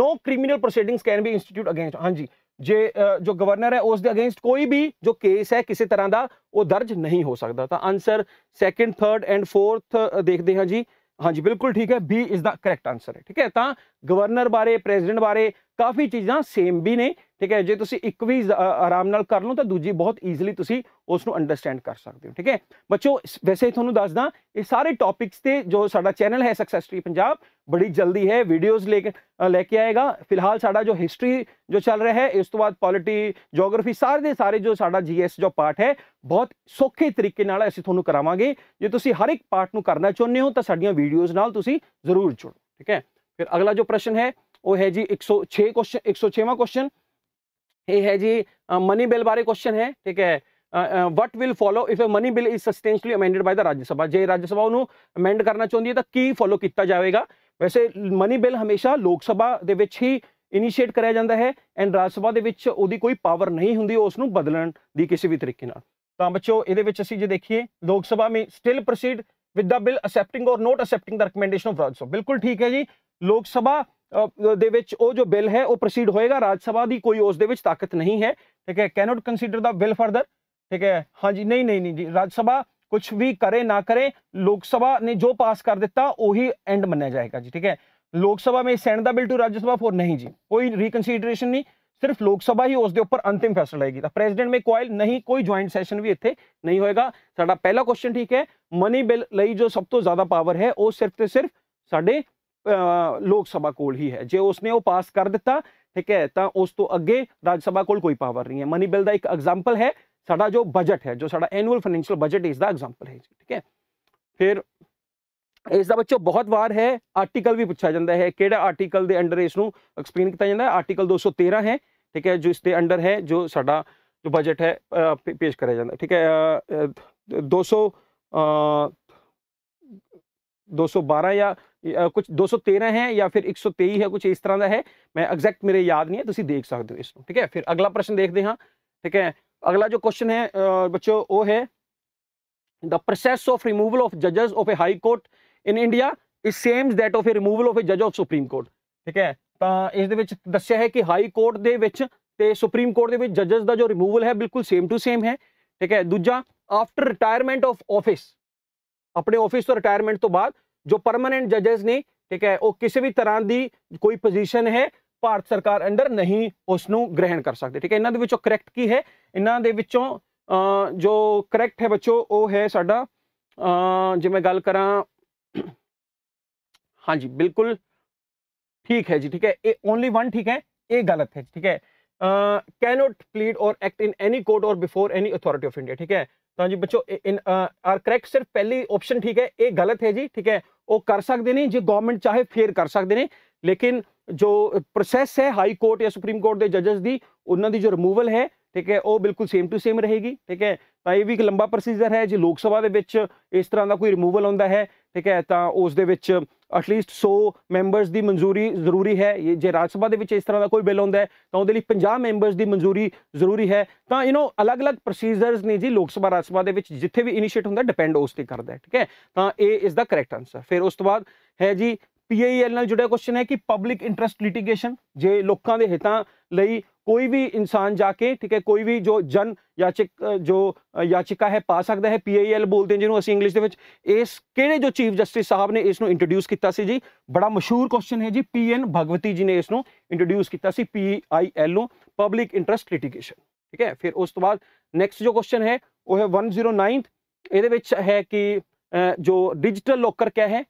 no criminal proceedings can be instituted against ਹਾਂਜੀ ਜੇ ਜੋ ਗਵਰਨਰ ਹੈ ਉਸ ਦੇ ਅਗੇਂਸਟ ਕੋਈ ਵੀ ਜੋ ਕੇਸ ਹੈ ਕਿਸੇ ਤਰ੍ਹਾਂ ਦਾ ਉਹ ਦਰਜ ਨਹੀਂ ਹੋ ਸਕਦਾ ਤਾਂ answer second third and fourth ਦੇਖਦੇ ਹਾਂ ਜੀ ਹਾਂਜੀ ਬਿਲਕੁਲ ਠੀਕ ਹੈ B is the correct answer ਹੈ ਠੀਕ ਹੈ ਤਾਂ ਗਵਰਨਰ ਬਾਰੇ ਪ੍ਰੈਜ਼ੀਡੈਂਟ ਬਾਰੇ ਕਾਫੀ ਚੀਜ਼ਾਂ ਸੇਮ ਵੀ ਨੇ ਠੀਕ ਹੈ ਜੇ ਤੁਸੀਂ ਇੱਕ ਵੀ ਆਰਾਮ ਨਾਲ ਕਰ ਲਓ ਤਾਂ ਦੂਜੀ ਬਹੁਤ ਈਜ਼ੀਲੀ ਤੁਸੀਂ ਉਸ ਨੂੰ ਅੰਡਰਸਟੈਂਡ ਕਰ ਸਕਦੇ ਹੋ ਠੀਕ ਹੈ ਬੱਚੋ ਵੈਸੇ ਤੁਹਾਨੂੰ ਦੱਸਦਾ ਇਹ ਸਾਰੇ ਟੌਪਿਕਸ ਤੇ ਜੋ ਸਾਡਾ ਚੈਨਲ ਹੈ ਸਕਸੈਸ ਟ੍ਰੀ ਪੰਜਾਬ ਬੜੀ ਜਲਦੀ ਹੈ ਵੀਡੀਓਜ਼ ਲੈ ਕੇ ਲੈ ਕੇ ਆਏਗਾ ਫਿਲਹਾਲ ਸਾਡਾ ਜੋ ਹਿਸਟਰੀ ਜੋ ਚੱਲ ਰਿਹਾ ਹੈ ਇਸ ਤੋਂ ਬਾਅਦ ਪੋਲਿਟੀ ਜੀਓਗ੍ਰਾਫੀ ਸਾਰੇ ਦੇ ਸਾਰੇ ਜੋ ਸਾਡਾ ਜੀਐਸ ਜੋ ਪਾਰਟ ਹੈ ਬਹੁਤ ਸੌਖੇ ਤਰੀਕੇ ਨਾਲ ਅਸੀਂ ਤੁਹਾਨੂੰ ਕਰਾਵਾਂਗੇ ਜੇ ਤੁਸੀਂ ਹਰ ਇੱਕ ਪਾਰਟ ਨੂੰ ਕਰਨਾ ਚਾਹੁੰਦੇ ਹੋ ਤਾਂ ਸਾਡੀਆਂ ਵੀਡੀਓਜ਼ ਨਾਲ ਤੁਸੀਂ ਜ਼ਰੂਰ ਜੁੜੋ ਠੀਕ ਹੈ ਫਿਰ ਅਗਲਾ ਜੋ ਪ੍ਰਸ਼ਨ ਹੈ ਉਹ ਹੈ ਜੀ 106 ਕੁਐਸਚਨ 106ਵਾਂ ਕੁਐਸਚਨ ਇਹ ਹੈ ਜੀ ਮਨੀ ਬਿੱਲ ਬਾਰੇ ਕੁਐਸਚਨ ਹੈ ਠੀਕ ਹੈ what will follow if a money bill is substantially amended by the Rajya Sabha ਜੇ ਰਾਜ ਸਭਾ ਨੂੰ ਅਮੈਂਡ ਕਰਨਾ ਚਾਹੁੰਦੀ ਹੈ ਤਾਂ ਕੀ ਫੋਲੋ ਕੀਤਾ ਜਾਵੇਗਾ ਵੈਸੇ ਮਨੀ ਬਿੱਲ ਹਮੇਸ਼ਾ ਲੋਕ ਸਭਾ ਦੇ ਵਿੱਚ ਹੀ ਇਨੀਸ਼ੀਏਟ ਕਰਿਆ ਜਾਂਦਾ ਹੈ ਐਂਡ ਰਾਜ ਸਭਾ ਦੇ ਵਿੱਚ ਉਹਦੀ ਕੋਈ ਪਾਵਰ ਨਹੀਂ ਹੁੰਦੀ ਉਸ ਨੂੰ ਬਦਲਣ ਦੀ ਕਿਸੇ ਵੀ ਤਰੀਕੇ ਨਾਲ ਤਾਂ ਬੱਚੋ ਇਹਦੇ ਵਿੱਚ ਅਸੀਂ ਜੇ ਦੇਖੀਏ Lok Sabha may still proceed with the bill accepting or not accepting the recommendation of Rajya Sabha ਬਿਲਕੁਲ ਠੀਕ ਹੈ ਜੀ ਲੋਕ ਸਭਾ ਦੇ ਵਿੱਚ ਉਹ ਜੋ ਬਿੱਲ ਹੈ ਉਹ ਪ੍ਰੋਸੀਡ ਹੋਏਗਾ ਰਾਜ ਸਭਾ ਦੀ ਕੋਈ ਉਸ ਦੇ ਵਿੱਚ ਤਾਕਤ ਨਹੀਂ ਹੈ ਠੀਕ ਹੈ cannot consider the bill further ਠੀਕ ਹੈ ਹਾਂਜੀ ਨਹੀਂ ਨਹੀਂ ਨਹੀਂ ਜੀ ਰਾਜ ਸਭਾ ਕੁਝ ਵੀ ਕਰੇ ਨਾ ਕਰੇ ਲੋਕ ਸਭਾ ਨੇ ਜੋ ਪਾਸ ਕਰ ਦਿੱਤਾ ਉਹੀ ਐਂਡ ਮੰਨਿਆ ਜਾਏਗਾ ਜੀ ਠੀਕ ਹੈ Lok Sabha may send the bill to Rajya Sabha for ਨਹੀਂ ਜੀ ਕੋਈ ਰੀਕਨਸੀਡਰੇਸ਼ਨ ਨਹੀਂ ਸਿਰਫ ਲੋਕ ਸਭਾ ਹੀ ਉਸ ਦੇ ਉੱਪਰ ਅੰਤਿਮ ਫੈਸਲਾ ਲਏਗੀ ਤਾਂ ਪ੍ਰੈਜ਼ੀਡੈਂਟ ਮੇ ਕੋਇਲ ਨਹੀਂ ਕੋਈ ਜੁਆਇੰਟ ਸੈਸ਼ਨ ਵੀ ਇੱਥੇ ਨਹੀਂ ਹੋਏਗਾ ਸਾਡਾ ਪਹਿਲਾ ਕੁਐਸਚਨ ਠੀਕ ਹੈ ਮਨੀ ਬਿੱਲ ਲਈ ਜੋ ਸਭ ਤੋਂ ਜ਼ਿਆਦਾ ਪਾਵਰ ਹੈ ਉਹ ਸਿਰਫ ਤੇ ਸਿਰਫ ਸਾਡੇ ਲੋਕ ਸਭਾ ਕੋਲ ਹੀ ਹੈ ਜੇ ਉਸਨੇ ਉਹ ਪਾਸ ਕਰ ਦਿੱਤਾ ਠੀਕ ਹੈ ਤਾਂ ਉਸ ਤੋਂ ਅੱਗੇ ਰਾਜ ਸਭਾ ਕੋਲ ਕੋਈ ਪਾਵਰ ਨਹੀਂ ਹੈ ਮਨੀ ਬਿੱਲ ਦਾ ਇੱਕ ਐਗਜ਼ਾਮਪਲ ਹੈ ਸਾਡਾ ਜੋ ਬਜਟ ਹੈ ਜੋ ਸਾਡਾ ਐਨੂਅਲ ਫਾਈਨੈਂਸ਼ੀਅਲ ਬਜਟ ਇਸ ਦਾ ਐਗਜ਼ਾਮਪਲ ਹੈ ਠੀਕ ਹੈ ਫਿਰ ਇਸ ਦਾ ਬੱਚੋ ਬਹੁਤ ਵਾਰ ਹੈ ਆਰਟੀਕਲ ਵੀ ਪੁੱਛਿਆ ਜਾਂਦਾ ਹੈ ਕਿਹੜਾ ਆਰਟੀਕਲ ਦੇ ਅੰਡਰ ਇਸ ਨੂੰ ਐਕਸਪਲੇਨ ਕੀਤਾ ਜਾਂਦਾ ਹੈ ਆਰਟੀਕਲ 213 ਹੈ ਠੀਕ ਹੈ ਜੋ ਇਸ ਦੇ ਅੰਡਰ ਹੈ ਜੋ ਸਾਡਾ ਜੋ ਬਜਟ ਹੈ ਪੇਸ਼ ਕਰਿਆ ਜਾਂਦਾ ਠੀਕ ਹੈ 200 दो सौ बारह या कुछ दो सौ तेरह है या फिर एक सौ तेई है कुछ इस तरह का है मैं एग्जैक्ट मेरे याद नहीं है तुम देख सकते हो इसको ठीक है फिर अगला प्रश्न देखते हाँ ठीक है अगला जो क्वेश्चन है बच्चों वो है the process of removal of जजेस of A high court in India is same that of A removal of ए जज ऑफ सुप्रीम कोर्ट ठीक है तो इस दसिया है कि हाई कोर्ट के तो सुप्रीम कोर्ट के जजेस का जो रिमूवल है बिल्कुल सेम टू सेम है ठीक है दूजा आफ्टर रिटायरमेंट ऑफ ऑफिस अपने ऑफिस तो रिटायरमेंट तो बाद ਜੋ ਪਰਮਨੈਂਟ ਜੱਜਸ ਨੇ ਠੀਕ ਹੈ ਉਹ ਕਿਸੇ ਵੀ ਤਰ੍ਹਾਂ ਦੀ ਕੋਈ ਪੋਜੀਸ਼ਨ ਹੈ ਭਾਰਤ ਸਰਕਾਰ ਅੰਡਰ ਨਹੀਂ ਉਸ ਨੂੰ ਗ੍ਰਹਿਣ ਕਰ ਸਕਦੇ ਠੀਕ ਹੈ ਇਹਨਾਂ ਦੇ ਵਿੱਚੋਂ ਕਰੈਕਟ ਕੀ ਹੈ ਇਹਨਾਂ ਦੇ ਵਿੱਚੋਂ ਜੋ ਕਰੈਕਟ ਹੈ ਬੱਚੋ ਉਹ ਹੈ ਸਾਡਾ ਜੇ ਮੈਂ ਗੱਲ ਕਰਾਂ ਹਾਂਜੀ ਬਿਲਕੁਲ ਠੀਕ ਹੈ ਜੀ ਠੀਕ ਹੈ ਇਹ ਓਨਲੀ ਵਨ ਠੀਕ ਹੈ ਇਹ ਗਲਤ ਹੈ ਠੀਕ ਹੈ not plead or act in any court or before any authority of India ਠੀਕ ਹੈ ਤਾਂ ਜੀ ਬੱਚੋ ਆਰ ਕਰੈਕਟ ਸਿਰਫ ਪਹਿਲੀ ਆਪਸ਼ਨ ਠੀਕ ਹੈ ਇਹ ਗਲਤ ਹੈ ਜੀ ਠੀਕ ਹੈ ਉਹ ਕਰ ਸਕਦੇ ਨੇ ਜੇ ਗਵਰਨਮੈਂਟ ਚਾਹੇ ਫੇਰ ਕਰ ਸਕਦੇ ਨੇ ਲੇਕਿਨ ਜੋ ਪ੍ਰੋਸੈਸ ਹੈ ਹਾਈ ਕੋਰਟ ਜਾਂ ਸੁਪਰੀਮ ਕੋਰਟ ਦੇ ਜੱਜਸ ਦੀ ਉਹਨਾਂ ਦੀ ਜੋ ਰਿਮੂਵਲ ਹੈ ਠੀਕ ਹੈ ਉਹ ਬਿਲਕੁਲ ਸੇਮ ਟੂ ਸੇਮ ਰਹੇਗੀ ਠੀਕ ਹੈ ਤਾਂ ਇਹ ਵੀ ਇੱਕ ਲੰਬਾ ਪ੍ਰੋਸੀਜਰ ਹੈ ਜੇ ਲੋਕ ਸਭਾ ਦੇ ਵਿੱਚ ਇਸ ਤਰ੍ਹਾਂ ਦਾ ਕੋਈ ਰਿਮੂਵਲ ਹੁੰਦਾ ਹੈ ਠੀਕ ਹੈ ਤਾਂ ਉਸ ਦੇ ਵਿੱਚ ਐਟਲੀਸਟ 100 ਮੈਂਬਰਸ ਦੀ ਮਨਜ਼ੂਰੀ ਜ਼ਰੂਰੀ ਹੈ ਜੇ ਰਾਜ ਸਭਾ ਦੇ ਵਿੱਚ ਇਸ ਤਰ੍ਹਾਂ ਦਾ ਕੋਈ ਬਿੱਲ ਹੁੰਦਾ ਹੈ ਤਾਂ ਉਹਦੇ ਲਈ 50 ਮੈਂਬਰਸ ਦੀ ਮਨਜ਼ੂਰੀ ਜ਼ਰੂਰੀ ਹੈ ਤਾਂ ਯੂ نو ਅਲੱਗ-ਅਲੱਗ ਪ੍ਰੋਸੀਜਰਸ ਨੇ ਜੀ ਲੋਕ ਸਭਾ ਰਾਜ ਸਭਾ ਦੇ ਵਿੱਚ ਜਿੱਥੇ ਵੀ ਇਨੀਸ਼ੀਏਟ ਹੁੰਦਾ ਡਿਪੈਂਡ ਉਸ ਤੇ ਕਰਦਾ ਹੈ ਠੀਕ ਹੈ ਤਾਂ ਇਹ ਇਸ ਦਾ ਕਰੈਕਟ ਆਨਸਰ ਫਿਰ ਉਸ ਤੋਂ ਬਾਅਦ ਹੈ ਜੀ ਪੀਏਐਲ e ਨਾਲ ਜੁੜਿਆ ਕੁਐਸਚਨ ਹੈ ਕਿ ਪਬਲਿਕ ਇੰਟਰਸਟ ਲਿਟੀਗੇਸ਼ਨ ਜੇ ਲੋਕਾਂ ਦੇ ਹਿੱਤਾਂ ਲਈ ਕੋਈ ਵੀ ਇਨਸਾਨ ਜਾ ਕੇ ਠੀਕ ਹੈ ਕੋਈ ਵੀ ਜੋ ਜਨ ਯਾਚਕ ਜੋ ਯਾਚਿਕਾ ਹੈ ਪਾ ਸਕਦਾ ਹੈ ਪੀਏਐਲ ਬੋਲਦੇ ਜਿਹਨੂੰ ਅਸੀਂ ਇੰਗਲਿਸ਼ ਦੇ ਵਿੱਚ ਇਸ ਕਿਹੜੇ ਜੋ ਚੀਫ ਜਸਟਿਸ ਸਾਹਿਬ ਨੇ ਇਸ ਨੂੰ ਇੰਟਰੋਡਿਊਸ ਕੀਤਾ ਸੀ ਜੀ ਬੜਾ ਮਸ਼ਹੂਰ ਕੁਐਸਚਨ ਹੈ ਜੀ ਪੀਐਨ ਭਗਵਤੀ ਜੀ ਨੇ ਇਸ ਨੂੰ ਇੰਟਰੋਡਿਊਸ ਕੀਤਾ ਸੀ ਪੀਆਈਐਲ ਨੂੰ ਪਬਲਿਕ ਇੰਟਰਸਟ ਲਿਟੀਗੇਸ਼ਨ ਠੀਕ ਹੈ ਫਿਰ ਉਸ ਤੋਂ ਬਾਅਦ ਨੈਕਸਟ ਜੋ ਕੁਐਸਚਨ ਹੈ ਉਹ ਹੈ 109 ਇਹਦੇ ਵਿੱਚ ਹੈ ਕਿ ਜੋ ਡਿਜੀਟਲ ਲੋਕਰ ਕਿਆ ਹੈ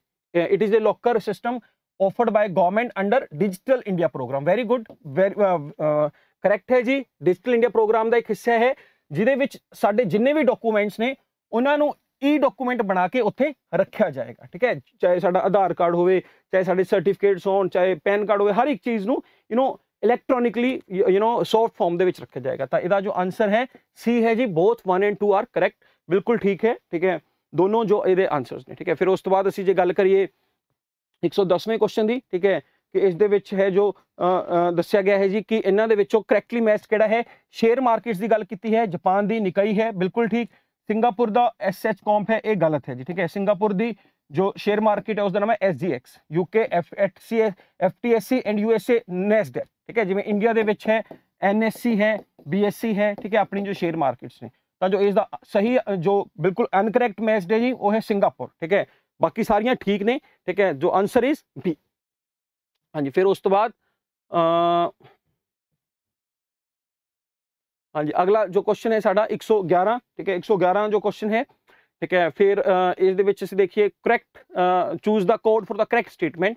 it is a locker system offered by government under digital India program very good correct ਹੈ ਜੀ ਡਿਜੀਟਲ ਇੰਡੀਆ ਪ੍ਰੋਗਰਾਮ ਦਾ ਇੱਕ ਹਿੱਸਾ ਹੈ ਜਿਹਦੇ ਵਿੱਚ ਸਾਡੇ ਜਿੰਨੇ ਵੀ ਡਾਕੂਮੈਂਟਸ ਨੇ ਉਹਨਾਂ ਨੂੰ ਈ ਡਾਕੂਮੈਂਟ ਬਣਾ ਕੇ ਉੱਥੇ ਰੱਖਿਆ ਜਾਏਗਾ ਠੀਕ ਹੈ ਚਾਹੇ ਸਾਡਾ ਆਧਾਰ ਕਾਰਡ ਹੋਵੇ ਚਾਹੇ ਸਾਡੇ ਸਰਟੀਫਿਕੇਟਸ ਹੋਣ ਚਾਹੇ ਪੈਨ ਕਾਰਡ ਹੋਵੇ ਹਰ ਇੱਕ ਚੀਜ਼ ਨੂੰ you know electronically you know soft form ਦੇ ਵਿੱਚ ਰੱਖਿਆ ਜਾਏਗਾ ਤਾਂ ਇਹਦਾ ਜੋ ਆਨਸਰ ਹੈ ਸੀ ਹੈ ਜੀ ਬੋਥ 1 ਐਂਡ 2 ਆਰ ਕਰੈਕਟ ਬਿਲਕੁਲ ਠੀਕ ਹੈ ਠੀਕ ਹੈ ਦੋਨੋਂ ਜੋ ਇਹਦੇ ਆਨਸਰਸ ਨੇ ਠੀਕ ਹੈ ਫਿਰ ਉਸ ਤੋਂ ਬਾਅਦ ਅਸੀਂ ਜੇ ਗੱਲ ਕਰੀਏ 110ਵੇਂ ਕੁਐਸਚਨ ਦੀ ਠੀਕ ਹੈ ਕਿ ਇਸ ਦੇ ਵਿੱਚ ਹੈ ਜੋ ਦੱਸਿਆ ਗਿਆ ਹੈ ਜੀ ਕਿ ਇਹਨਾਂ ਦੇ ਵਿੱਚੋਂ ਕਰੈਕਟਲੀ ਮੈਚ ਕਿਹੜਾ ਹੈ ਸ਼ੇਅਰ ਮਾਰਕੀਟਸ ਦੀ ਗੱਲ ਕੀਤੀ ਹੈ ਜਾਪਾਨ ਦੀ ਨਿਕਾਈ ਹੈ ਬਿਲਕੁਲ ਠੀਕ ਸਿੰਗਾਪੁਰ ਦਾ ਐਸਐਚ ਕੰਪ ਹੈ ਇਹ ਗਲਤ ਹੈ ਜੀ ਠੀਕ ਹੈ ਸਿੰਗਾਪੁਰ ਦੀ ਜੋ ਸ਼ੇਅਰ ਮਾਰਕੀਟ ਹੈ ਉਸ ਦਾ ਨਾਮ ਹੈ SGX UK FATC FTSC and USA Nasdaq ਠੀਕ ਹੈ ਜਿਵੇਂ ਇੰਡੀਆ ਦੇ ਵਿੱਚ ਹੈ ਐਨਐਸਸੀ ਹੈ ਬੀਐਸਸੀ ਹੈ ਠੀਕ ਹੈ ਆਪਣੀ ਜੋ ਸ਼ੇਅਰ ਮਾਰਕੀਟਸ ਨੇ ਤਾਂ ਜੋ ਇਸ ਦਾ ਸਹੀ ਜੋ ਬਿਲਕੁਲ ਅਨਕਰੈਕਟ ਮੈਸਡ ਹੈ ਜੀ ਉਹ ਹੈ ਸਿੰਗਾਪੁਰ ਠੀਕ ਹੈ बाकी सारिया ठीक ने ठीक है जो आंसर इज बी हाँ जी फिर उस तो बाद हाँ जी अगला जो क्वेश्चन है साढ़ा एक सौ ग्यारह ठीक है एक सौ ग्यारह जो क्वेश्चन है ठीक है फिर इस देखिए correct choose the code for the correct statement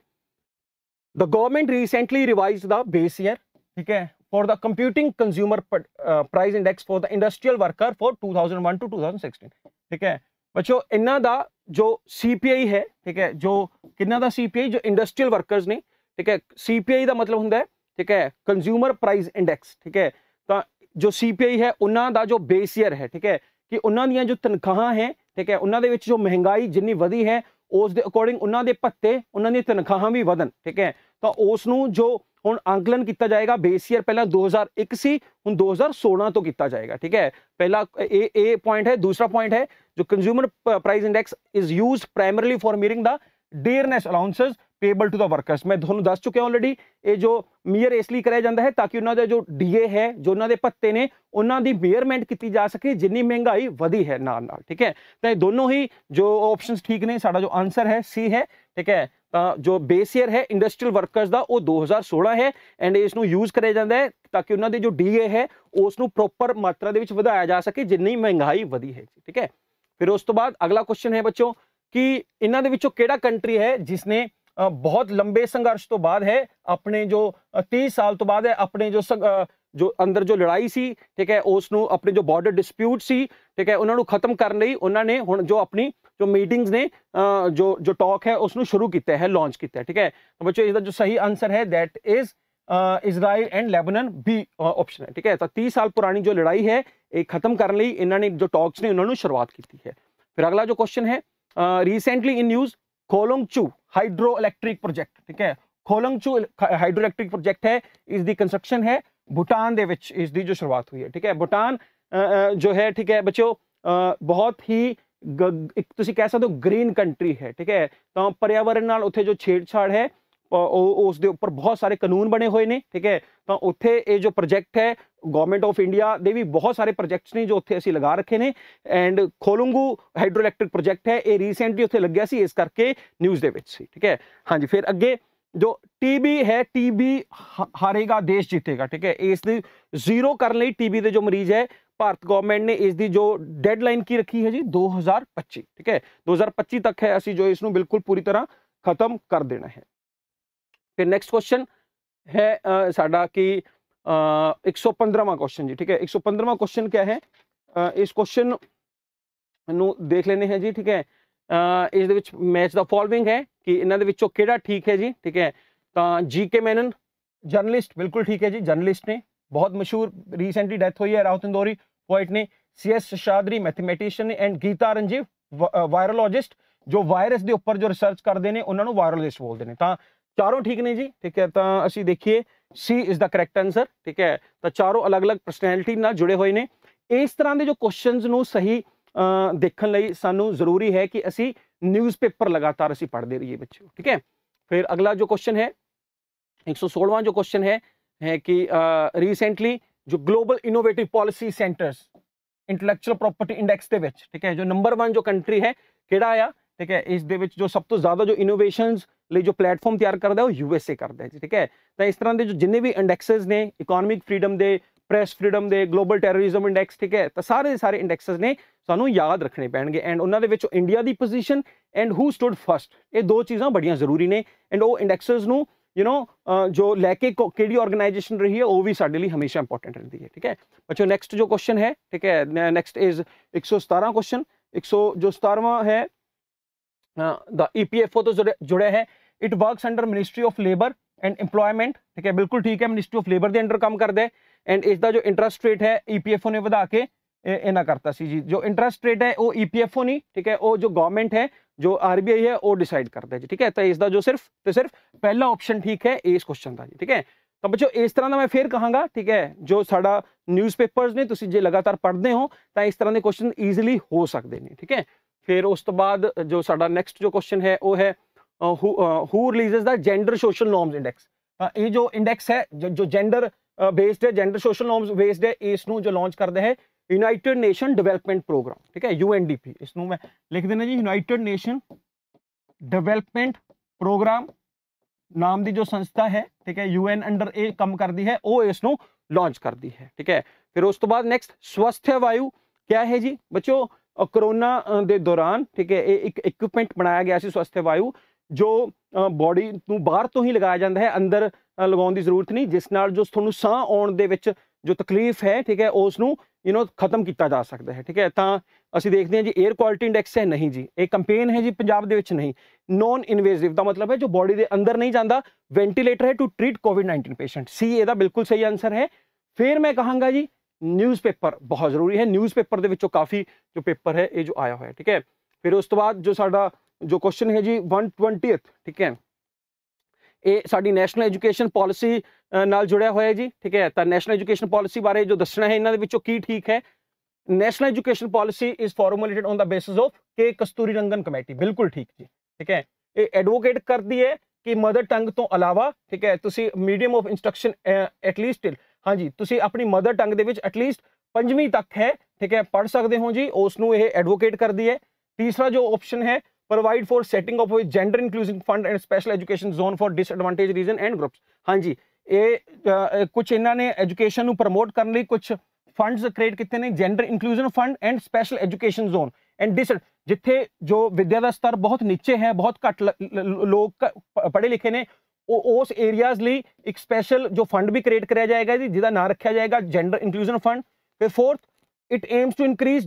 the government recently revise the base year ठीक है for the computing consumer price index for the industrial worker for two thousand one two two thousand sixteen ठीक है ਬੱਚੋ ਇਹਨਾਂ ਦਾ ਜੋ CPI ਹੈ ਠੀਕ ਹੈ ਜੋ ਕਿੰਨਾ ਦਾ ਸੀਪੀਆਈ ਜੋ ਇੰਡਸਟਰੀਅਲ ਵਰਕਰਸ ਨੇ ਠੀਕ ਹੈ ਸੀਪੀਆਈ ਦਾ ਮਤਲਬ ਹੁੰਦਾ ਹੈ ਠੀਕ ਹੈ ਕੰਜ਼ਿਊਮਰ ਪ੍ਰਾਈਸ ਇੰਡੈਕਸ ਠੀਕ ਹੈ ਤਾਂ ਜੋ ਸੀਪੀਆਈ ਹੈ ਉਹਨਾਂ ਦਾ ਜੋ ਬੇਸ ਈਅਰ ਹੈ ਠੀਕ ਹੈ ਕਿ ਉਹਨਾਂ ਦੀਆਂ ਜੋ ਤਨਖਾਹਾਂ ਹੈ ਠੀਕ ਹੈ ਉਹਨਾਂ ਦੇ ਵਿੱਚ ਜੋ ਮਹਿੰਗਾਈ ਜਿੰਨੀ ਵਧੀ ਹੈ ਉਸ ਦੇ ਅਕੋਰਡਿੰਗ ਉਹਨਾਂ ਦੇ ਭੱਤੇ ਉਹਨਾਂ ਦੀਆਂ ਤਨਖਾਹਾਂ ਵੀ ਵਧਣ ਠੀਕ ਹੈ ਤਾਂ ਉਸ ਨੂੰ ਜੋ ਹੁਣ ਅੰਕਲਨ ਕੀਤਾ ਜਾਏਗਾ ਬੇਸ ਈਅਰ ਪਹਿਲਾਂ 2001 ਸੀ ਹੁਣ 2016 ਤੋਂ ਕੀਤਾ ਜਾਏਗਾ ਠੀਕ ਹੈ ਪਹਿਲਾ ਇਹ ਇਹ ਪੁਆਇੰਟ ਹੈ ਦੂਸਰਾ ਪੁਆਇੰਟ ਹੈ ਜੋ consumer price index is used primarily for mirroring the dearness allowances payable to the workers ਮੈਂ ਤੁਹਾਨੂੰ ਦੱਸ ਚੁੱਕਿਆ ਆਲਰੇਡੀ ਇਹ ਜੋ ਮੀਅਰ ਇਸ ਲਈ ਕਰਾਇਆ ਜਾਂਦਾ ਹੈ ਤਾਂ ਕਿ ਉਹਨਾਂ ਦੇ ਜੋ ਡੀਏ ਹੈ ਜੋ ਉਹਨਾਂ ਦੇ ਭੱਤੇ ਨੇ ਉਹਨਾਂ ਦੀ ਬੇਅਰਮੈਂਟ ਕੀਤੀ ਜਾ ਸਕੇ ਜਿੰਨੀ ਮਹਿੰਗਾਈ ਵਧੀ ਹੈ ਨਾਲ ਨਾਲ ਠੀਕ ਹੈ ਤਾਂ ਇਹ ਦੋਨੋਂ ਹੀ ਜੋ ਆਪਸ਼ਨਸ ਠੀਕ ਨੇ ਸਾਡਾ ਜੋ ਆਨਸਰ ਹੈ ਸੀ ਹੈ ਠੀਕ ਹੈ ਤਾਂ ਜੋ ਬੇਸ ਈਅਰ ਹੈ ਇੰਡਸਟਰੀਅਲ ਵਰਕਰਸ ਦਾ ਉਹ 2016 ਹੈ ਐਂਡ ਇਸ ਨੂੰ ਯੂਜ਼ ਕਰਿਆ ਜਾਂਦਾ ਹੈ ਤਾਂ ਕਿ ਉਹਨਾਂ ਦੇ ਜੋ ਡੀਏ ਹੈ ਉਸ ਨੂੰ ਪ੍ਰੋਪਰ ਮਾਤਰਾ ਦੇ ਵਿੱਚ ਵਧਾਇਆ ਜਾ ਸਕੇ ਜਿੰਨੀ ਮਹਿੰਗਾਈ ਵਧੀ ਹੈ ਠੀਕ ਹੈ ਫਿਰ ਉਸ ਤੋਂ ਬਾਅਦ ਅਗਲਾ ਕੁਐਸਚਨ ਹੈ ਬੱਚੋ ਕਿ ਇਹਨਾਂ ਦੇ ਵਿੱਚੋਂ ਕਿਹੜਾ ਕੰਟਰੀ ਹੈ ਜਿਸ ਨੇ ਬਹੁਤ ਲੰਬੇ ਸੰਘਰਸ਼ ਤੋਂ ਬਾਅਦ ਹੈ ਆਪਣੇ ਜੋ 30 ਸਾਲ ਤੋਂ ਬਾਅਦ ਹੈ ਆਪਣੇ ਜੋ जो अंदर जो लड़ाई सी ठीक है उसनों अपने जो बॉर्डर डिस्प्यूट सी ठीक है उन्होंने खत्म करने उन्होंने ਕਰਨ जो अपनी जो मीटिंग्स ने जो जो टॉक है उसने शुरू किया है लॉन्च किया है ठीक है तो बच्चों इसका जो सही आंसर है that is Israel and Lebanon B option है ठीक है तो तीस साल पुरानी जो लड़ाई है ये खत्म करने लिए इन्होंने जो टॉक्स ने उन्होंने शुरुआत की है फिर अगला जो क्वेश्चन है recently in news Kholongchu hydro electric project ठीक है खोलोंगचू हाइड्रो इलेक्ट्रिक प्रोजेक्ट है इस दी कंस्ट्रक्शन है ਭੂਟਾਨ ਦੇ ਵਿੱਚ ਇਸ ਦੀ ਜੋ ਸ਼ੁਰੂਆਤ ਹੋਈ ਹੈ ਠੀਕ ਹੈ ਭੂਟਾਨ ਜੋ ਹੈ ਠੀਕ ਹੈ ਬੱਚੋ ਬਹੁਤ ਹੀ ਇੱਕ ਤੁਸੀਂ ਕਹਿ ਸਕਦੇ ਹੋ ਗ੍ਰੀਨ ਕੰਟਰੀ ਹੈ ਠੀਕ ਹੈ ਤਾਂ ਪਰਿਆਵਰਣ ਨਾਲ ਉੱਥੇ ਜੋ ਛੇੜਛਾੜ ਹੈ ਉਹ ਉਸ ਦੇ ਉੱਪਰ ਬਹੁਤ ਸਾਰੇ ਕਾਨੂੰਨ ਬਣੇ ਹੋਏ ਨੇ ਠੀਕ ਹੈ ਤਾਂ ਉੱਥੇ ਇਹ ਜੋ ਪ੍ਰੋਜੈਕਟ ਹੈ ਗਵਰਨਮੈਂਟ ਆਫ ਇੰਡੀਆ ਦੇ ਵੀ ਬਹੁਤ ਸਾਰੇ ਪ੍ਰੋਜੈਕਟਸ ਨੇ ਜੋ ਉੱਥੇ ਅਸੀਂ ਲਗਾ ਰੱਖੇ ਨੇ and Kholongchu hydro electric project ਹੈ ਇਹ ਰੀਸੈਂਟਲੀ ਉੱਥੇ ਲੱਗਿਆ ਸੀ ਇਸ ਕਰਕੇ ਨਿਊਜ਼ ਦੇ ਵਿੱਚ ਸੀ ਠੀਕ ਹੈ ਹਾਂਜੀ ਫਿਰ ਅੱਗੇ जो टीबी है टीबी हारेगा देश जीतेगा ठीक है इस जीरो करने टीबी के जो मरीज है भारत गवर्नमेंट ने इसकी जो डेडलाइन की रखी है जी दो हजार पच्ची ठीक है दो हज़ार पच्ची तक है असं जो इस बिल्कुल पूरी तरह खत्म कर देना है फिर नेक्स्ट क्वेश्चन है साढ़ा कि एक सौ पंद्रवा क्वेश्चन जी ठीक है एक सौ पंद्रव क्वेश्चन क्या है आ, इस क्वेश्चन देख लेने हैं जी ठीक है ਇਸ ਦੇ ਵਿੱਚ ਮੈਚ ਦਾ ਫਾਲੋਇੰਗ ਹੈ ਕਿ ਇਹਨਾਂ ਦੇ ਵਿੱਚੋਂ ਕਿਹੜਾ ਠੀਕ ਹੈ ਜੀ ਠੀਕ ਹੈ ਤਾਂ ਜੀਕੇ ਮੈਨਨ ਜਰਨਲਿਸਟ ਬਿਲਕੁਲ ਠੀਕ ਹੈ ਜੀ ਜਰਨਲਿਸਟ ਨੇ ਬਹੁਤ ਮਸ਼ਹੂਰ ਰੀਸੈਂਟਲੀ ਡੈਥ ਹੋਈ ਹੈ ਰਾਹੁਲ ਤੰਦੋਰੀ ਪੋਇਟ ਨੇ CS Seshadri mathematician and Gita Ramjee virologist ਜੋ ਵਾਇਰਸ ਦੇ ਉੱਪਰ ਜੋ ਰਿਸਰਚ ਕਰਦੇ ਨੇ ਉਹਨਾਂ ਨੂੰ ਵਾਇਰੋਲੋਜਿਸਟ ਬੋਲਦੇ ਨੇ ਤਾਂ ਚਾਰੋਂ ਠੀਕ ਨੇ ਜੀ ਠੀਕ ਹੈ ਤਾਂ ਅਸੀਂ ਦੇਖੀਏ C is the correct answer ਠੀਕ ਹੈ ਤਾਂ ਚਾਰੋਂ ਅਲੱਗ-ਅਲੱਗ ਪਰਸਨੈਲਿਟੀ ਨਾਲ ਜੁੜੇ ਹੋਏ ਨੇ ਇਸ ਤਰ੍ਹਾਂ ਦੇ ਜੋ ਕੁਐਸਚਨਸ ਨੂੰ ਸਹੀ ਦੇਖਣ ਲਈ ਸਾਨੂੰ ਜ਼ਰੂਰੀ ਹੈ ਕਿ ਅਸੀਂ ਨਿਊਜ਼ਪੇਪਰ ਲਗਾਤਾਰ ਅਸੀਂ ਪੜ੍ਹਦੇ ਰਹੀਏ ਬੱਚਿਓ ਠੀਕ ਹੈ ਫਿਰ ਅਗਲਾ ਜੋ ਕੁਐਸਚਨ ਹੈ 116ਵਾਂ ਜੋ ਕੁਐਸਚਨ ਹੈ ਹੈ ਕਿ ਰੀਸੈਂਟਲੀ ਜੋ global innovative policy centres intellectual property index ਦੇ ਵਿੱਚ ਠੀਕ ਹੈ ਜੋ ਨੰਬਰ 1 ਜੋ ਕੰਟਰੀ ਹੈ ਕਿਹੜਾ ਆ ਠੀਕ ਹੈ ਇਸ ਦੇ ਵਿੱਚ ਜੋ ਸਭ ਤੋਂ ਜ਼ਿਆਦਾ ਜੋ ਇਨੋਵੇਸ਼ਨਸ ਲਈ ਜੋ ਪਲੇਟਫਾਰਮ ਤਿਆਰ ਕਰਦਾ ਉਹ ਯੂਐਸਏ ਕਰਦਾ ਹੈ ਠੀਕ ਹੈ ਤਾਂ ਇਸ ਤਰ੍ਹਾਂ ਦੇ ਜੋ ਜਿੰਨੇ ਵੀ ਇੰਡੈਕਸਸ ਨੇ ਇਕਨੋਮਿਕ ਫਰੀडम ਦੇ ਪ੍ਰੈਸ ਫਰੀडम ਦੇ ਗਲੋਬਲ ਟੈਰਰਿਜ਼ਮ ਇੰਡੈਕਸ ਠੀਕ ਹੈ ਤਾਂ ਸਾਰੇ ਦੇ ਸਾਰੇ ਇੰਡੈਕਸਸ ਨੇ ਸਾਨੂੰ ਯਾਦ ਰੱਖਣੇ ਪੈਣਗੇ ਐਂਡ ਉਹਨਾਂ ਦੇ ਵਿੱਚ ਇੰਡੀਆ ਦੀ position and who stood first ਇਹ ਦੋ ਚੀਜ਼ਾਂ ਬੜੀਆਂ ਜ਼ਰੂਰੀ ਨੇ ਐਂਡ ਉਹ ਇੰਡੈਕਸਸ ਨੂੰ ਯੂ نو ਜੋ ਲੈ ਕੇ ਕਿਹੜੀ ਆਰਗੇਨਾਈਜੇਸ਼ਨ ਰਹੀ ਹੈ ਉਹ ਵੀ ਸਾਡੇ ਲਈ ਹਮੇਸ਼ਾ ਇੰਪੋਰਟੈਂਟ ਰਹਿੰਦੀ ਹੈ ਠੀਕ ਹੈ ਬੱਚੋ ਨੈਕਸਟ ਜੋ ਕੁਐਸਚਨ ਹੈ ਠੀਕ ਹੈ ਨੈਕਸਟ ਇਜ਼ 117 ਕੁਐਸਚਨ 100 ਜੋ 17ਵਾਂ ਹੈ ਦਾ ਈਪੀਐਫਓ e ਤੋਂ ਜੁੜਿਆ ਹੈ it works under ministry of labour and employment ਠੀਕ ਹੈ ਬਿਲਕੁਲ ਠੀਕ ਹੈ ਮਿਨਿਸਟਰੀ ਆਫ ਲੇਬਰ ਦੇ ਅੰਡਰ ਕੰਮ ਕਰਦਾ ਹੈ जो इंट्रस्ट रेट है ई पी एफ ओ ने वा के ਇਹਨਾਂ करता सी जी जो इंट्रस्ट रेट है ਉਹ ई पी एफ ओ नहीं ठीक है वो जो गवर्नमेंट है जो आर बी आई है वो डिसाइड करता है जी ठीक है तो इसका जो सिर्फ तो सिर्फ पहला ऑप्शन ठीक है इस क्वेश्चन का जी ठीक है तो बच्चों इस तरह का मैं फिर कहूँगा ठीक है जो साड़ा पेपर ने तुम जो लगातार पढ़ते हो तो इस तरह के क्वेश्चन ईजीली हो सकते हैं ठीक है फिर उस तो बाद जो सा नैक्सट जो क्वेश्चन है वह है who release the gender social norms index ये जो इंडैक्स है जो, जो जेंडर ਬੇਸਡ ਹੈ ਜੈਂਡਰ ਸੋਸ਼ਲ ਨੋਰਮਸ ਬੇਸਡ ਹੈ ਇਸ ਨੂੰ ਜੋ ਲਾਂਚ ਕਰਦੇ ਹੈ ਯੂਨਾਈਟਿਡ ਨੇਸ਼ਨ ਡਿਵੈਲਪਮੈਂਟ ਪ੍ਰੋਗਰਾਮ ਠੀਕ ਹੈ ਯੂਐਨਡੀਪੀ ਇਸ ਨੂੰ ਮੈਂ ਲਿਖ ਦੇਣਾ ਜੀ ਯੂਨਾਈਟਿਡ ਨੇਸ਼ਨ ਡਿਵੈਲਪਮੈਂਟ ਪ੍ਰੋਗਰਾਮ ਨਾਮ ਦੀ ਜੋ ਸੰਸਥਾ ਹੈ ਠੀਕ ਹੈ ਯੂਐਨ ਅੰਡਰ ਇਹ ਕੰਮ ਕਰਦੀ ਹੈ ਉਹ ਇਸ ਨੂੰ ਲਾਂਚ ਕਰਦੀ ਹੈ ਠੀਕ ਹੈ ਫਿਰ ਉਸ ਤੋਂ ਬਾਅਦ ਨੈਕਸਟ ਸਵਸਥਯ ਵਾਯੂ ਕਿਆ ਹੈ ਜੀ ਬੱਚੋ ਕੋਰੋਨਾ ਦੇ ਦੌਰਾਨ ਠੀਕ ਹੈ ਇਹ ਇੱਕ ਇਕਵਿਪਮੈਂਟ ਬਣਾਇਆ ਗਿਆ ਸੀ ਸਵਸਥਯ ਵਾਯੂ ਜੋ ਬਾਡੀ ਨੂੰ ਬਾਹਰ ਤੋਂ ਹੀ ਲਗਾਇਆ ਜਾਂਦਾ ਹੈ ਅੰਦਰ ਲਗਾਉਣ ਦੀ ਜ਼ਰੂਰਤ ਨਹੀਂ ਜਿਸ ਨਾਲ ਜੋ ਤੁਹਾਨੂੰ ਸਾਹ ਆਉਣ ਦੇ ਵਿੱਚ ਜੋ ਤਕਲੀਫ ਹੈ ਠੀਕ ਹੈ ਉਸ ਨੂੰ ਯੂ نو ਖਤਮ ਕੀਤਾ ਜਾ ਸਕਦਾ ਹੈ ਠੀਕ ਹੈ ਤਾਂ ਅਸੀਂ ਦੇਖਦੇ ਹਾਂ ਜੀ 에ਅਰ ਕੁਆਲਿਟੀ ਇੰਡੈਕਸ ਹੈ ਨਹੀਂ ਜੀ ਇਹ ਕੈਂਪੇਨ ਹੈ ਜੀ ਪੰਜਾਬ ਦੇ ਵਿੱਚ ਨਹੀਂ ਨੋਨ ਇਨਵੇਸਿਵ ਦਾ ਮਤਲਬ ਹੈ ਜੋ ਬਾਡੀ ਦੇ ਅੰਦਰ ਨਹੀਂ ਜਾਂਦਾ ਵੈਂਟੀਲੇਟਰ ਹੈ ਟੂ ਟ੍ਰੀਟ ਕੋਵਿਡ-19 ਪੇਸ਼ੈਂਟ ਸੀ ਇਹਦਾ ਬਿਲਕੁਲ ਸਹੀ ਆਨਸਰ ਹੈ ਫਿਰ ਮੈਂ ਕਹਾਂਗਾ ਜੀ ਨਿਊਜ਼ਪੇਪਰ ਬਹੁਤ ਜ਼ਰੂਰੀ ਹੈ ਨਿਊਜ਼ਪੇਪਰ ਦੇ ਵਿੱਚੋਂ ਕਾਫੀ ਜੋ ਪੇਪਰ ਹੈ ਇਹ ਜੋ ਆਇਆ ਹੋਇਆ ਠੀਕ ਹੈ ਫਿਰ ਉਸ ਤੋਂ ਬਾਅਦ ਜੋ ਸਾਡਾ ਜੋ ਕੁਐਸਚਨ ਹੈ ਜੀ 120th ਠੀਕ ਹੈ ਇਹ ਸਾਡੀ ਨੈਸ਼ਨਲ ਐਜੂਕੇਸ਼ਨ ਪਾਲਿਸੀ ਨਾਲ ਜੁੜਿਆ ਹੋਇਆ ਹੈ ਜੀ ਠੀਕ ਹੈ ਤਾਂ ਨੈਸ਼ਨਲ ਐਜੂਕੇਸ਼ਨ ਪਾਲਿਸੀ ਬਾਰੇ ਜੋ ਦੱਸਣਾ ਹੈ ਇਹਨਾਂ ਦੇ ਵਿੱਚੋਂ ਕੀ ਠੀਕ ਹੈ national education policy is formulated on the basis of K Kasturi Rangan committee ਬਿਲਕੁਲ ਠੀਕ ਜੀ ਠੀਕ ਹੈ ਇਹ ਐਡਵੋਕੇਟ ਕਰਦੀ ਹੈ ਕਿ ਮਦਰ ਟੰਗ ਤੋਂ ਇਲਾਵਾ ਠੀਕ ਹੈ ਤੁਸੀਂ medium of instruction at least till ਹਾਂਜੀ ਤੁਸੀਂ ਆਪਣੀ ਮਦਰ ਟੰਗ ਦੇ ਵਿੱਚ ਐਟ ਲੀਸਟ ਪੰਜਵੀਂ ਤੱਕ ਹੈ ਠੀਕ ਹੈ ਪੜ ਸਕਦੇ ਹੋ ਜੀ ਉਸ ਨੂੰ ਇਹ ਐਡਵੋਕੇਟ ਕਰਦੀ ਹੈ ਤੀਸਰਾ ਜੋ ਆਪਸ਼ਨ ਹੈ provide for setting of a gender inclusive fund and special education zone for disadvantage region and groups ਹਾਂਜੀ ਇਹ ਕੁਝ ਇਹਨਾਂ ਨੇ ਐਜੂਕੇਸ਼ਨ ਨੂੰ ਪ੍ਰਮੋਟ ਕਰਨ ਲਈ ਕੁਝ ਫੰਡਸ ਕ੍ਰੀਏਟ ਕੀਤੇ ਨੇ gender inclusive fund and special education zone and ਡਿਸ ਜਿੱਥੇ ਜੋ ਵਿਦਿਆ ਦਾ ਸਤਰ ਬਹੁਤ ਨੀਚੇ ਹੈ ਬਹੁਤ ਘੱਟ ਲੋਕ ਪੜ੍ਹੇ ਲਿਖੇ ਨੇ ਉਸ ਏਰੀਆਜ਼ ਲਈ ਇੱਕ ਸਪੈਸ਼ਲ ਜੋ ਫੰਡ ਵੀ ਕ੍ਰੀਏਟ ਕਰਿਆ ਜਾਏਗਾ ਜੀ ਜਿਹਦਾ ਨਾਮ ਰੱਖਿਆ ਜਾਏਗਾ ਜੈਂਡਰ ਇਨਕਲੂਸਿਵ ਫੰਡ ਫਿਰ fourth it aims to increase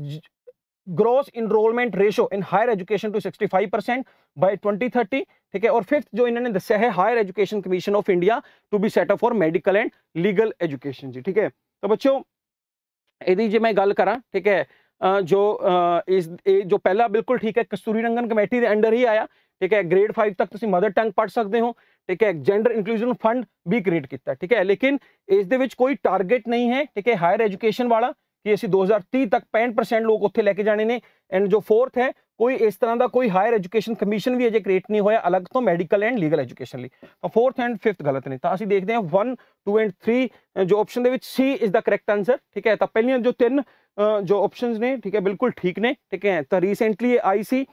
gross enrolment ratio in higher education to 65 percent by 2030 ठीक है और फिफ्थ जो इन्होंने दस्या है higher education commission of India to be set up for medical and legal education जी ठीक है तो बच्चों ਇਹਦੀ ਜੇ ਮੈਂ ਗੱਲ ਕਰਾਂ ਠੀਕ ਹੈ ਜੋ ਇਸ ਜੋ ਪਹਿਲਾ ਬਿਲਕੁਲ ਠੀਕ ਹੈ ਕਸਤੂਰੀ ਰੰਗਨ ਕਮੇਟੀ ਦੇ ਅੰਡਰ ਹੀ ਆਇਆ ਠੀਕ ਹੈ ਗ੍ਰੇਡ 5 ਤੱਕ ਤੁਸੀਂ ਮਦਰ ਟੰਗ ਪੜ ਸਕਦੇ ਹੋ ਠੀਕ ਹੈ ਜੈਂਡਰ ਇਨਕਲੂਜਨ ਫੰਡ ਵੀ ਕ੍ਰੀਏਟ ਕੀਤਾ ਠੀਕ ਹੈ ਲੇਕਿਨ ਇਸ ਦੇ ਵਿੱਚ ਕੋਈ ਟਾਰਗੇਟ ਨਹੀਂ ਹੈ ਠੀਕ ਹੈ ਹਾਇਰ ਐਜੂਕੇਸ਼ਨ ਵਾਲਾ ਕਿ ਅਸੀਂ 2030 ਤੱਕ 65% ਲੋਕ ਉੱਥੇ ਲੈ ਕੇ ਜਾਣੇ ਨੇ ਐਂਡ ਜੋ ਫੋਰਥ ਹੈ ਕੋਈ ਇਸ ਤਰ੍ਹਾਂ ਦਾ ਕੋਈ ਹਾਇਰ ਐਜੂਕੇਸ਼ਨ ਕਮਿਸ਼ਨ ਵੀ ਅਜੇ ਕ੍ਰੀਏਟ ਨਹੀਂ ਹੋਇਆ ਅਲੱਗ ਤੋਂ ਮੈਡੀਕਲ ਐਂਡ ਲੀਗਲ ਐਜੂਕੇਸ਼ਨ ਲਈ ਤਾਂ ਫੋਰਥ ਐਂਡ ਫਿਫਥ ਗਲਤ ਨੇ ਤਾਂ ਅਸੀਂ ਦੇਖਦੇ ਹਾਂ 1 2 ਐਂਡ 3 ਜੋ ਆਪਸ਼ਨ ਦੇ ਵਿੱਚ C is the correct answer ਠੀਕ ਹੈ ਤਾਂ ਪਹਿਲੀਆਂ ਜੋ ਤਿੰਨ ਜੋ ਆਪਸ਼ਨਸ ਨੇ ਠੀਕ ਹੈ ਬਿਲਕੁਲ ਠੀਕ ਨੇ ਠੀਕ ਹੈ ਤਾਂ ਰੀਸੈਂਟਲੀ ਆਈ ਸੀ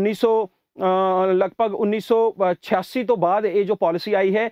1900 ਲਗਭਗ 1986 ਤੋਂ ਬਾਅਦ ਇਹ ਜੋ ਪਾਲਿਸੀ ਆਈ ਹੈ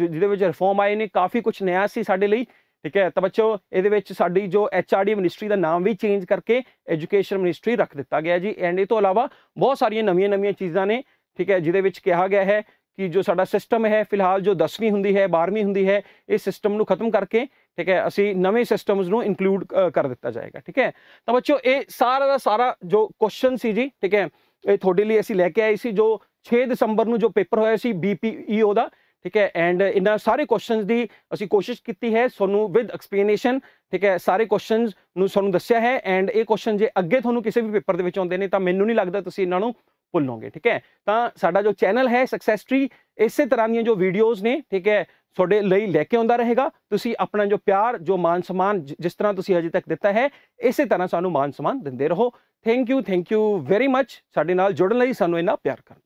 ਜਿਹਦੇ ਵਿੱਚ ਰਿਫਾਰਮ ਆਏ ਨੇ ਕਾਫੀ ਕੁਝ ਨਿਆ ਸੀ ਸਾਡੇ ਲਈ ਠੀਕ ਹੈ ਤਾਂ ਬੱਚੋ ਇਹਦੇ ਵਿੱਚ ਸਾਡੀ ਜੋ ਐਚਆਰਡੀ ਮਿਨਿਸਟਰੀ ਦਾ ਨਾਮ ਵੀ ਚੇਂਜ ਕਰਕੇ ਐਜੂਕੇਸ਼ਨ ਮਿਨਿਸਟਰੀ ਰੱਖ ਦਿੱਤਾ ਗਿਆ ਜੀ ਐਂਡ ਇਹ ਤੋਂ ਇਲਾਵਾ ਬਹੁਤ ਸਾਰੀਆਂ ਨਵੀਆਂ-ਨਵੀਆਂ ਚੀਜ਼ਾਂ ਨੇ ਠੀਕ ਹੈ ਜਿਹਦੇ ਵਿੱਚ ਕਿਹਾ ਗਿਆ ਹੈ ਕਿ ਜੋ ਸਾਡਾ ਸਿਸਟਮ ਹੈ ਫਿਲਹਾਲ ਜੋ 10ਵੀਂ ਹੁੰਦੀ ਹੈ 12ਵੀਂ ਹੁੰਦੀ ਹੈ ਇਸ ਸਿਸਟਮ ਨੂੰ ਖਤਮ ਕਰਕੇ ਠੀਕ ਹੈ ਅਸੀਂ ਨਵੇਂ ਸਿਸਟਮਸ ਨੂੰ ਇਨਕਲੂਡ ਕਰ ਦਿੱਤਾ ਜਾਏਗਾ ਠੀਕ ਹੈ ਤਾਂ ਬੱਚੋ ਇਹ ਸਾਰਾ ਦਾ ਸਾਰਾ ਜੋ ਕੁਐਸਚਨ ਸੀ ਜੀ ਠੀਕ ਹੈ ਇਹ ਤੁਹਾਡੇ ਲਈ ਅਸੀਂ ਲੈ ਕੇ ਆਏ ਸੀ ਜੋ 6 ਦਸੰਬਰ ਨੂੰ ਜੋ ਪੇਪਰ ਹੋਇਆ ਸੀ ਬੀਪੀਈਓ e ਦਾ ਠੀਕ ਹੈ ਐਂਡ ਇਹਨਾਂ ਸਾਰੇ ਕੁਐਸਚਨਸ ਦੀ ਅਸੀਂ ਕੋਸ਼ਿਸ਼ ਕੀਤੀ ਹੈ ਤੁਹਾਨੂੰ ਵਿਦ ਐਕਸਪਲੇਨੇਸ਼ਨ ਠੀਕ ਹੈ ਸਾਰੇ ਕੁਐਸਚਨਸ ਨੂੰ ਤੁਹਾਨੂੰ ਦੱਸਿਆ ਹੈ ਐਂਡ ਇਹ ਕੁਐਸਚਨ ਜੇ ਅੱਗੇ ਤੁਹਾਨੂੰ ਕਿਸੇ ਵੀ ਪੇਪਰ ਦੇ ਵਿੱਚ ਆਉਂਦੇ ਨੇ ਤਾਂ ਮੈਨੂੰ ਨਹੀਂ ਲੱਗਦਾ ਤੁਸੀਂ ਇਹਨਾਂ ਨੂੰ ਭੁੱਲੋਗੇ ਠੀਕ ਹੈ ਤਾਂ ਸਾਡਾ ਜੋ ਚੈਨਲ ਹੈ ਸਕਸੈਸ ਟ੍ਰੀ ਇਸੇ ਤਰ੍ਹਾਂ ਦੀਆਂ ਜੋ ਵੀਡੀਓਜ਼ ਨੇ ਠੀਕ ਹੈ ਤੁਹਾਡੇ ਲਈ ਲੈ ਕੇ ਆਉਂਦਾ ਰਹੇਗਾ ਤੁਸੀਂ ਆਪਣਾ ਜੋ ਪਿਆਰ ਜੋ ਮਾਨ ਸਨਮਾਨ ਜਿਸ ਤਰ੍ਹਾਂ ਤੁਸੀਂ ਅਜੇ ਤੱਕ ਦਿੱਤਾ ਹੈ ਇਸੇ ਤਰ੍ਹਾਂ ਸਾਨੂੰ ਮਾਨ ਸਨਮਾਨ ਦਿੰਦੇ ਰਹੋ thank you thank you very much ਸਾਡੇ ਨਾਲ ਜੁੜਨ ਲਈ ਸਾਨੂੰ ਇੰਨਾ ਪਿਆਰ ਕਰਨ